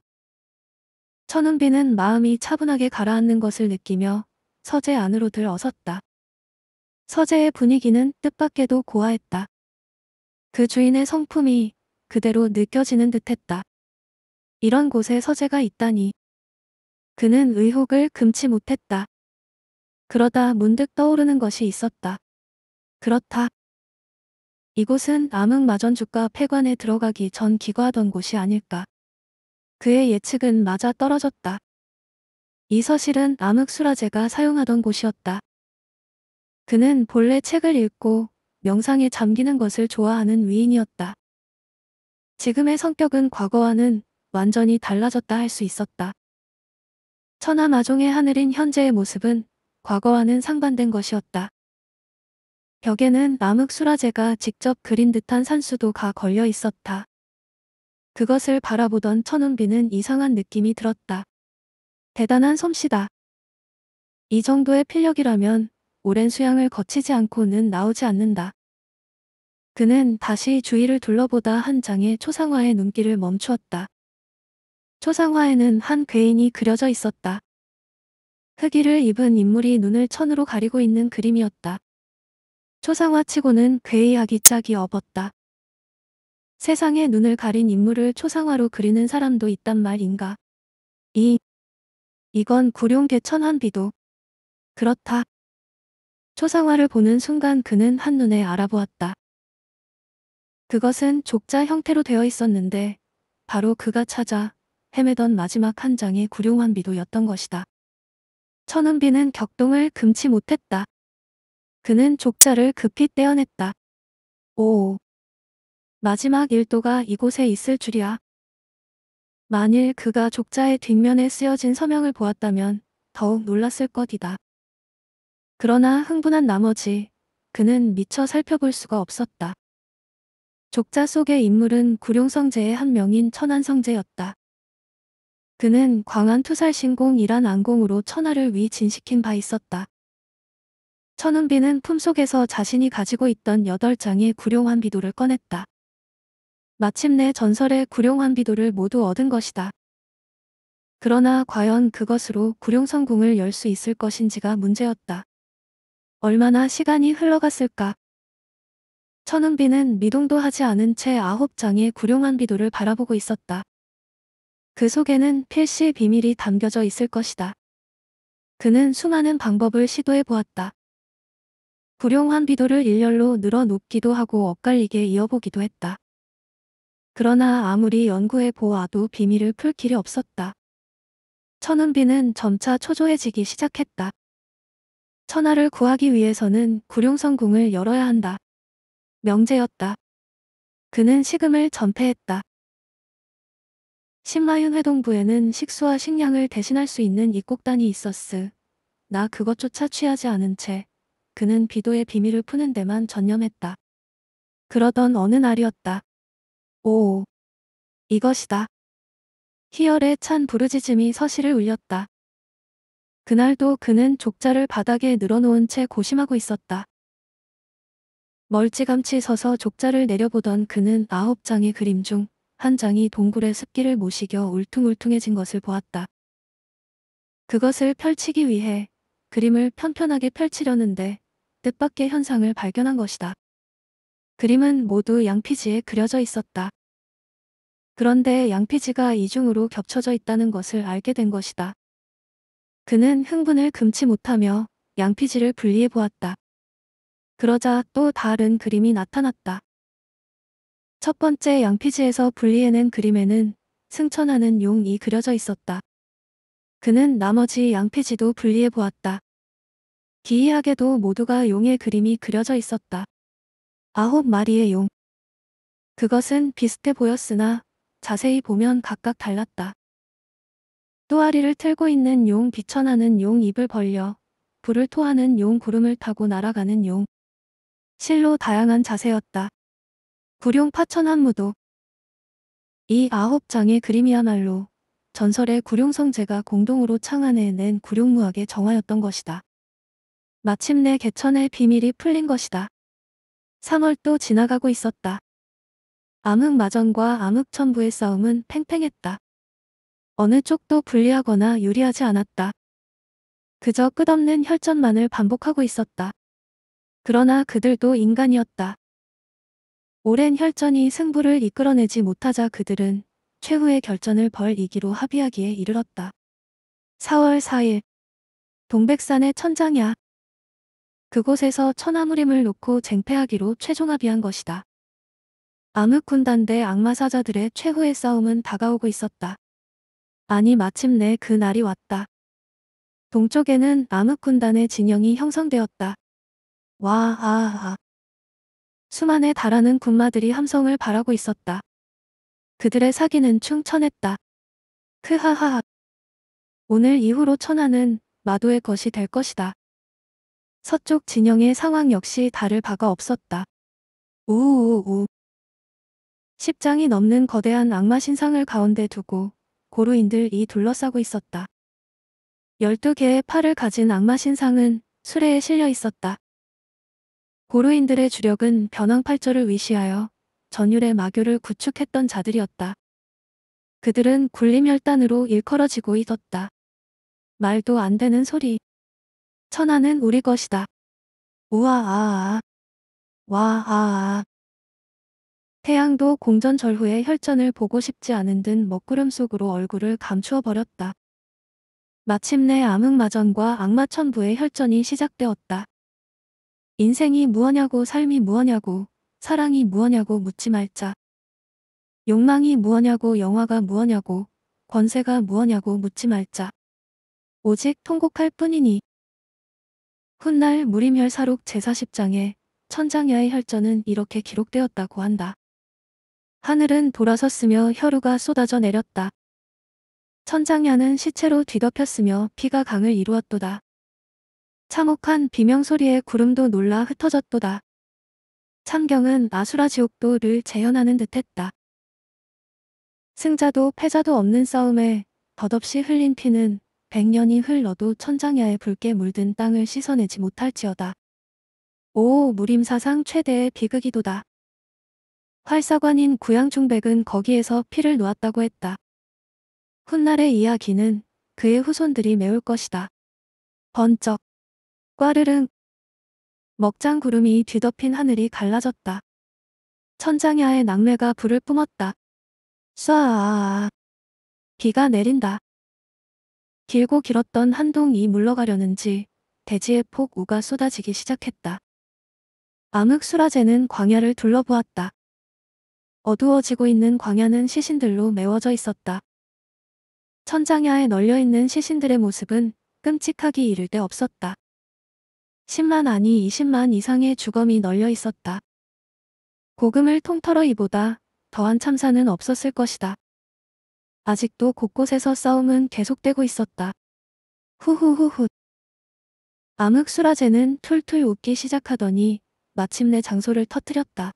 천운비는 마음이 차분하게 가라앉는 것을 느끼며 서재 안으로 들어섰다. 서재의 분위기는 뜻밖에도 고아했다그 주인의 성품이 그대로 느껴지는 듯했다. 이런 곳에 서재가 있다니. 그는 의혹을 금치 못했다. 그러다 문득 떠오르는 것이 있었다. 그렇다. 이곳은 암흑마전주가 폐관에 들어가기 전 기거하던 곳이 아닐까. 그의 예측은 맞아 떨어졌다. 이 서실은 암흑수라제가 사용하던 곳이었다. 그는 본래 책을 읽고 명상에 잠기는 것을 좋아하는 위인이었다. 지금의 성격은 과거와는 완전히 달라졌다 할 수 있었다. 천하마종의 하늘인 현재의 모습은 과거와는 상반된 것이었다. 벽에는 암흑수라제가 직접 그린 듯한 산수도가 걸려 있었다. 그것을 바라보던 천은비는 이상한 느낌이 들었다. 대단한 솜씨다. 이 정도의 필력이라면 오랜 수양을 거치지 않고는 나오지 않는다. 그는 다시 주위를 둘러보다 한 장의 초상화의 눈길을 멈추었다. 초상화에는 한 괴인이 그려져 있었다. 흑이를 입은 인물이 눈을 천으로 가리고 있는 그림이었다. 초상화치고는 괴이하기 짝이 업었다. 세상에 눈을 가린 인물을 초상화로 그리는 사람도 있단 말인가. 2. 이건 구룡계 천한비도. 그렇다. 초상화를 보는 순간 그는 한눈에 알아보았다. 그것은 족자 형태로 되어 있었는데 바로 그가 찾아 헤매던 마지막 한 장의 구룡환비도였던 것이다. 천운비는 격동을 금치 못했다. 그는 족자를 급히 떼어냈다. 오오 마지막 일도가 이곳에 있을 줄이야. 만일 그가 족자의 뒷면에 쓰여진 서명을 보았다면 더욱 놀랐을 것이다. 그러나 흥분한 나머지 그는 미처 살펴볼 수가 없었다. 족자 속의 인물은 구룡성제의 한 명인 천안성제였다. 그는 광안투살신공이란 안공으로 천하를 위진시킨 바 있었다. 천운비는 품속에서 자신이 가지고 있던 여덟 장의 구룡환비도를 꺼냈다. 마침내 전설의 구룡환 비도를 모두 얻은 것이다. 그러나 과연 그것으로 구룡성궁을 열 수 있을 것인지가 문제였다. 얼마나 시간이 흘러갔을까? 천은비는 미동도 하지 않은 채 아홉 장의 구룡환 비도를 바라보고 있었다. 그 속에는 필시 비밀이 담겨져 있을 것이다. 그는 수많은 방법을 시도해 보았다. 구룡환 비도를 일렬로 늘어 놓기도 하고 엇갈리게 이어보기도 했다. 그러나 아무리 연구해 보아도 비밀을 풀 길이 없었다. 천운비는 점차 초조해지기 시작했다. 천하를 구하기 위해서는 구룡성궁을 열어야 한다. 명제였다. 그는 식음을 전폐했다. 신마윤 회동부에는 식수와 식량을 대신할 수 있는 입국단이 있었으. 나 그것조차 취하지 않은 채 그는 비도의 비밀을 푸는 데만 전념했다. 그러던 어느 날이었다. 오. 이것이다. 희열에 찬 부르짖음이 서시를 울렸다. 그날도 그는 족자를 바닥에 늘어놓은 채 고심하고 있었다. 멀찌감치 서서 족자를 내려보던 그는 아홉 장의 그림 중 한 장이 동굴의 습기를 모시겨 울퉁울퉁해진 것을 보았다. 그것을 펼치기 위해 그림을 편편하게 펼치려는데 뜻밖의 현상을 발견한 것이다. 그림은 모두 양피지에 그려져 있었다. 그런데 양피지가 이중으로 겹쳐져 있다는 것을 알게 된 것이다. 그는 흥분을 금치 못하며 양피지를 분리해 보았다. 그러자 또 다른 그림이 나타났다. 첫 번째 양피지에서 분리해낸 그림에는 승천하는 용이 그려져 있었다. 그는 나머지 양피지도 분리해 보았다. 기이하게도 모두가 용의 그림이 그려져 있었다. 아홉 마리의 용. 그것은 비슷해 보였으나 자세히 보면 각각 달랐다. 또아리를 틀고 있는 용, 비천하는 용, 입을 벌려 불을 토하는 용, 구름을 타고 날아가는 용. 실로 다양한 자세였다. 구룡 파천한무도 이 아홉 장의 그림이야말로 전설의 구룡성제가 공동으로 창안해낸 구룡무학의 정화였던 것이다. 마침내 개천의 비밀이 풀린 것이다. 3월도 지나가고 있었다. 암흑마전과 암흑천부의 싸움은 팽팽했다. 어느 쪽도 불리하거나 유리하지 않았다. 그저 끝없는 혈전만을 반복하고 있었다. 그러나 그들도 인간이었다. 오랜 혈전이 승부를 이끌어내지 못하자 그들은 최후의 결전을 벌이기로 합의하기에 이르렀다. 4월 4일 동백산의 천장야 그곳에서 천하무림을 놓고 쟁패하기로 최종 합의한 것이다. 암흑군단 대 악마사자들의 최후의 싸움은 다가오고 있었다. 아니 마침내 그 날이 왔다. 동쪽에는 암흑군단의 진영이 형성되었다. 와, 아, 아. 수만에 달하는 군마들이 함성을 바라고 있었다. 그들의 사기는 충천했다. 크하하하. 오늘 이후로 천하는 마도의 것이 될 것이다. 서쪽 진영의 상황 역시 다를 바가 없었다. 우우우 10장이 넘는 거대한 악마 신상을 가운데 두고 고루인들이 둘러싸고 있었다. 12개의 팔을 가진 악마 신상은 수레에 실려 있었다. 고루인들의 주력은 변왕팔절을 위시하여 전율의 마교를 구축했던 자들이었다. 그들은 굴림혈단으로 일컬어지고 있었다. 말도 안 되는 소리. 천하는 우리 것이다. 우아아아. 와아아. 태양도 공전 절후의 혈전을 보고 싶지 않은 듯 먹구름 속으로 얼굴을 감추어 버렸다. 마침내 암흑마전과 악마천부의 혈전이 시작되었다. 인생이 무엇냐고 삶이 무엇냐고 사랑이 무엇냐고 묻지 말자. 욕망이 무엇냐고 영화가 무엇냐고 권세가 무엇냐고 묻지 말자. 오직 통곡할 뿐이니. 훗날 무림혈사록 제40장에 천장야의 혈전은 이렇게 기록되었다고 한다. 하늘은 돌아섰으며 혀루가 쏟아져 내렸다. 천장야는 시체로 뒤덮였으며 피가 강을 이루었도다. 참혹한 비명소리에 구름도 놀라 흩어졌도다. 창경은 아수라 지옥도를 재현하는 듯했다. 승자도 패자도 없는 싸움에 덧없이 흘린 피는 백년이 흘러도 천장야에 붉게 물든 땅을 씻어내지 못할지어다. 오 무림사상 최대의 비극이도다. 활사관인 구양충백은 거기에서 피를 놓았다고 했다. 훗날의 이야기는 그의 후손들이 메울 것이다. 번쩍 꽈르릉 먹장 구름이 뒤덮인 하늘이 갈라졌다. 천장야의 낙뢰가 불을 뿜었다. 쏴아 비가 내린다. 길고 길었던 한동이 물러가려는지 대지의 폭우가 쏟아지기 시작했다. 암흑수라제는 광야를 둘러보았다. 어두워지고 있는 광야는 시신들로 메워져 있었다. 천장야에 널려있는 시신들의 모습은 끔찍하기 이를 데 없었다. 10만 아니 20만 이상의 주검이 널려 있었다. 고금을 통털어 이보다 더한 참사는 없었을 것이다. 아직도 곳곳에서 싸움은 계속되고 있었다. 후후후후 암흑 수라제는 툴툴 웃기 시작하더니 마침내 장소를 터뜨렸다.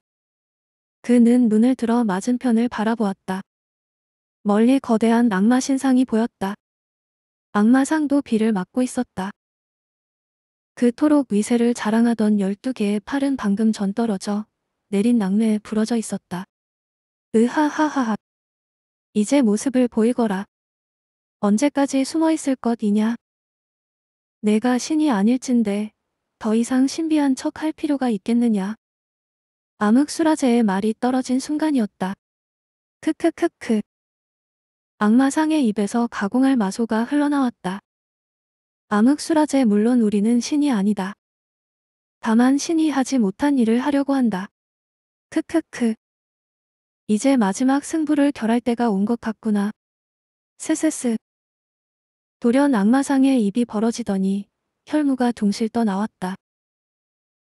그는 눈을 들어 맞은편을 바라보았다. 멀리 거대한 악마 신상이 보였다. 악마상도 비를 맞고 있었다. 그토록 위세를 자랑하던 12개의 팔은 방금 전 떨어져 내린 낙뢰에 부러져 있었다. 으하하하하. 이제 모습을 보이거라. 언제까지 숨어 있을 것이냐? 내가 신이 아닐진데 더 이상 신비한 척 할 필요가 있겠느냐? 암흑수라제의 말이 떨어진 순간이었다. 크크크크. 악마상의 입에서 가공할 마소가 흘러나왔다. 암흑수라제 물론 우리는 신이 아니다. 다만 신이 하지 못한 일을 하려고 한다. 크크크. 이제 마지막 승부를 결할 때가 온 것 같구나. 스스스. 돌연 악마상의 입이 벌어지더니 혈무가 둥실 떠나왔다.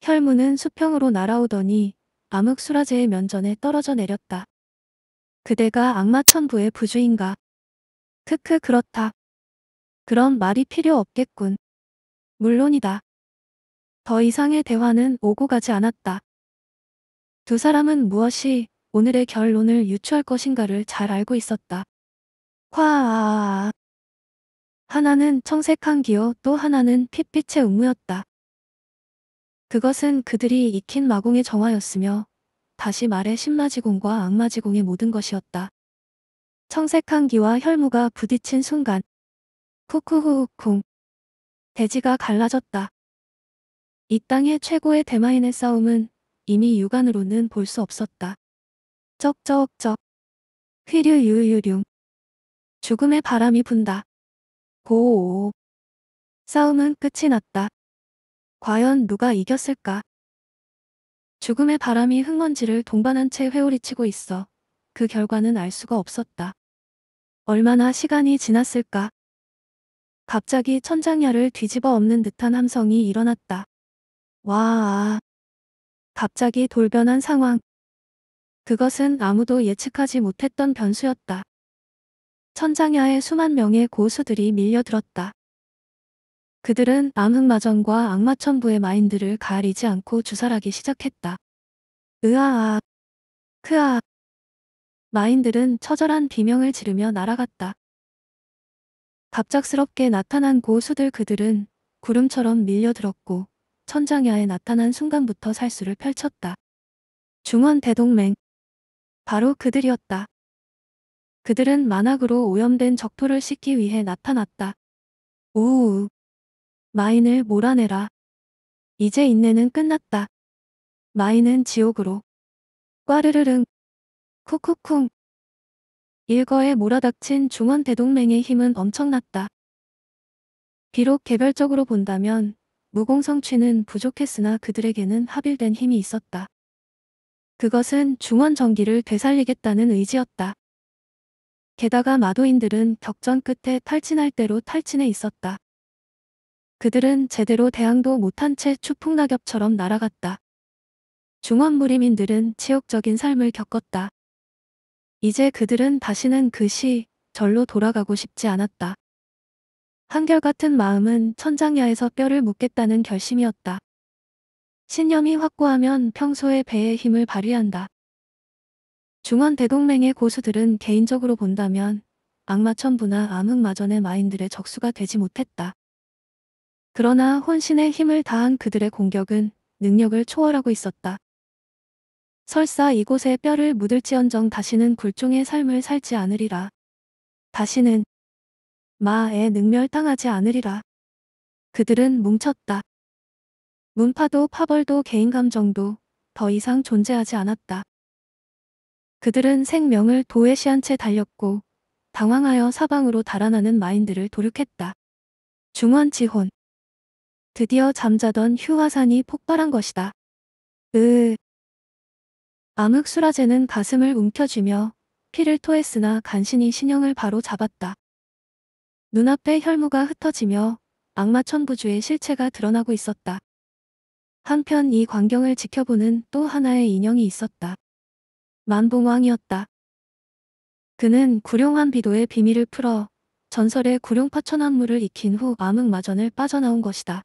혈무는 수평으로 날아오더니 암흑수라제의 면전에 떨어져 내렸다. 그대가 악마천부의 부주인가? 크크 그렇다. 그런 말이 필요 없겠군. 물론이다. 더 이상의 대화는 오고 가지 않았다. 두 사람은 무엇이 오늘의 결론을 유추할 것인가를 잘 알고 있었다. 콰아아 아, 아. 하나는 청색 한기요 또 하나는 핏빛의 음무였다. 그것은 그들이 익힌 마공의 정화였으며 다시 말해 신마지공과 악마지공의 모든 것이었다. 청색 한기와 혈무가 부딪힌 순간 쿠쿠후쿵 대지가 갈라졌다. 이 땅의 최고의 대마인의 싸움은 이미 육안으로는 볼 수 없었다. 쩍쩍쩍 휘류유유룡 죽음의 바람이 분다. 고오 싸움은 끝이 났다. 과연 누가 이겼을까? 죽음의 바람이 흥먼지를 동반한 채 회오리치고 있어 그 결과는 알 수가 없었다. 얼마나 시간이 지났을까? 갑자기 천장야를 뒤집어 엎는 듯한 함성이 일어났다. 와, 갑자기 돌변한 상황. 그것은 아무도 예측하지 못했던 변수였다. 천장야에 수만 명의 고수들이 밀려들었다. 그들은 암흑마전과 악마천부의 마인드를 가리지 않고 주사하기 시작했다. 으아아, 크아. 마인들은 처절한 비명을 지르며 날아갔다. 갑작스럽게 나타난 고수들 그들은 구름처럼 밀려들었고 천장야에 나타난 순간부터 살수를 펼쳤다. 중원 대동맹. 바로 그들이었다. 그들은 만악으로 오염된 적토를 씻기 위해 나타났다. 우 우우 마인을 몰아내라. 이제 인내는 끝났다. 마인은 지옥으로. 꽈르르릉. 쿵쿵쿵. 일거에 몰아닥친 중원 대동맹의 힘은 엄청났다. 비록 개별적으로 본다면 무공성취는 부족했으나 그들에게는 합일된 힘이 있었다. 그것은 중원 정기를 되살리겠다는 의지였다. 게다가 마도인들은 격전 끝에 탈진할 대로 탈진해 있었다. 그들은 제대로 대항도 못한 채 추풍낙엽처럼 날아갔다. 중원 무림인들은 치욕적인 삶을 겪었다. 이제 그들은 다시는 그 시, 절로 돌아가고 싶지 않았다. 한결같은 마음은 천장야에서 뼈를 묻겠다는 결심이었다. 신념이 확고하면 평소에 배의 힘을 발휘한다. 중원 대동맹의 고수들은 개인적으로 본다면 악마천부나 암흑마전의 마인들의 적수가 되지 못했다. 그러나 혼신의 힘을 다한 그들의 공격은 능력을 초월하고 있었다. 설사 이곳에 뼈를 묻을지언정 다시는 굴종의 삶을 살지 않으리라. 다시는 마에 능멸당하지 않으리라. 그들은 뭉쳤다. 문파도 파벌도 개인감정도 더 이상 존재하지 않았다. 그들은 생명을 도외시한 채 달렸고 당황하여 사방으로 달아나는 마인드를 도륙했다. 중원지혼 드디어 잠자던 휴화산이 폭발한 것이다. 으... 암흑수라제는 가슴을 움켜쥐며 피를 토했으나 간신히 신형을 바로 잡았다. 눈앞에 혈무가 흩어지며 악마 천부주의 실체가 드러나고 있었다. 한편 이 광경을 지켜보는 또 하나의 인형이 있었다. 만봉왕이었다. 그는 구룡한 비도의 비밀을 풀어 전설의 구룡파천한물을 익힌 후 암흑마전을 빠져나온 것이다.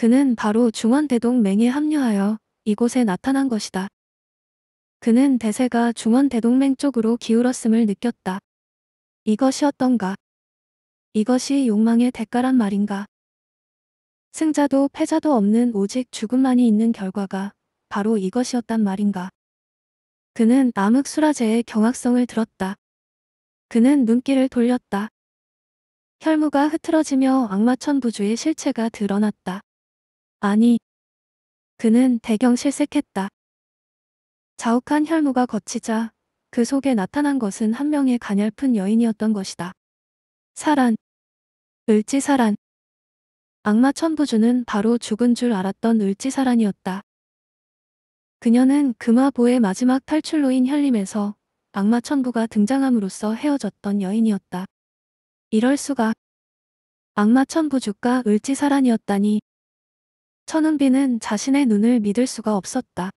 그는 바로 중원대동맹에 합류하여 이곳에 나타난 것이다. 그는 대세가 중원대동맹 쪽으로 기울었음을 느꼈다. 이것이어떤가 이것이 욕망의 대가란 말인가? 승자도 패자도 없는 오직 죽음만이 있는 결과가 바로 이것이었단 말인가? 그는 암흑수라제의 경악성을 들었다. 그는 눈길을 돌렸다. 혈무가 흐트러지며 악마천부주의 실체가 드러났다. 아니. 그는 대경 실색했다. 자욱한 혈무가 거치자 그 속에 나타난 것은 한 명의 가냘픈 여인이었던 것이다. 사란. 을지사란. 악마 천부주는 바로 죽은 줄 알았던 을지사란이었다. 그녀는 금화보의 마지막 탈출로인 혈림에서 악마 천부가 등장함으로써 헤어졌던 여인이었다. 이럴 수가. 악마 천부주가 을지사란이었다니 천은비는 자신의 눈을 믿을 수가 없었다.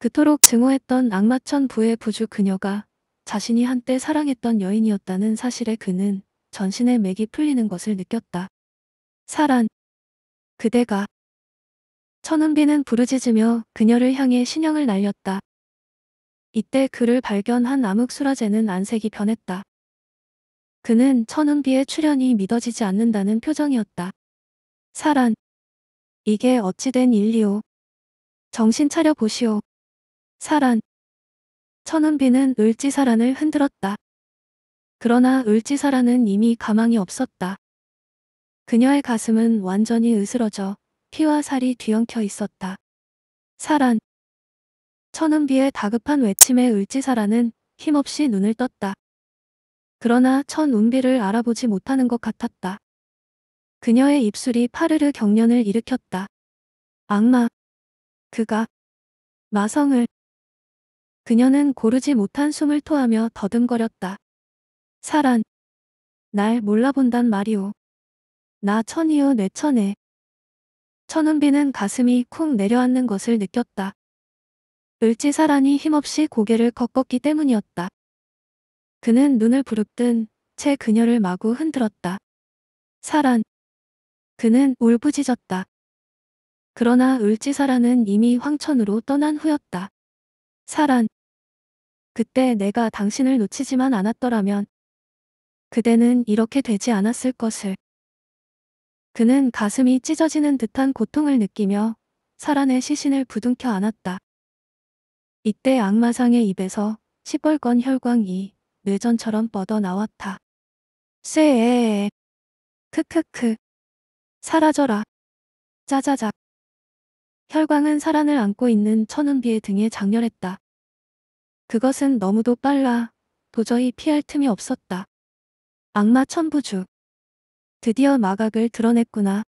그토록 증오했던 악마천 부의 부주 그녀가 자신이 한때 사랑했던 여인이었다는 사실에 그는 전신의 맥이 풀리는 것을 느꼈다. 사란. 그대가. 천은비는 부르짖으며 그녀를 향해 신형을 날렸다. 이때 그를 발견한 암흑수라제는 안색이 변했다. 그는 천은비의 출현이 믿어지지 않는다는 표정이었다. 사란. 이게 어찌된 일리오 정신 차려 보시오. 사란. 천은비는 을지사란을 흔들었다. 그러나 을지사란은 이미 가망이 없었다. 그녀의 가슴은 완전히 으스러져 피와 살이 뒤엉켜 있었다. 사란. 천은비의 다급한 외침에 을지사라는 힘없이 눈을 떴다. 그러나 천운비를 알아보지 못하는 것 같았다. 그녀의 입술이 파르르 경련을 일으켰다. 악마. 그가. 마성을. 그녀는 고르지 못한 숨을 토하며 더듬거렸다. 사란. 날 몰라본단 말이오. 나 천이요 뇌천에. 천은비는 가슴이 쿵 내려앉는 것을 느꼈다. 을지사란이 힘없이 고개를 꺾었기 때문이었다. 그는 눈을 부릅뜬 채 그녀를 마구 흔들었다. 사란. 그는 울부짖었다. 그러나 을지사라는 이미 황천으로 떠난 후였다. 사란. 그때 내가 당신을 놓치지만 않았더라면 그대는 이렇게 되지 않았을 것을. 그는 가슴이 찢어지는 듯한 고통을 느끼며 사란의 시신을 부둥켜 안았다. 이때 악마상의 입에서 시뻘건 혈광이 뇌전처럼 뻗어나왔다. 쎄에 크크크. 사라져라. 짜자작. 혈광은 사란을 안고 있는 천은비의 등에 장렬했다. 그것은 너무도 빨라 도저히 피할 틈이 없었다. 악마 천부주. 드디어 마각을 드러냈구나.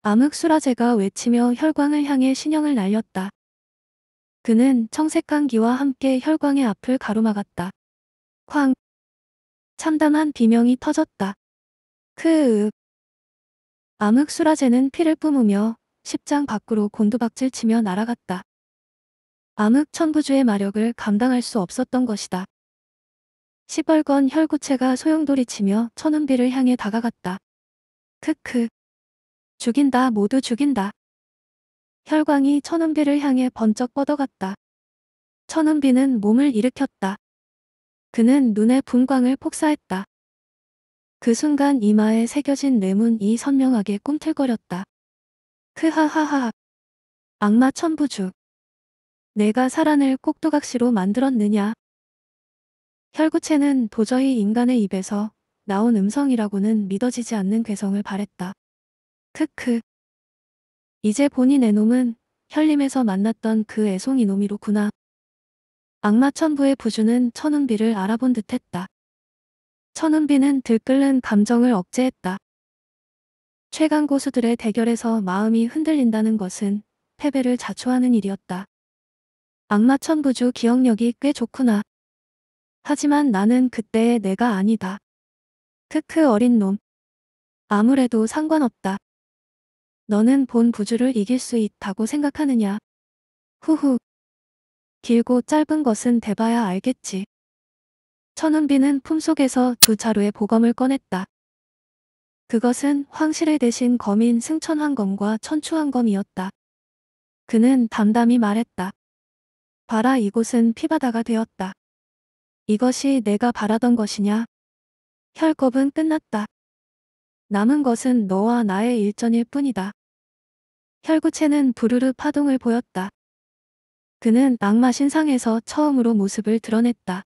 암흑수라제가 외치며 혈광을 향해 신형을 날렸다. 그는 청색한 기와 함께 혈광의 앞을 가로막았다. 쾅! 참담한 비명이 터졌다. 크으읍! 암흑수라제는 피를 뿜으며 십장 밖으로 곤두박질 치며 날아갔다. 암흑천부주의 마력을 감당할 수 없었던 것이다. 시뻘건 혈구체가 소용돌이치며 천운비를 향해 다가갔다. 크크. 죽인다 모두 죽인다. 혈광이 천운비를 향해 번쩍 뻗어갔다. 천운비는 몸을 일으켰다. 그는 눈에 분광을 폭사했다. 그 순간 이마에 새겨진 뇌문이 선명하게 꿈틀거렸다. 크하하하. 악마 천부주. 내가 사란을 꼭두각시로 만들었느냐. 혈구체는 도저히 인간의 입에서 나온 음성이라고는 믿어지지 않는 괴성을 바랬다. 크크. 이제 본인의 놈은 혈림에서 만났던 그 애송이 놈이로구나. 악마 천부의 부주는 천운비를 알아본 듯했다. 천은비는 들끓는 감정을 억제했다. 최강 고수들의 대결에서 마음이 흔들린다는 것은 패배를 자초하는 일이었다. 악마 천부주 기억력이 꽤 좋구나. 하지만 나는 그때의 내가 아니다. 크크 어린 놈. 아무래도 상관없다. 너는 본 부주를 이길 수 있다고 생각하느냐. 후후. 길고 짧은 것은 대봐야 알겠지. 천운비는 품속에서 두 차로의 보검을 꺼냈다. 그것은 황실의 대신 거민 승천왕검과 천추왕검이었다. 그는 담담히 말했다. 봐라 이곳은 피바다가 되었다. 이것이 내가 바라던 것이냐? 혈겁은 끝났다. 남은 것은 너와 나의 일전일 뿐이다. 혈구체는 부르르 파동을 보였다. 그는 악마 신상에서 처음으로 모습을 드러냈다.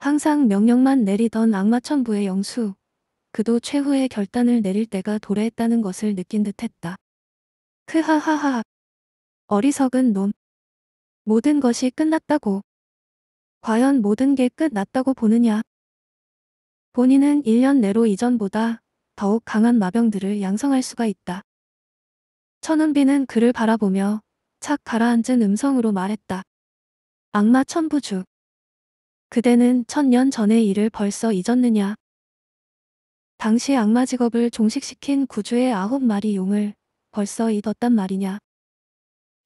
항상 명령만 내리던 악마천부의 영수. 그도 최후의 결단을 내릴 때가 도래했다는 것을 느낀 듯했다. 크하하하. 어리석은 놈. 모든 것이 끝났다고. 과연 모든 게 끝났다고 보느냐. 본인은 1년 내로 이전보다 더욱 강한 마병들을 양성할 수가 있다. 천은비는 그를 바라보며 착 가라앉은 음성으로 말했다. 악마 천부주. 그대는 천년 전의 일을 벌써 잊었느냐. 당시 악마 직업을 종식시킨 구주의 아홉 마리 용을 벌써 잊었단 말이냐.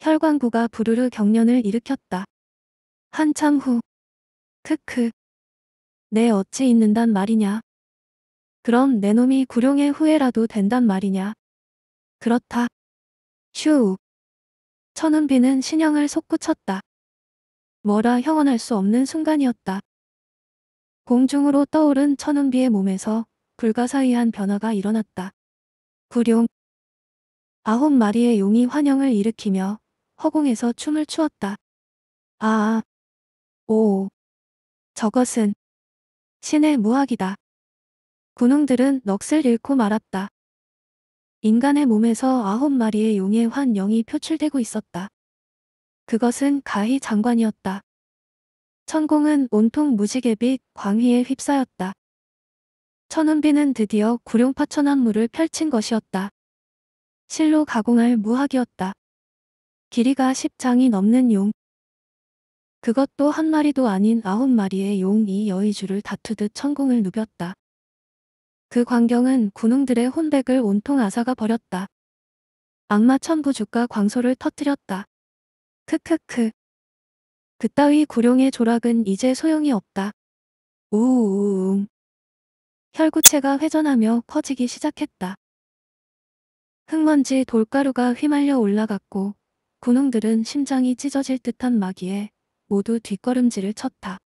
혈관구가 부르르 경련을 일으켰다. 한참 후. 크크. 내 어찌 잊는단 말이냐. 그럼 내 놈이 구룡의 후회라도 된단 말이냐. 그렇다. 슈우. 천운비는 신형을 솟구쳤다. 뭐라 형언할 수 없는 순간이었다. 공중으로 떠오른 천은비의 몸에서 불가사의한 변화가 일어났다. 구룡 아홉 마리의 용이 환영을 일으키며 허공에서 춤을 추었다. 아, 아, 오, 저것은 신의 무학이다. 군웅들은 넋을 잃고 말았다. 인간의 몸에서 아홉 마리의 용의 환영이 표출되고 있었다. 그것은 가희 장관이었다. 천공은 온통 무지개 빛 광희에 휩싸였다. 천운비는 드디어 구룡파천 한물을 펼친 것이었다. 실로 가공할 무학이었다. 길이가 10장이 넘는 용. 그것도 한 마리도 아닌 아홉 마리의 용이 여의주를 다투듯 천공을 누볐다. 그 광경은 군웅들의 혼백을 온통 아사가 버렸다. 악마 천부주가 광소를 터뜨렸다. 크크크. 그따위 구룡의 조락은 이제 소용이 없다. 우우웅. 혈구체가 회전하며 퍼지기 시작했다. 흙먼지 돌가루가 휘말려 올라갔고 군웅들은 심장이 찢어질 듯한 마기에 모두 뒷걸음질을 쳤다.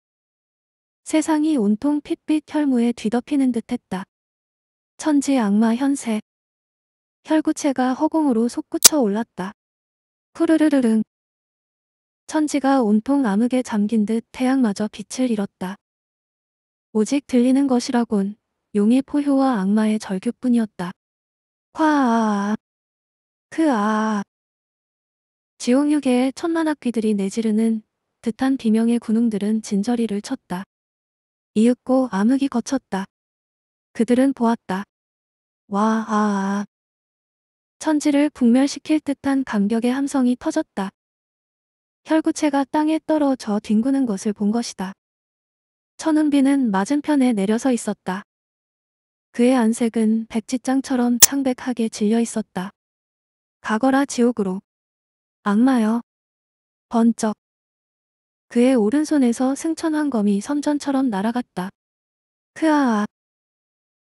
세상이 온통 핏빛 혈무에 뒤덮이는 듯했다. 천지 악마 현세. 혈구체가 허공으로 솟구쳐 올랐다. 푸르르르릉. 천지가 온통 암흑에 잠긴 듯 태양마저 빛을 잃었다. 오직 들리는 것이라곤 용의 포효와 악마의 절규뿐이었다. 화아아 크아 지옥유계의 천만악귀들이 내지르는 듯한 비명의 군웅들은 진저리를 쳤다. 이윽고 암흑이 거쳤다. 그들은 보았다. 와아아 천지를 북멸시킬 듯한 감격의 함성이 터졌다. 혈구체가 땅에 떨어져 뒹구는 것을 본 것이다. 천운비는 맞은편에 내려서 있었다. 그의 안색은 백지장처럼 창백하게 질려 있었다. 가거라 지옥으로. 악마여. 번쩍. 그의 오른손에서 승천황검이 섬전처럼 날아갔다. 크아아.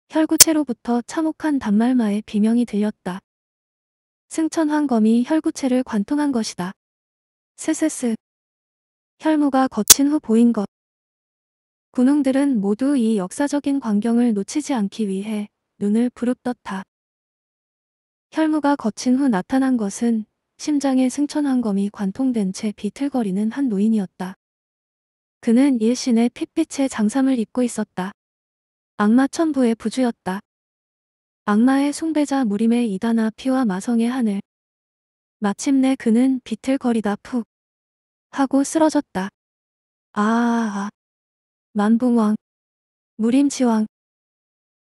혈구체로부터 참혹한 단말마의 비명이 들렸다. 승천황검이 혈구체를 관통한 것이다. 스스스. 혈무가 거친 후 보인 것. 군웅들은 모두 이 역사적인 광경을 놓치지 않기 위해 눈을 부릅떴다. 혈무가 거친 후 나타난 것은 심장에 승천한검이 관통된 채 비틀거리는 한 노인이었다. 그는 일신의 핏빛의 장삼을 입고 있었다. 악마 천부의 부주였다. 악마의 숭배자 무림의 이단아 피와 마성의 하늘, 마침내 그는 비틀거리다 푹 하고 쓰러졌다. 아 만붕왕. 무림지왕.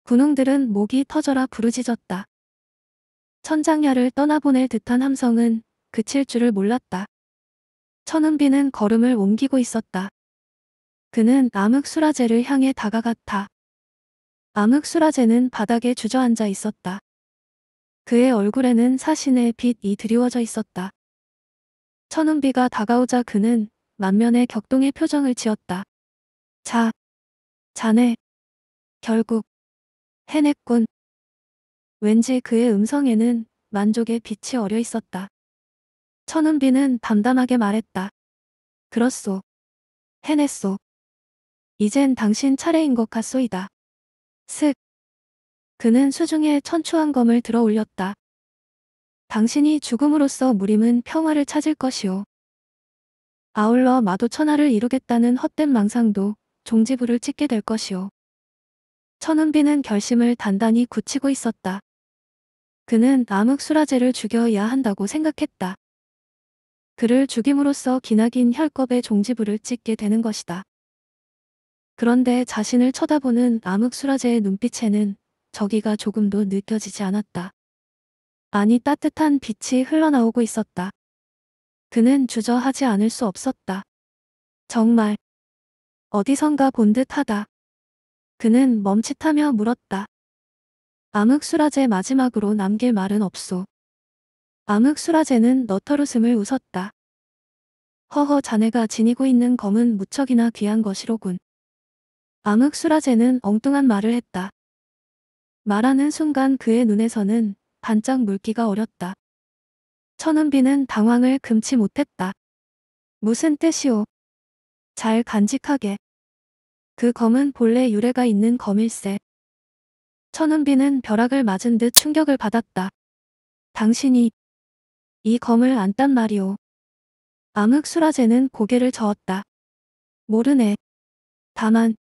군웅들은 목이 터져라 부르짖었다. 천장녀를 떠나보낼 듯한 함성은 그칠 줄을 몰랐다. 천은비는 걸음을 옮기고 있었다. 그는 암흑수라제를 향해 다가갔다. 암흑수라제는 바닥에 주저앉아 있었다. 그의 얼굴에는 사신의 빛이 드리워져 있었다. 천운비가 다가오자 그는 만면에 격동의 표정을 지었다. 자, 자네, 결국 해냈군. 왠지 그의 음성에는 만족의 빛이 어려 있었다. 천은비는 담담하게 말했다. 그렇소. 해냈소. 이젠 당신 차례인 것 같소이다. 슥. 그는 수중에 천추한검을 들어 올렸다. 당신이 죽음으로써 무림은 평화를 찾을 것이오. 아울러 마도천하를 이루겠다는 헛된 망상도 종지부를 찍게 될 것이오. 천은비는 결심을 단단히 굳히고 있었다. 그는 암흑수라제를 죽여야 한다고 생각했다. 그를 죽임으로써 기나긴 혈겁의 종지부를 찍게 되는 것이다. 그런데 자신을 쳐다보는 암흑수라제의 눈빛에는 저기가 조금도 느껴지지 않았다. 아니 따뜻한 빛이 흘러나오고 있었다. 그는 주저하지 않을 수 없었다. 정말 어디선가 본 듯하다. 그는 멈칫하며 물었다. 암흑수라제 마지막으로 남길 말은 없소. 암흑수라제는 너털웃음을 웃었다. 허허 자네가 지니고 있는 검은 무척이나 귀한 것이로군. 암흑수라제는 엉뚱한 말을 했다. 말하는 순간 그의 눈에서는 반짝 물기가 어렸다. 천은비는 당황을 금치 못했다. 무슨 뜻이오? 잘 간직하게. 그 검은 본래 유래가 있는 검일세. 천은비는 벼락을 맞은 듯 충격을 받았다. 당신이 이 검을 안 딴 말이오. 암흑수라제는 고개를 저었다. 모르네. 다만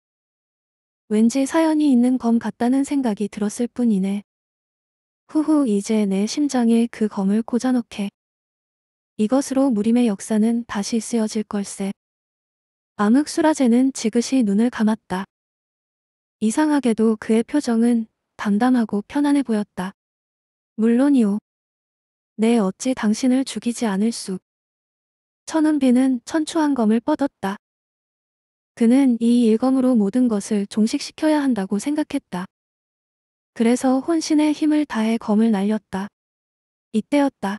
왠지 사연이 있는 검 같다는 생각이 들었을 뿐이네. 후후 이제 내 심장에 그 검을 꽂아놓게. 이것으로 무림의 역사는 다시 쓰여질 걸세. 암흑수라제는 지그시 눈을 감았다. 이상하게도 그의 표정은 담담하고 편안해 보였다. 물론이오. 내 네, 어찌 당신을 죽이지 않을 수. 천은비는 천추한 검을 뻗었다. 그는 이 일검으로 모든 것을 종식시켜야 한다고 생각했다. 그래서 혼신의 힘을 다해 검을 날렸다. 이때였다.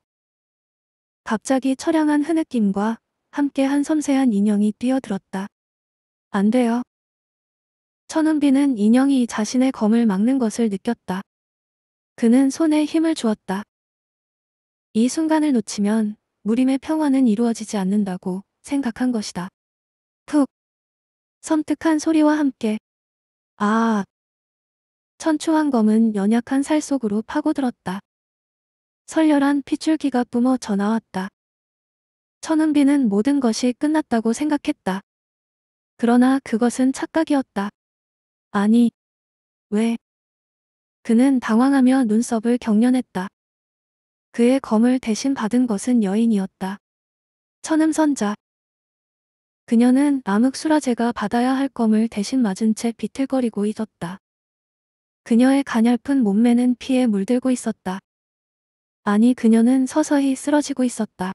갑자기 처량한 흐느낌과 함께 한 섬세한 인형이 뛰어들었다. 안 돼요. 천은비는 인형이 자신의 검을 막는 것을 느꼈다. 그는 손에 힘을 주었다. 이 순간을 놓치면 무림의 평화는 이루어지지 않는다고 생각한 것이다. 툭! 섬뜩한 소리와 함께 아 천추한 검은 연약한 살 속으로 파고들었다. 설렬한 피줄기가 뿜어져 나왔다. 천은비는 모든 것이 끝났다고 생각했다. 그러나 그것은 착각이었다. 아니, 왜? 그는 당황하며 눈썹을 경련했다. 그의 검을 대신 받은 것은 여인이었다. 천음선자. 그녀는 암흑수라제가 받아야 할 검을 대신 맞은 채 비틀거리고 있었다. 그녀의 가냘픈 몸매는 피에 물들고 있었다. 아니 그녀는 서서히 쓰러지고 있었다.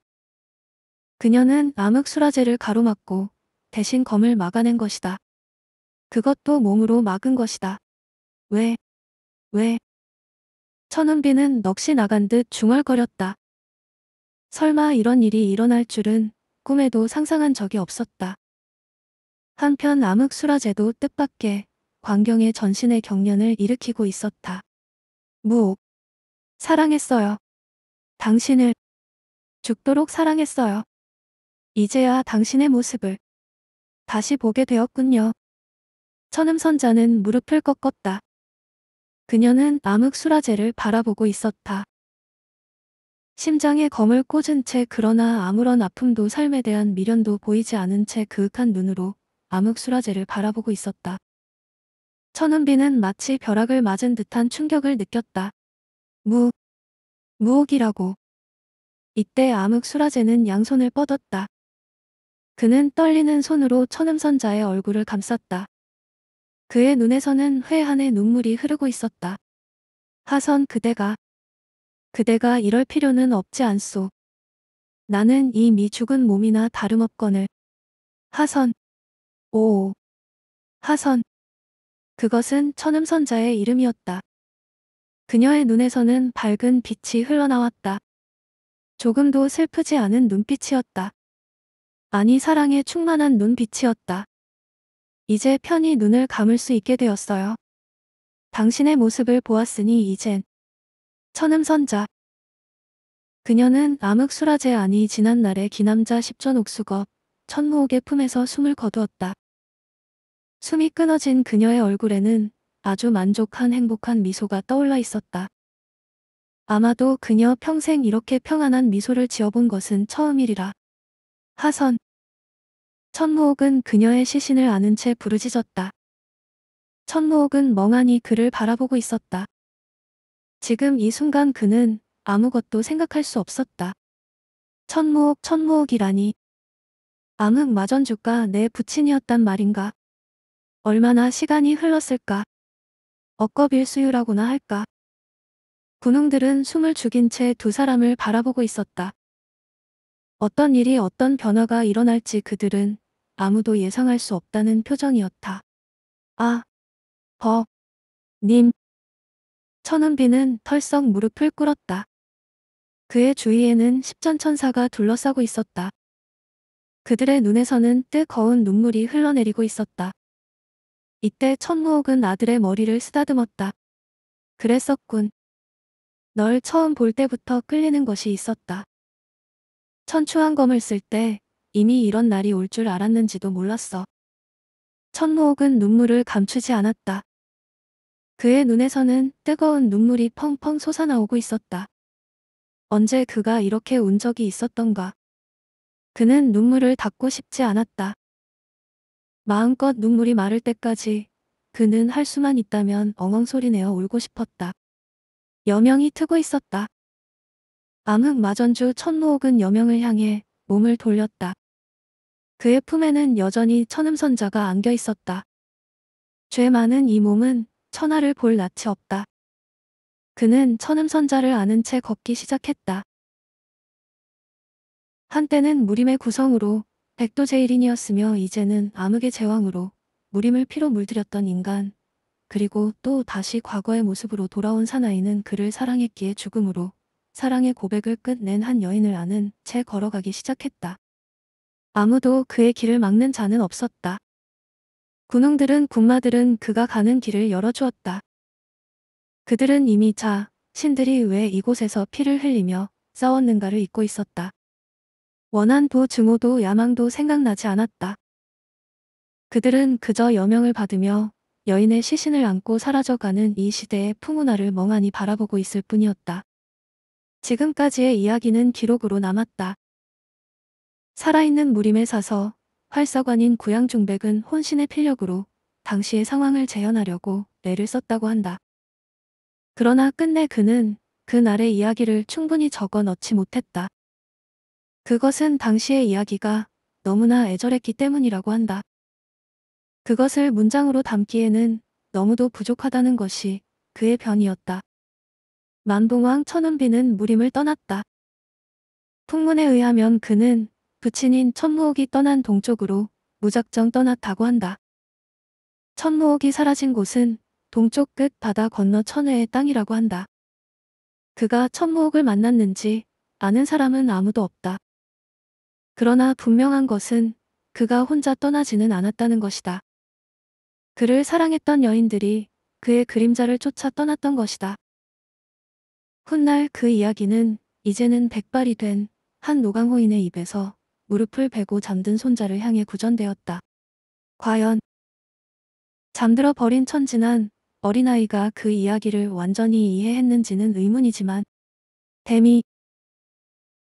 그녀는 암흑수라제를 가로막고 대신 검을 막아낸 것이다. 그것도 몸으로 막은 것이다. 왜? 왜? 천은비는 넋이 나간 듯 중얼거렸다. 설마 이런 일이 일어날 줄은 꿈에도 상상한 적이 없었다. 한편 암흑수라제도 뜻밖의 광경의 전신의 경련을 일으키고 있었다. 무옥. 사랑했어요. 당신을 죽도록 사랑했어요. 이제야 당신의 모습을 다시 보게 되었군요. 천음선자는 무릎을 꺾었다. 그녀는 암흑수라제를 바라보고 있었다. 심장에 검을 꽂은 채 그러나 아무런 아픔도 삶에 대한 미련도 보이지 않은 채 그윽한 눈으로 암흑수라제를 바라보고 있었다. 천은비는 마치 벼락을 맞은 듯한 충격을 느꼈다. 무, 무옥이라고. 이때 암흑수라제는 양손을 뻗었다. 그는 떨리는 손으로 천음선자의 얼굴을 감쌌다. 그의 눈에서는 회한의 눈물이 흐르고 있었다. 하선 그대가 그대가 이럴 필요는 없지 않소. 나는 이 미죽은 몸이나 다름없건을. 하선. 오. 하선. 그것은 천음선자의 이름이었다. 그녀의 눈에서는 밝은 빛이 흘러나왔다. 조금도 슬프지 않은 눈빛이었다. 아니 사랑에 충만한 눈빛이었다. 이제 편히 눈을 감을 수 있게 되었어요. 당신의 모습을 보았으니 이젠 천음선자 그녀는 암흑수라제 아니 지난 날의 기남자 십전 옥수거 천무옥의 품에서 숨을 거두었다. 숨이 끊어진 그녀의 얼굴에는 아주 만족한 행복한 미소가 떠올라 있었다. 아마도 그녀 평생 이렇게 평안한 미소를 지어본 것은 처음이리라. 하선 천무옥은 그녀의 시신을 아는 채 부르짖었다. 천무옥은 멍하니 그를 바라보고 있었다. 지금 이 순간 그는 아무것도 생각할 수 없었다. 천무옥 천무옥이라니. 암흑 마전주가 내 부친이었단 말인가. 얼마나 시간이 흘렀을까. 억겁일수유라고나 할까. 군웅들은 숨을 죽인 채 두 사람을 바라보고 있었다. 어떤 일이 어떤 변화가 일어날지 그들은 아무도 예상할 수 없다는 표정이었다. 아, 버, 님, 천은비는 털썩 무릎을 꿇었다. 그의 주위에는 십전천사가 둘러싸고 있었다. 그들의 눈에서는 뜨거운 눈물이 흘러내리고 있었다. 이때 천무옥은 아들의 머리를 쓰다듬었다. 그랬었군. 널 처음 볼 때부터 끌리는 것이 있었다. 천추한검을 쓸 때 이미 이런 날이 올 줄 알았는지도 몰랐어. 천무옥은 눈물을 감추지 않았다. 그의 눈에서는 뜨거운 눈물이 펑펑 솟아나오고 있었다. 언제 그가 이렇게 운 적이 있었던가. 그는 눈물을 닦고 싶지 않았다. 마음껏 눈물이 마를 때까지 그는 할 수만 있다면 엉엉 소리내어 울고 싶었다. 여명이 트고 있었다. 암흑 마전주 천노옥은 여명을 향해 몸을 돌렸다. 그의 품에는 여전히 천음선자가 안겨 있었다. 죄 많은 이 몸은 천하를 볼 낯이 없다. 그는 천음선자를 아는 채 걷기 시작했다. 한때는 무림의 구성으로 백도제일인이었으며 이제는 암흑의 제왕으로 무림을 피로 물들였던 인간 그리고 또 다시 과거의 모습으로 돌아온 사나이는 그를 사랑했기에 죽음으로 사랑의 고백을 끝낸 한 여인을 아는 채 걸어가기 시작했다. 아무도 그의 길을 막는 자는 없었다. 군웅들은 군마들은 그가 가는 길을 열어주었다. 그들은 이미 자, 신들이 왜 이곳에서 피를 흘리며 싸웠는가를 잊고 있었다. 원한도 증오도 야망도 생각나지 않았다. 그들은 그저 여명을 받으며 여인의 시신을 안고 사라져가는 이 시대의 풍운화를 멍하니 바라보고 있을 뿐이었다. 지금까지의 이야기는 기록으로 남았다. 살아있는 무림에 사서 활사관인 구양중백은 혼신의 필력으로 당시의 상황을 재현하려고 매를 썼다고 한다. 그러나 끝내 그는 그날의 이야기를 충분히 적어 넣지 못했다. 그것은 당시의 이야기가 너무나 애절했기 때문이라고 한다. 그것을 문장으로 담기에는 너무도 부족하다는 것이 그의 변이었다. 만봉왕 천운비는 무림을 떠났다. 풍문에 의하면 그는 부친인 천무옥이 떠난 동쪽으로 무작정 떠났다고 한다. 천무옥이 사라진 곳은 동쪽 끝 바다 건너 천회의 땅이라고 한다. 그가 천무옥을 만났는지 아는 사람은 아무도 없다. 그러나 분명한 것은 그가 혼자 떠나지는 않았다는 것이다. 그를 사랑했던 여인들이 그의 그림자를 쫓아 떠났던 것이다. 훗날 그 이야기는 이제는 백발이 된 한 노강호인의 입에서 무릎을 베고 잠든 손자를 향해 구전되었다. 과연 잠들어 버린 천진한 어린아이가 그 이야기를 완전히 이해했는지는 의문이지만 데미